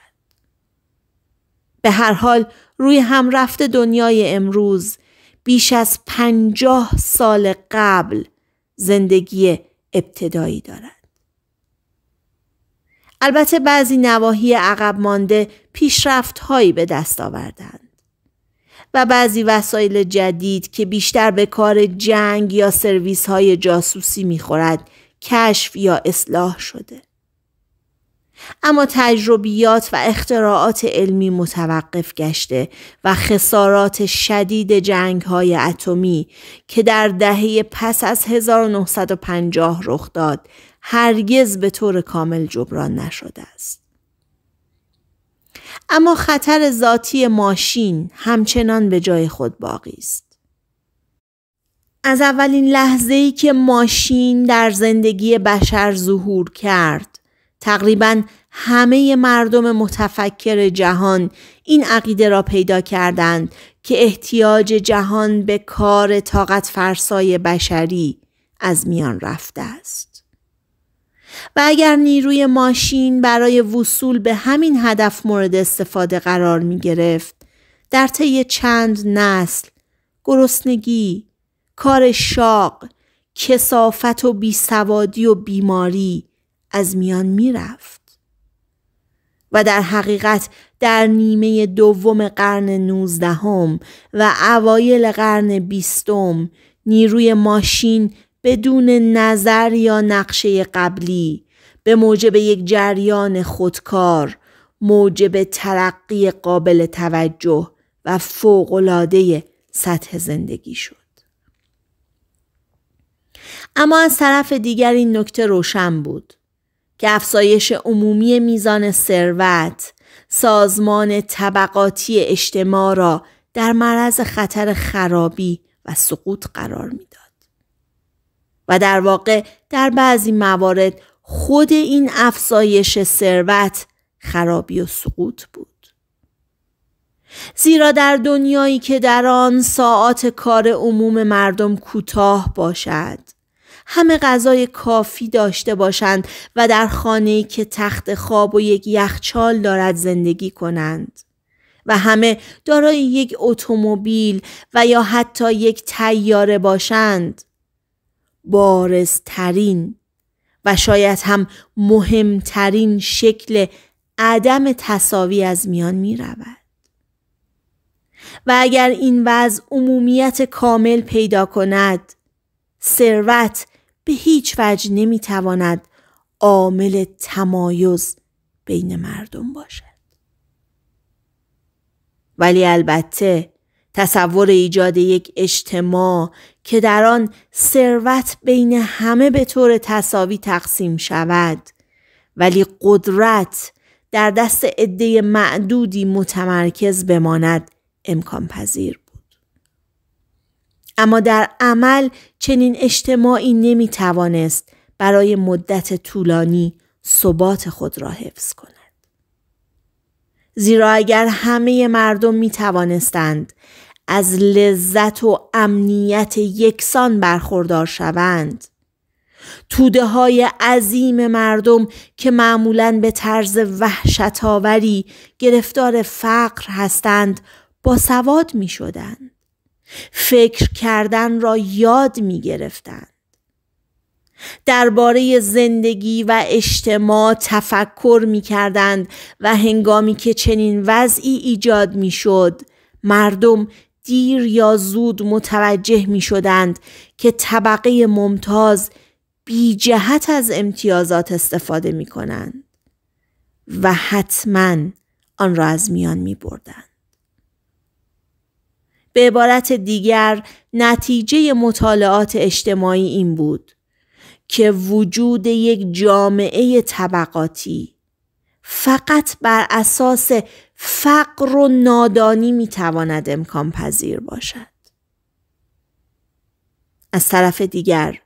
به هر حال روی هم رفته دنیای امروز بیش از پنجاه سال قبل زندگی ابتدایی دارد. البته بعضی نواحی عقب مانده پیشرفت هایی به دست آوردند و بعضی وسایل جدید که بیشتر به کار جنگ یا سرویس های جاسوسی میخورد کشف یا اصلاح شده. اما تجربیات و اختراعات علمی متوقف گشته و خسارات شدید جنگ های اتمی که در دهه پس از 1950 رخ داد هرگز به طور کامل جبران نشده است. اما خطر ذاتی ماشین همچنان به جای خود باقی است. از اولین لحظه ای که ماشین در زندگی بشر ظهور کرد تقریبا همه مردم متفکر جهان این عقیده را پیدا کردند که احتیاج جهان به کار طاقت فرسای بشری از میان رفته است. و اگر نیروی ماشین برای وصول به همین هدف مورد استفاده قرار می گرفت در طی چند نسل گرسنگی، کار شاق، کسافت و بیسوادی و بیماری از میان میرفت و در حقیقت در نیمه دوم قرن نوزدهم و اوایل قرن بیستم نیروی ماشین بدون نظر یا نقشه قبلی به موجب یک جریان خودکار موجب ترقی قابل توجه و فوقلاده سطح زندگی شد اما از طرف دیگر این نکته روشن بود که افزایش عمومی میزان ثروت سازمان طبقاتی اجتماع را در معرض خطر خرابی و سقوط قرار میداد و در واقع در بعضی موارد خود این افزایش ثروت خرابی و سقوط بود زیرا در دنیایی که در آن ساعات کار عموم مردم کوتاه باشد همه غذای کافی داشته باشند و در خانه‌ای که تخت خواب و یک یخچال دارد زندگی کنند و همه دارای یک اتومبیل و یا حتی یک تیاره باشند بارزترین و شاید هم مهمترین شکل عدم تصاوی از میان می رود. و اگر این وضع عمومیت کامل پیدا کند ثروت به هیچ وجه نمیتواند عامل تمایز بین مردم باشد. ولی البته تصور ایجاد یک اجتماع که در آن ثروت بین همه به طور تصاوی تقسیم شود ولی قدرت در دست عده معدودی متمرکز بماند امکان پذیر اما در عمل چنین اجتماعی نمی توانست برای مدت طولانی ثبات خود را حفظ کند. زیرا اگر همه مردم می توانستند از لذت و امنیت یکسان برخوردار شوند توده های عظیم مردم که معمولا به طرز وحشتاوری گرفتار فقر هستند با سواد می فکر کردن را یاد می گرفتند. درباره زندگی و اجتماع تفکر می کردند و هنگامی که چنین وضعی ایجاد می شد مردم دیر یا زود متوجه می شدند که طبقه ممتاز بی جهت از امتیازات استفاده می کنند و حتما آن را از میان می بردند. به عبارت دیگر نتیجه مطالعات اجتماعی این بود که وجود یک جامعه طبقاتی فقط بر اساس فقر و نادانی میتواند امکان پذیر باشد. از طرف دیگر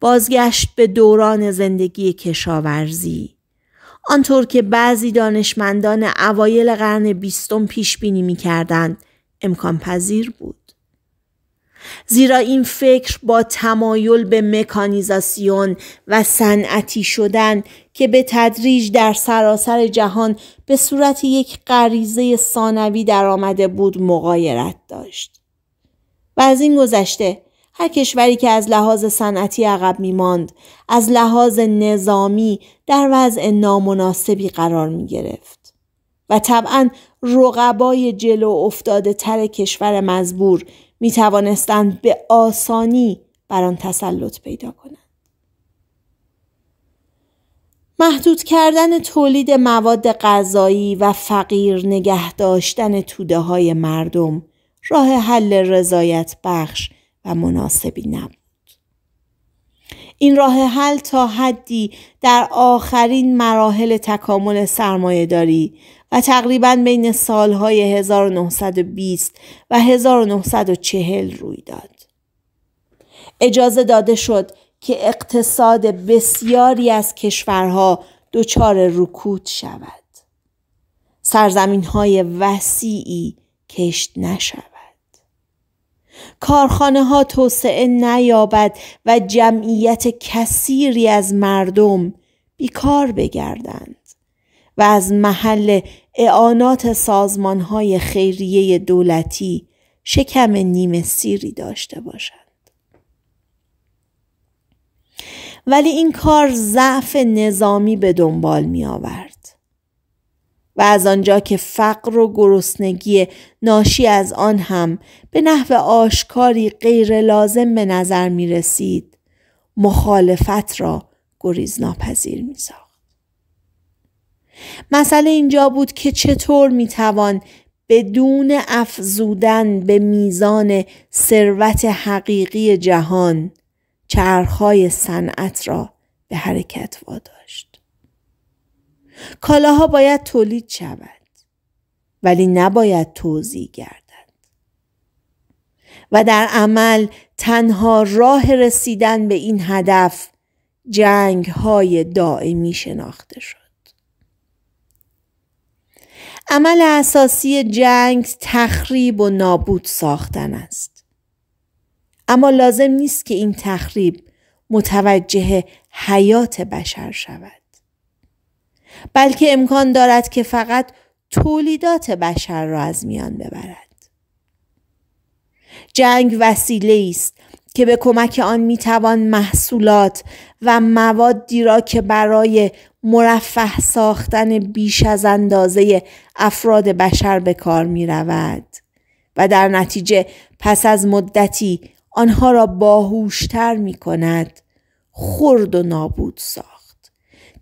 بازگشت به دوران زندگی کشاورزی آنطور که بعضی دانشمندان اوایل قرن بیستم پیش بینی کردند، امکان پذیر بود. زیرا این فکر با تمایل به مکانیزاسیون و صنعتی شدن که به تدریج در سراسر جهان به صورت یک غریزه ثانوی آمده بود مقایرت داشت و از این گذشته هر کشوری که از لحاظ صنعتی عقب می ماند از لحاظ نظامی در وضع نامناسبی قرار می گرفت و طبعا رقبای جلو افتاده تر کشور مزبور می توانستند به آسانی بر آن تسلط پیدا کنند. محدود کردن تولید مواد غذایی و فقیر نگه داشتن توده های مردم راه حل رضایت بخش و مناسبی نبود. این راه حل تا حدی در آخرین مراحل تکامل داری، و تقریبا بین سالهای 1920 و 1940 روی داد. اجازه داده شد که اقتصاد بسیاری از کشورها دچار رکود شود. سرزمین های وسیعی کشت نشود. کارخانه ها توسعه نیابد و جمعیت کثیری از مردم بیکار بگردند و از محل اعانات های خیریه دولتی شکم نیمه سیری داشته باشند. ولی این کار ضعف نظامی به دنبال می آورد. و از آنجا که فقر و گرسنگی ناشی از آن هم به نحو آشکاری غیر لازم به نظر می رسید مخالفت را گریزناپذیر می ساخت. مسئله اینجا بود که چطور میتوان بدون افزودن به میزان ثروت حقیقی جهان چرخهای صنعت را به حرکت واداشت کالاها باید تولید شود ولی نباید توضیح گردد و در عمل تنها راه رسیدن به این هدف جنگ های دائمی شناخته شد عمل اساسی جنگ تخریب و نابود ساختن است اما لازم نیست که این تخریب متوجه حیات بشر شود بلکه امکان دارد که فقط تولیدات بشر را از میان ببرد جنگ وسیله است که به کمک آن میتوان محصولات و موادی را که برای مرفه ساختن بیش از اندازه افراد بشر به کار می رود و در نتیجه پس از مدتی آنها را باهوشتر می کند خرد و نابود ساخت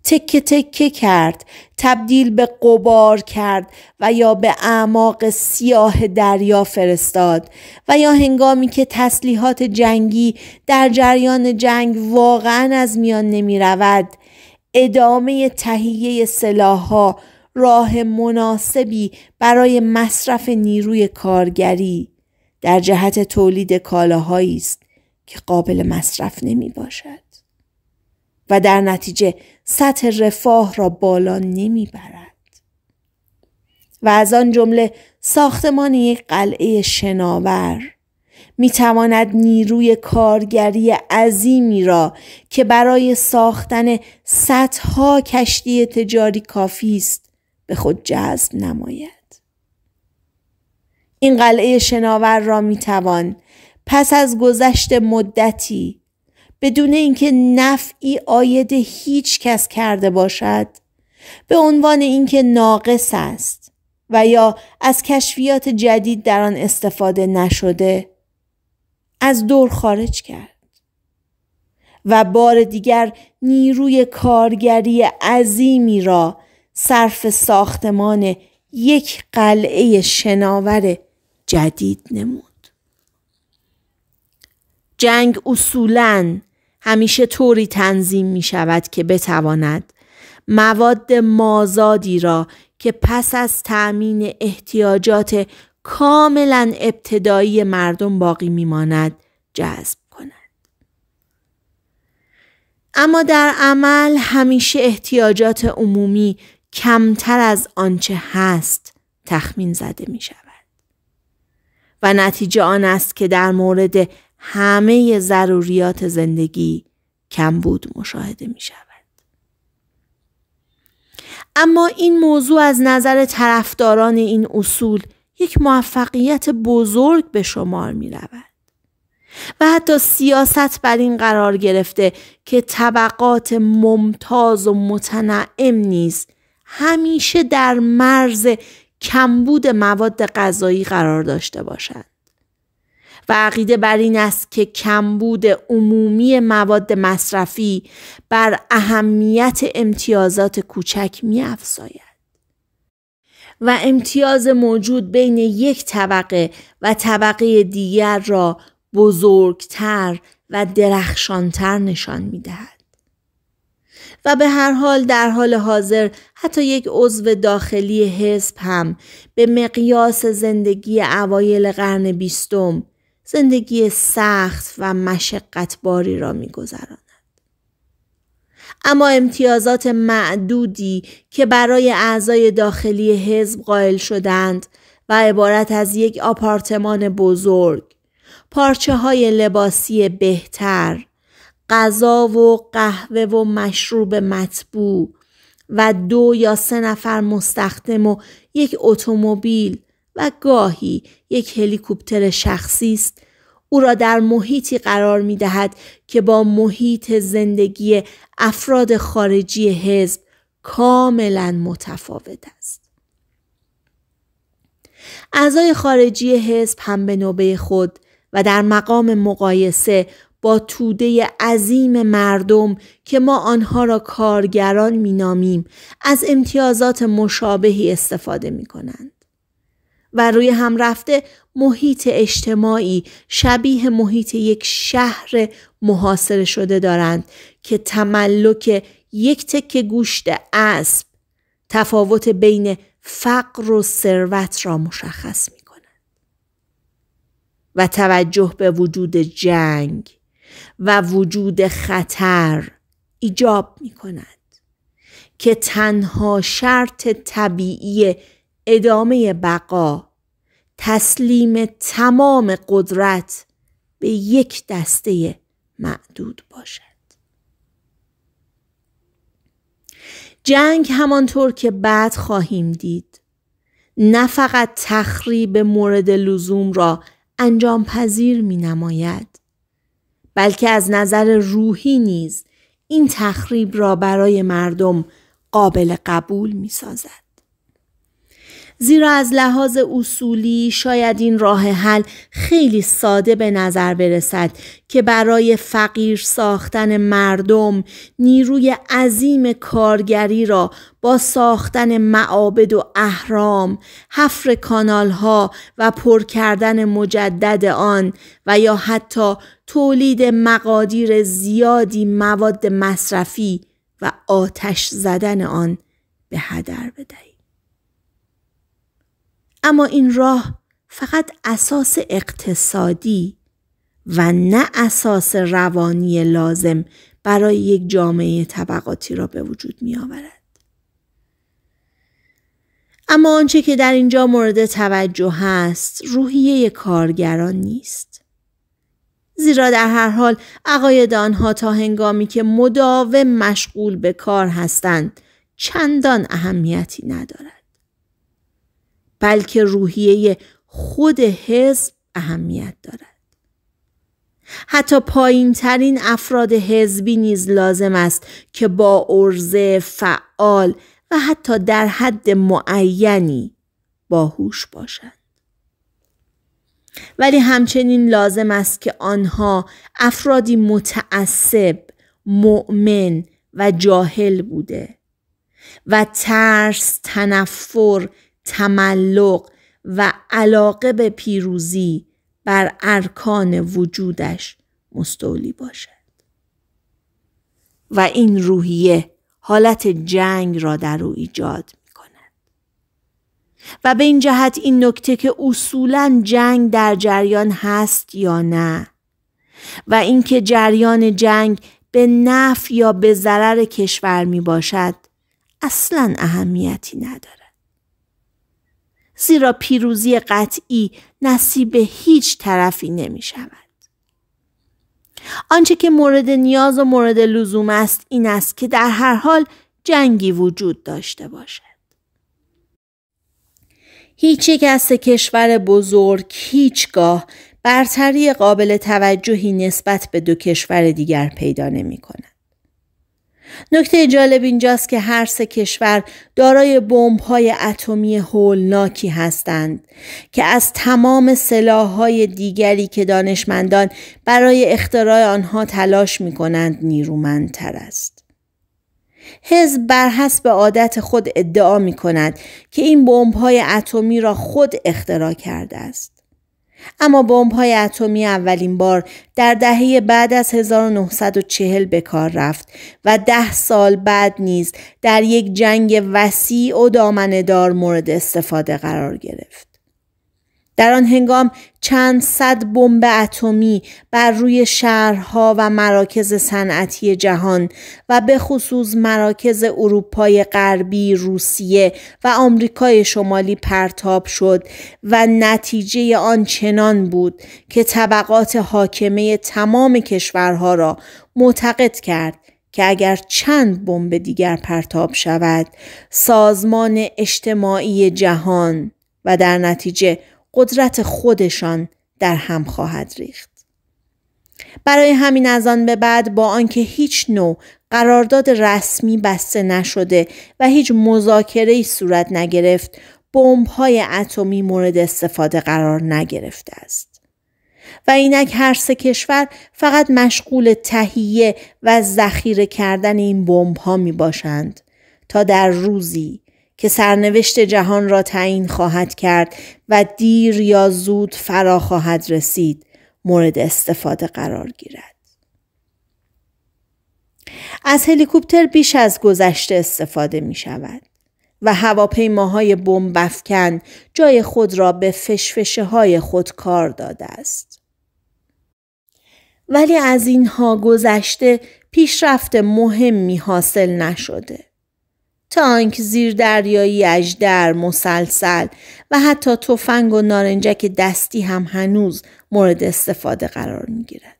تکه تکه کرد تبدیل به قبار کرد و یا به اعماق سیاه دریا فرستاد و یا هنگامی که تسلیحات جنگی در جریان جنگ واقعا از میان نمی رود ادامه تهیه سلاحها راه مناسبی برای مصرف نیروی کارگری در جهت تولید کالاهایی است که قابل مصرف نمی باشد و در نتیجه سطح رفاه را بالا نمی برد. و از آن جمله ساختمان یک قلعه شناور می تواند نیروی کارگری عظیمی را که برای ساختن صدها کشتی تجاری کافی است به خود جذب نماید. این قلعه شناور را می توان پس از گذشت مدتی بدون اینکه نفعی آید هیچ کس کرده باشد به عنوان اینکه ناقص است و یا از کشفیات جدید در آن استفاده نشده از دور خارج کرد و بار دیگر نیروی کارگری عظیمی را صرف ساختمان یک قلعه شناور جدید نمود جنگ اصولا همیشه طوری تنظیم می شود که بتواند مواد مازادی را که پس از تأمین احتیاجات کاملا ابتدایی مردم باقی میماند جذب کند اما در عمل همیشه احتیاجات عمومی کمتر از آنچه هست تخمین زده می شود و نتیجه آن است که در مورد همه ضروریات زندگی کمبود مشاهده می شود اما این موضوع از نظر طرفداران این اصول یک موفقیت بزرگ به شمار می رود. و حتی سیاست بر این قرار گرفته که طبقات ممتاز و متنعم نیز همیشه در مرز کمبود مواد غذایی قرار داشته باشند و عقیده بر این است که کمبود عمومی مواد مصرفی بر اهمیت امتیازات کوچک می افزاید. و امتیاز موجود بین یک طبقه و طبقه دیگر را بزرگتر و درخشانتر نشان میدهد و به هر حال در حال حاضر حتی یک عضو داخلی حزب هم به مقیاس زندگی اوایل قرن بیستم زندگی سخت و مشقتباری را میگذراند اما امتیازات معدودی که برای اعضای داخلی حزب قائل شدند و عبارت از یک آپارتمان بزرگ، پارچه های لباسی بهتر، غذا و قهوه و مشروب مطبوع و دو یا سه نفر مستخدم و یک اتومبیل و گاهی یک هلیکوپتر شخصی است او را در محیطی قرار می دهد که با محیط زندگی افراد خارجی حزب کاملا متفاوت است. اعضای خارجی حزب هم به نوبه خود و در مقام مقایسه با توده عظیم مردم که ما آنها را کارگران مینامیم از امتیازات مشابهی استفاده می کنند. و روی هم رفته محیط اجتماعی شبیه محیط یک شهر محاصره شده دارند که تملک یک تک گوشت اسب تفاوت بین فقر و ثروت را مشخص می کند. و توجه به وجود جنگ و وجود خطر ایجاب می کند که تنها شرط طبیعی ادامه بقا تسلیم تمام قدرت به یک دسته معدود باشد جنگ همانطور که بعد خواهیم دید نه فقط تخریب مورد لزوم را انجام پذیر می نماید بلکه از نظر روحی نیز این تخریب را برای مردم قابل قبول می سازد. زیرا از لحاظ اصولی شاید این راه حل خیلی ساده به نظر برسد که برای فقیر ساختن مردم نیروی عظیم کارگری را با ساختن معابد و اهرام، حفر کانالها و پر کردن مجدد آن و یا حتی تولید مقادیر زیادی مواد مصرفی و آتش زدن آن به هدر بدهید. اما این راه فقط اساس اقتصادی و نه اساس روانی لازم برای یک جامعه طبقاتی را به وجود می آورد. اما آنچه که در اینجا مورد توجه هست روحیه کارگران نیست. زیرا در هر حال عقاید آنها تا هنگامی که مداوم مشغول به کار هستند چندان اهمیتی ندارد. بلکه روحیه خود حزب اهمیت دارد. حتی پایین ترین افراد حزبی نیز لازم است که با ارزه، فعال و حتی در حد معینی باهوش باشند. ولی همچنین لازم است که آنها افرادی متعصب، مؤمن و جاهل بوده و ترس، تنفر، تملق و علاقه به پیروزی بر ارکان وجودش مستولی باشد و این روحیه حالت جنگ را در او ایجاد می کند و به این جهت این نکته که اصولا جنگ در جریان هست یا نه و اینکه جریان جنگ به نفع یا به ضرر کشور می باشد اصلا اهمیتی ندارد زیرا پیروزی قطعی نصیب هیچ طرفی نمی شود. آنچه که مورد نیاز و مورد لزوم است این است که در هر حال جنگی وجود داشته باشد. هیچ یک از کشور بزرگ هیچگاه برتری قابل توجهی نسبت به دو کشور دیگر پیدا نمی کند. نکته جالب اینجاست که هر سه کشور دارای بمب‌های اتمی هولناکی هستند که از تمام سلاح‌های دیگری که دانشمندان برای اختراع آنها تلاش می‌کنند نیرومندتر است. حزب بر حسب عادت خود ادعا می کند که این بمب‌های اتمی را خود اختراع کرده است. اما بمب‌های اتمی اولین بار در دهه بعد از 1940 به کار رفت و ده سال بعد نیز در یک جنگ وسیع و دار مورد استفاده قرار گرفت. در آن هنگام چند صد بمب اتمی بر روی شهرها و مراکز صنعتی جهان و به خصوص مراکز اروپای غربی، روسیه و آمریکای شمالی پرتاب شد و نتیجه آن چنان بود که طبقات حاکمه تمام کشورها را معتقد کرد که اگر چند بمب دیگر پرتاب شود سازمان اجتماعی جهان و در نتیجه قدرت خودشان در هم خواهد ریخت. برای همین از آن به بعد با آنکه هیچ نوع قرارداد رسمی بسته نشده و هیچ مذاکره صورت نگرفت بمب‌های اتمی مورد استفاده قرار نگرفته است و اینک هر سه کشور فقط مشغول تهیه و ذخیره کردن این بمب‌ها می باشند تا در روزی که سرنوشت جهان را تعیین خواهد کرد و دیر یا زود فرا خواهد رسید مورد استفاده قرار گیرد. از هلیکوپتر بیش از گذشته استفاده می شود و هواپیماهای بمبافکن جای خود را به فشفشه های خود کار داده است. ولی از اینها گذشته پیشرفت مهمی حاصل نشده. تانک زیر دریایی اجدر مسلسل و حتی تفنگ و نارنجک دستی هم هنوز مورد استفاده قرار می گیرد.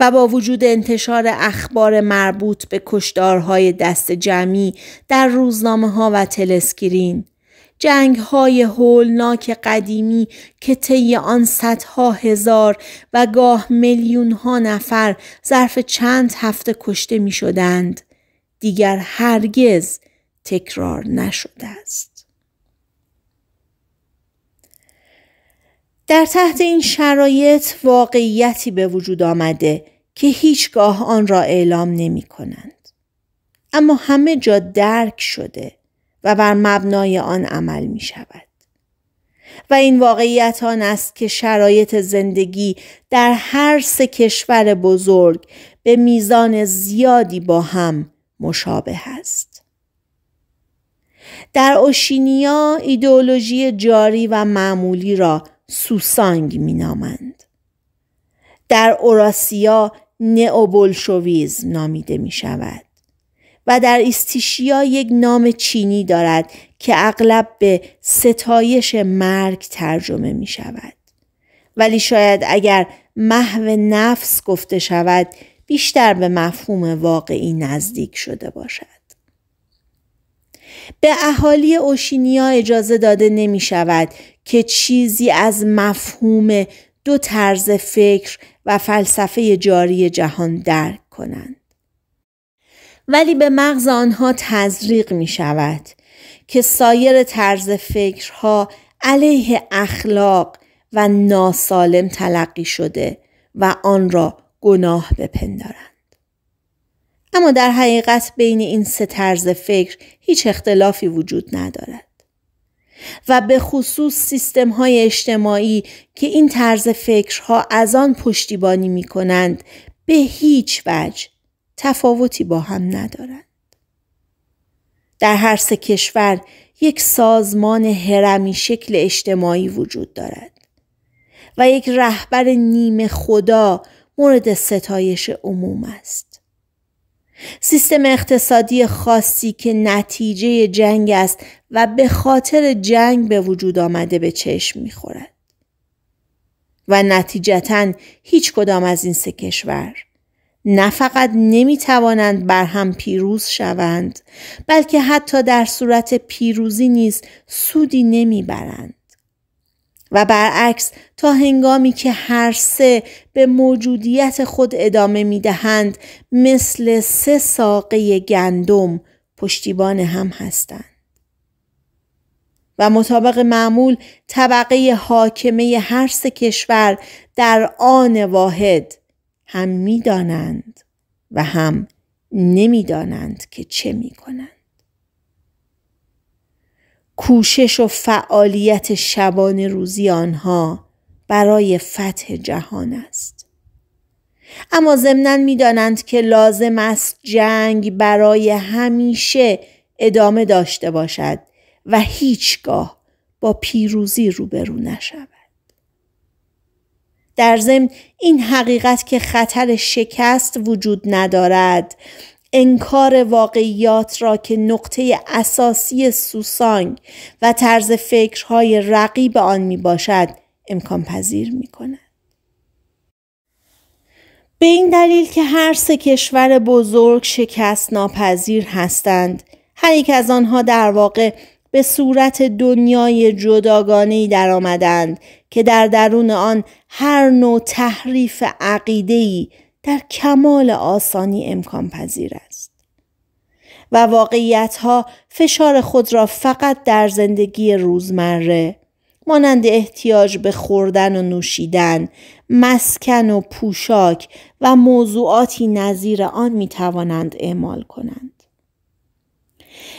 و با وجود انتشار اخبار مربوط به کشدارهای دست جمعی در روزنامه ها و تلسکرین جنگ های هولناک قدیمی که طی آن صدها هزار و گاه میلیون ها نفر ظرف چند هفته کشته می شدند دیگر هرگز تکرار نشده است. در تحت این شرایط واقعیتی به وجود آمده که هیچگاه آن را اعلام نمی کنند. اما همه جا درک شده و بر مبنای آن عمل می شود. و این واقعیت آن است که شرایط زندگی در هر سه کشور بزرگ به میزان زیادی با هم مشابه است. در اوشینیا ایدئولوژی جاری و معمولی را سوسانگ مینامند. در اوراسیا نئوبولشویزم نامیده می شود و در استیشیا یک نام چینی دارد که اغلب به ستایش مرگ ترجمه می شود. ولی شاید اگر محو نفس گفته شود بیشتر به مفهوم واقعی نزدیک شده باشد. به اهالی اوشینیا اجازه داده نمی شود که چیزی از مفهوم دو طرز فکر و فلسفه جاری جهان درک کنند. ولی به مغز آنها تزریق می شود که سایر طرز فکرها علیه اخلاق و ناسالم تلقی شده و آن را گناه بپندارند. اما در حقیقت بین این سه طرز فکر هیچ اختلافی وجود ندارد. و به خصوص سیستم های اجتماعی که این طرز فکرها از آن پشتیبانی می کنند به هیچ وجه تفاوتی با هم ندارند. در هر سه کشور یک سازمان هرمی شکل اجتماعی وجود دارد و یک رهبر نیمه خدا مورد ستایش عموم است. سیستم اقتصادی خاصی که نتیجه جنگ است و به خاطر جنگ به وجود آمده به چشم میخورد. و نتیجتا هیچ کدام از این سه کشور نه فقط نمی توانند بر هم پیروز شوند بلکه حتی در صورت پیروزی نیز سودی نمی برند. و برعکس تا هنگامی که هر سه به موجودیت خود ادامه می دهند مثل سه ساقه گندم پشتیبان هم هستند. و مطابق معمول طبقه حاکمه هر سه کشور در آن واحد هم دانند و هم دانند که چه می کنند. کوشش و فعالیت شبان روزی آنها برای فتح جهان است. اما ضمنا میدانند که لازم است جنگ برای همیشه ادامه داشته باشد و هیچگاه با پیروزی روبرو نشود. در ضمن این حقیقت که خطر شکست وجود ندارد انکار واقعیات را که نقطه اساسی سوسانگ و طرز فکرهای رقیب آن می باشد امکان پذیر می کند. به این دلیل که هر سه کشور بزرگ شکست ناپذیر هستند هر یک از آنها در واقع به صورت دنیای جداگانه در آمدند که در درون آن هر نوع تحریف ای، در کمال آسانی امکان پذیر است. و واقعیت ها فشار خود را فقط در زندگی روزمره مانند احتیاج به خوردن و نوشیدن، مسکن و پوشاک و موضوعاتی نظیر آن می توانند اعمال کنند.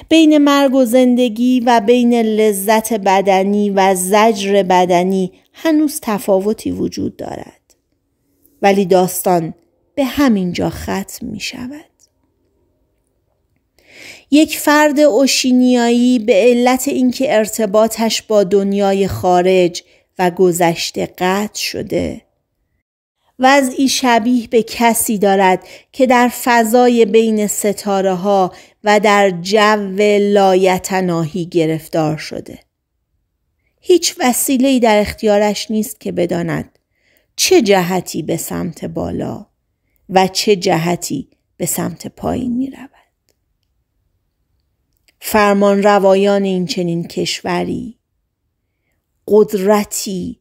بین مرگ و زندگی و بین لذت بدنی و زجر بدنی هنوز تفاوتی وجود دارد. ولی داستان به همین جا ختم می شود. یک فرد اوشینیایی به علت اینکه ارتباطش با دنیای خارج و گذشته قطع شده وضعی شبیه به کسی دارد که در فضای بین ستاره ها و در جو لایتناهی گرفتار شده هیچ وسیله‌ای در اختیارش نیست که بداند چه جهتی به سمت بالا و چه جهتی به سمت پایین می رود. فرمان روایان این چنین کشوری قدرتی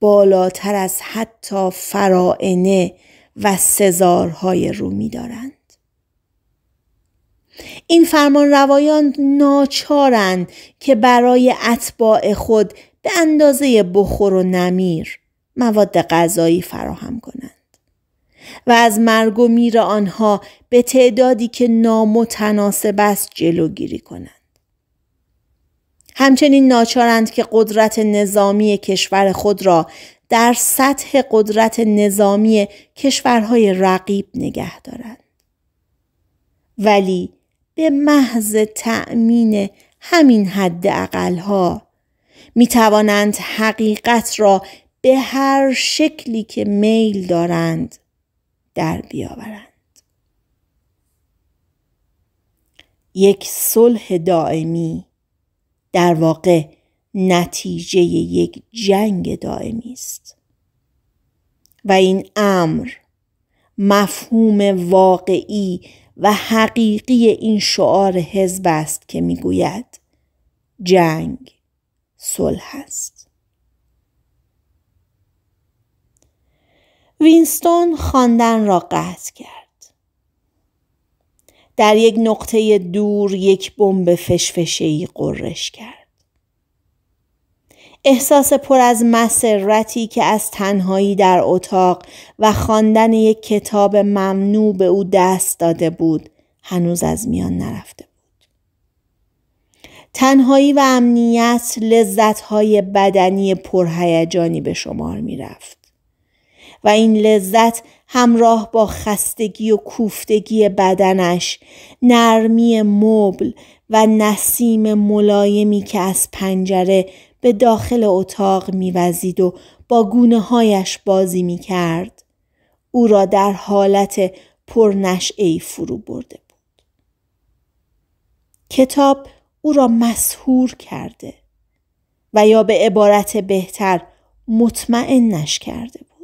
بالاتر از حتی فرائنه و سزارهای رومی دارند. این فرمان روایان ناچارند که برای اتباع خود به اندازه بخور و نمیر مواد غذایی فراهم کنند. و از مرگ و میر آنها به تعدادی که نامتناسب است جلوگیری کنند. همچنین ناچارند که قدرت نظامی کشور خود را در سطح قدرت نظامی کشورهای رقیب نگه دارند. ولی به محض تأمین همین حد اقلها می توانند حقیقت را به هر شکلی که میل دارند در بیاورند یک صلح دائمی در واقع نتیجه یک جنگ دائمی است و این امر مفهوم واقعی و حقیقی این شعار حزب است که میگوید جنگ صلح است وینستون خواندن را قطع کرد در یک نقطه دور یک بمب فشفشهای قررش کرد احساس پر از مسرتی که از تنهایی در اتاق و خواندن یک کتاب ممنوع به او دست داده بود هنوز از میان نرفته بود تنهایی و امنیت لذتهای بدنی پرهیجانی به شمار میرفت و این لذت همراه با خستگی و کوفتگی بدنش نرمی مبل و نسیم ملایمی که از پنجره به داخل اتاق میوزید و با گونه هایش بازی میکرد او را در حالت پرنشعی فرو برده بود کتاب او را مسهور کرده و یا به عبارت بهتر نش کرده بود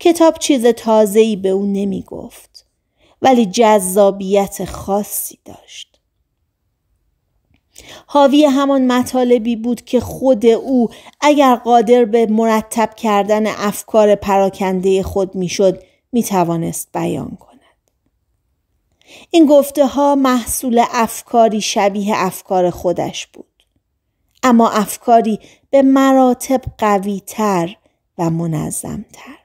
کتاب چیز تازه‌ای به او نمی گفت ولی جذابیت خاصی داشت. حاوی همان مطالبی بود که خود او اگر قادر به مرتب کردن افکار پراکنده خود میشد توانست بیان کند این گفته ها محصول افکاری شبیه افکار خودش بود اما افکاری به مراتب قوی تر و منظم تر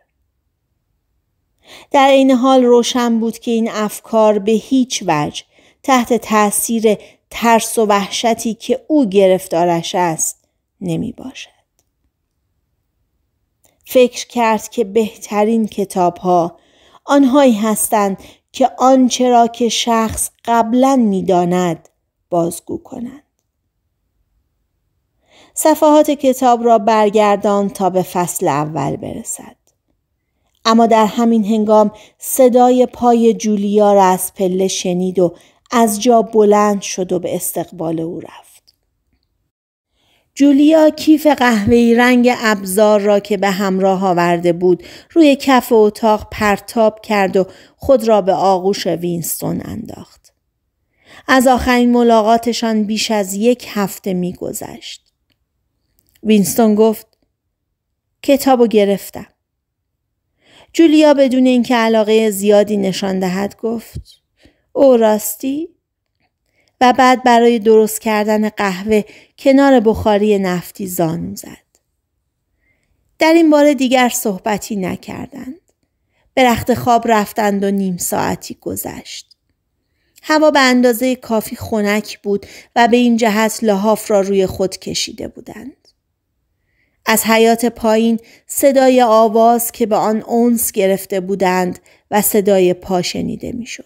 در این حال روشن بود که این افکار به هیچ وجه تحت تاثیر ترس و وحشتی که او گرفتارش است نمی باشد. فکر کرد که بهترین کتاب ها آنهایی هستند که آنچه را که شخص قبلا میداند بازگو کنند. صفحات کتاب را برگردان تا به فصل اول برسد. اما در همین هنگام صدای پای جولیا را از پله شنید و از جا بلند شد و به استقبال او رفت. جولیا کیف قهوه‌ای رنگ ابزار را که به همراه آورده بود روی کف اتاق پرتاب کرد و خود را به آغوش وینستون انداخت. از آخرین ملاقاتشان بیش از یک هفته میگذشت. وینستون گفت کتاب گرفتم. جولیا بدون اینکه علاقه زیادی نشان دهد گفت او راستی و بعد برای درست کردن قهوه کنار بخاری نفتی زانو زد در این بار دیگر صحبتی نکردند به رخت خواب رفتند و نیم ساعتی گذشت هوا به اندازه کافی خنک بود و به این جهت لحاف را روی خود کشیده بودند از حیات پایین صدای آواز که به آن اونس گرفته بودند و صدای پا شنیده میشد.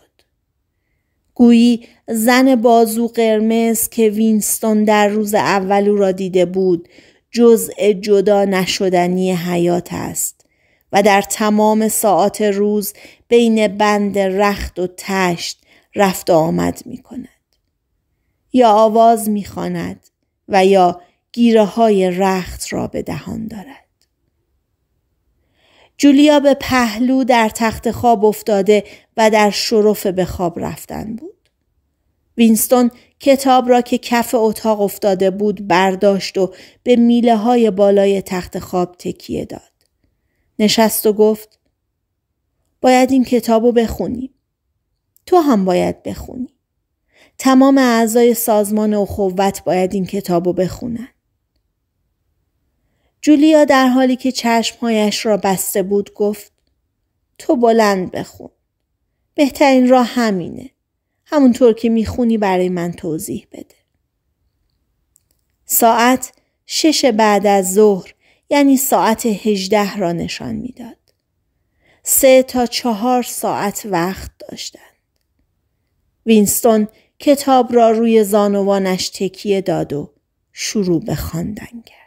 گویی زن بازو قرمز که وینستون در روز اول او را دیده بود جزء جدا نشدنی حیات است و در تمام ساعات روز بین بند رخت و تشت رفت آمد می کند. یا آواز می و یا گیره های رخت را به دهان دارد. جولیا به پهلو در تخت خواب افتاده و در شرف به خواب رفتن بود. وینستون کتاب را که کف اتاق افتاده بود برداشت و به میله های بالای تخت خواب تکیه داد. نشست و گفت باید این کتاب رو بخونیم. تو هم باید بخونی. تمام اعضای سازمان اخوت باید این کتاب رو بخونن. جولیا در حالی که چشمهایش را بسته بود گفت تو بلند بخون. بهترین راه همینه. همونطور که میخونی برای من توضیح بده. ساعت شش بعد از ظهر یعنی ساعت هجده را نشان میداد. سه تا چهار ساعت وقت داشتند. وینستون کتاب را روی زانوانش تکیه داد و شروع به خواندن کرد.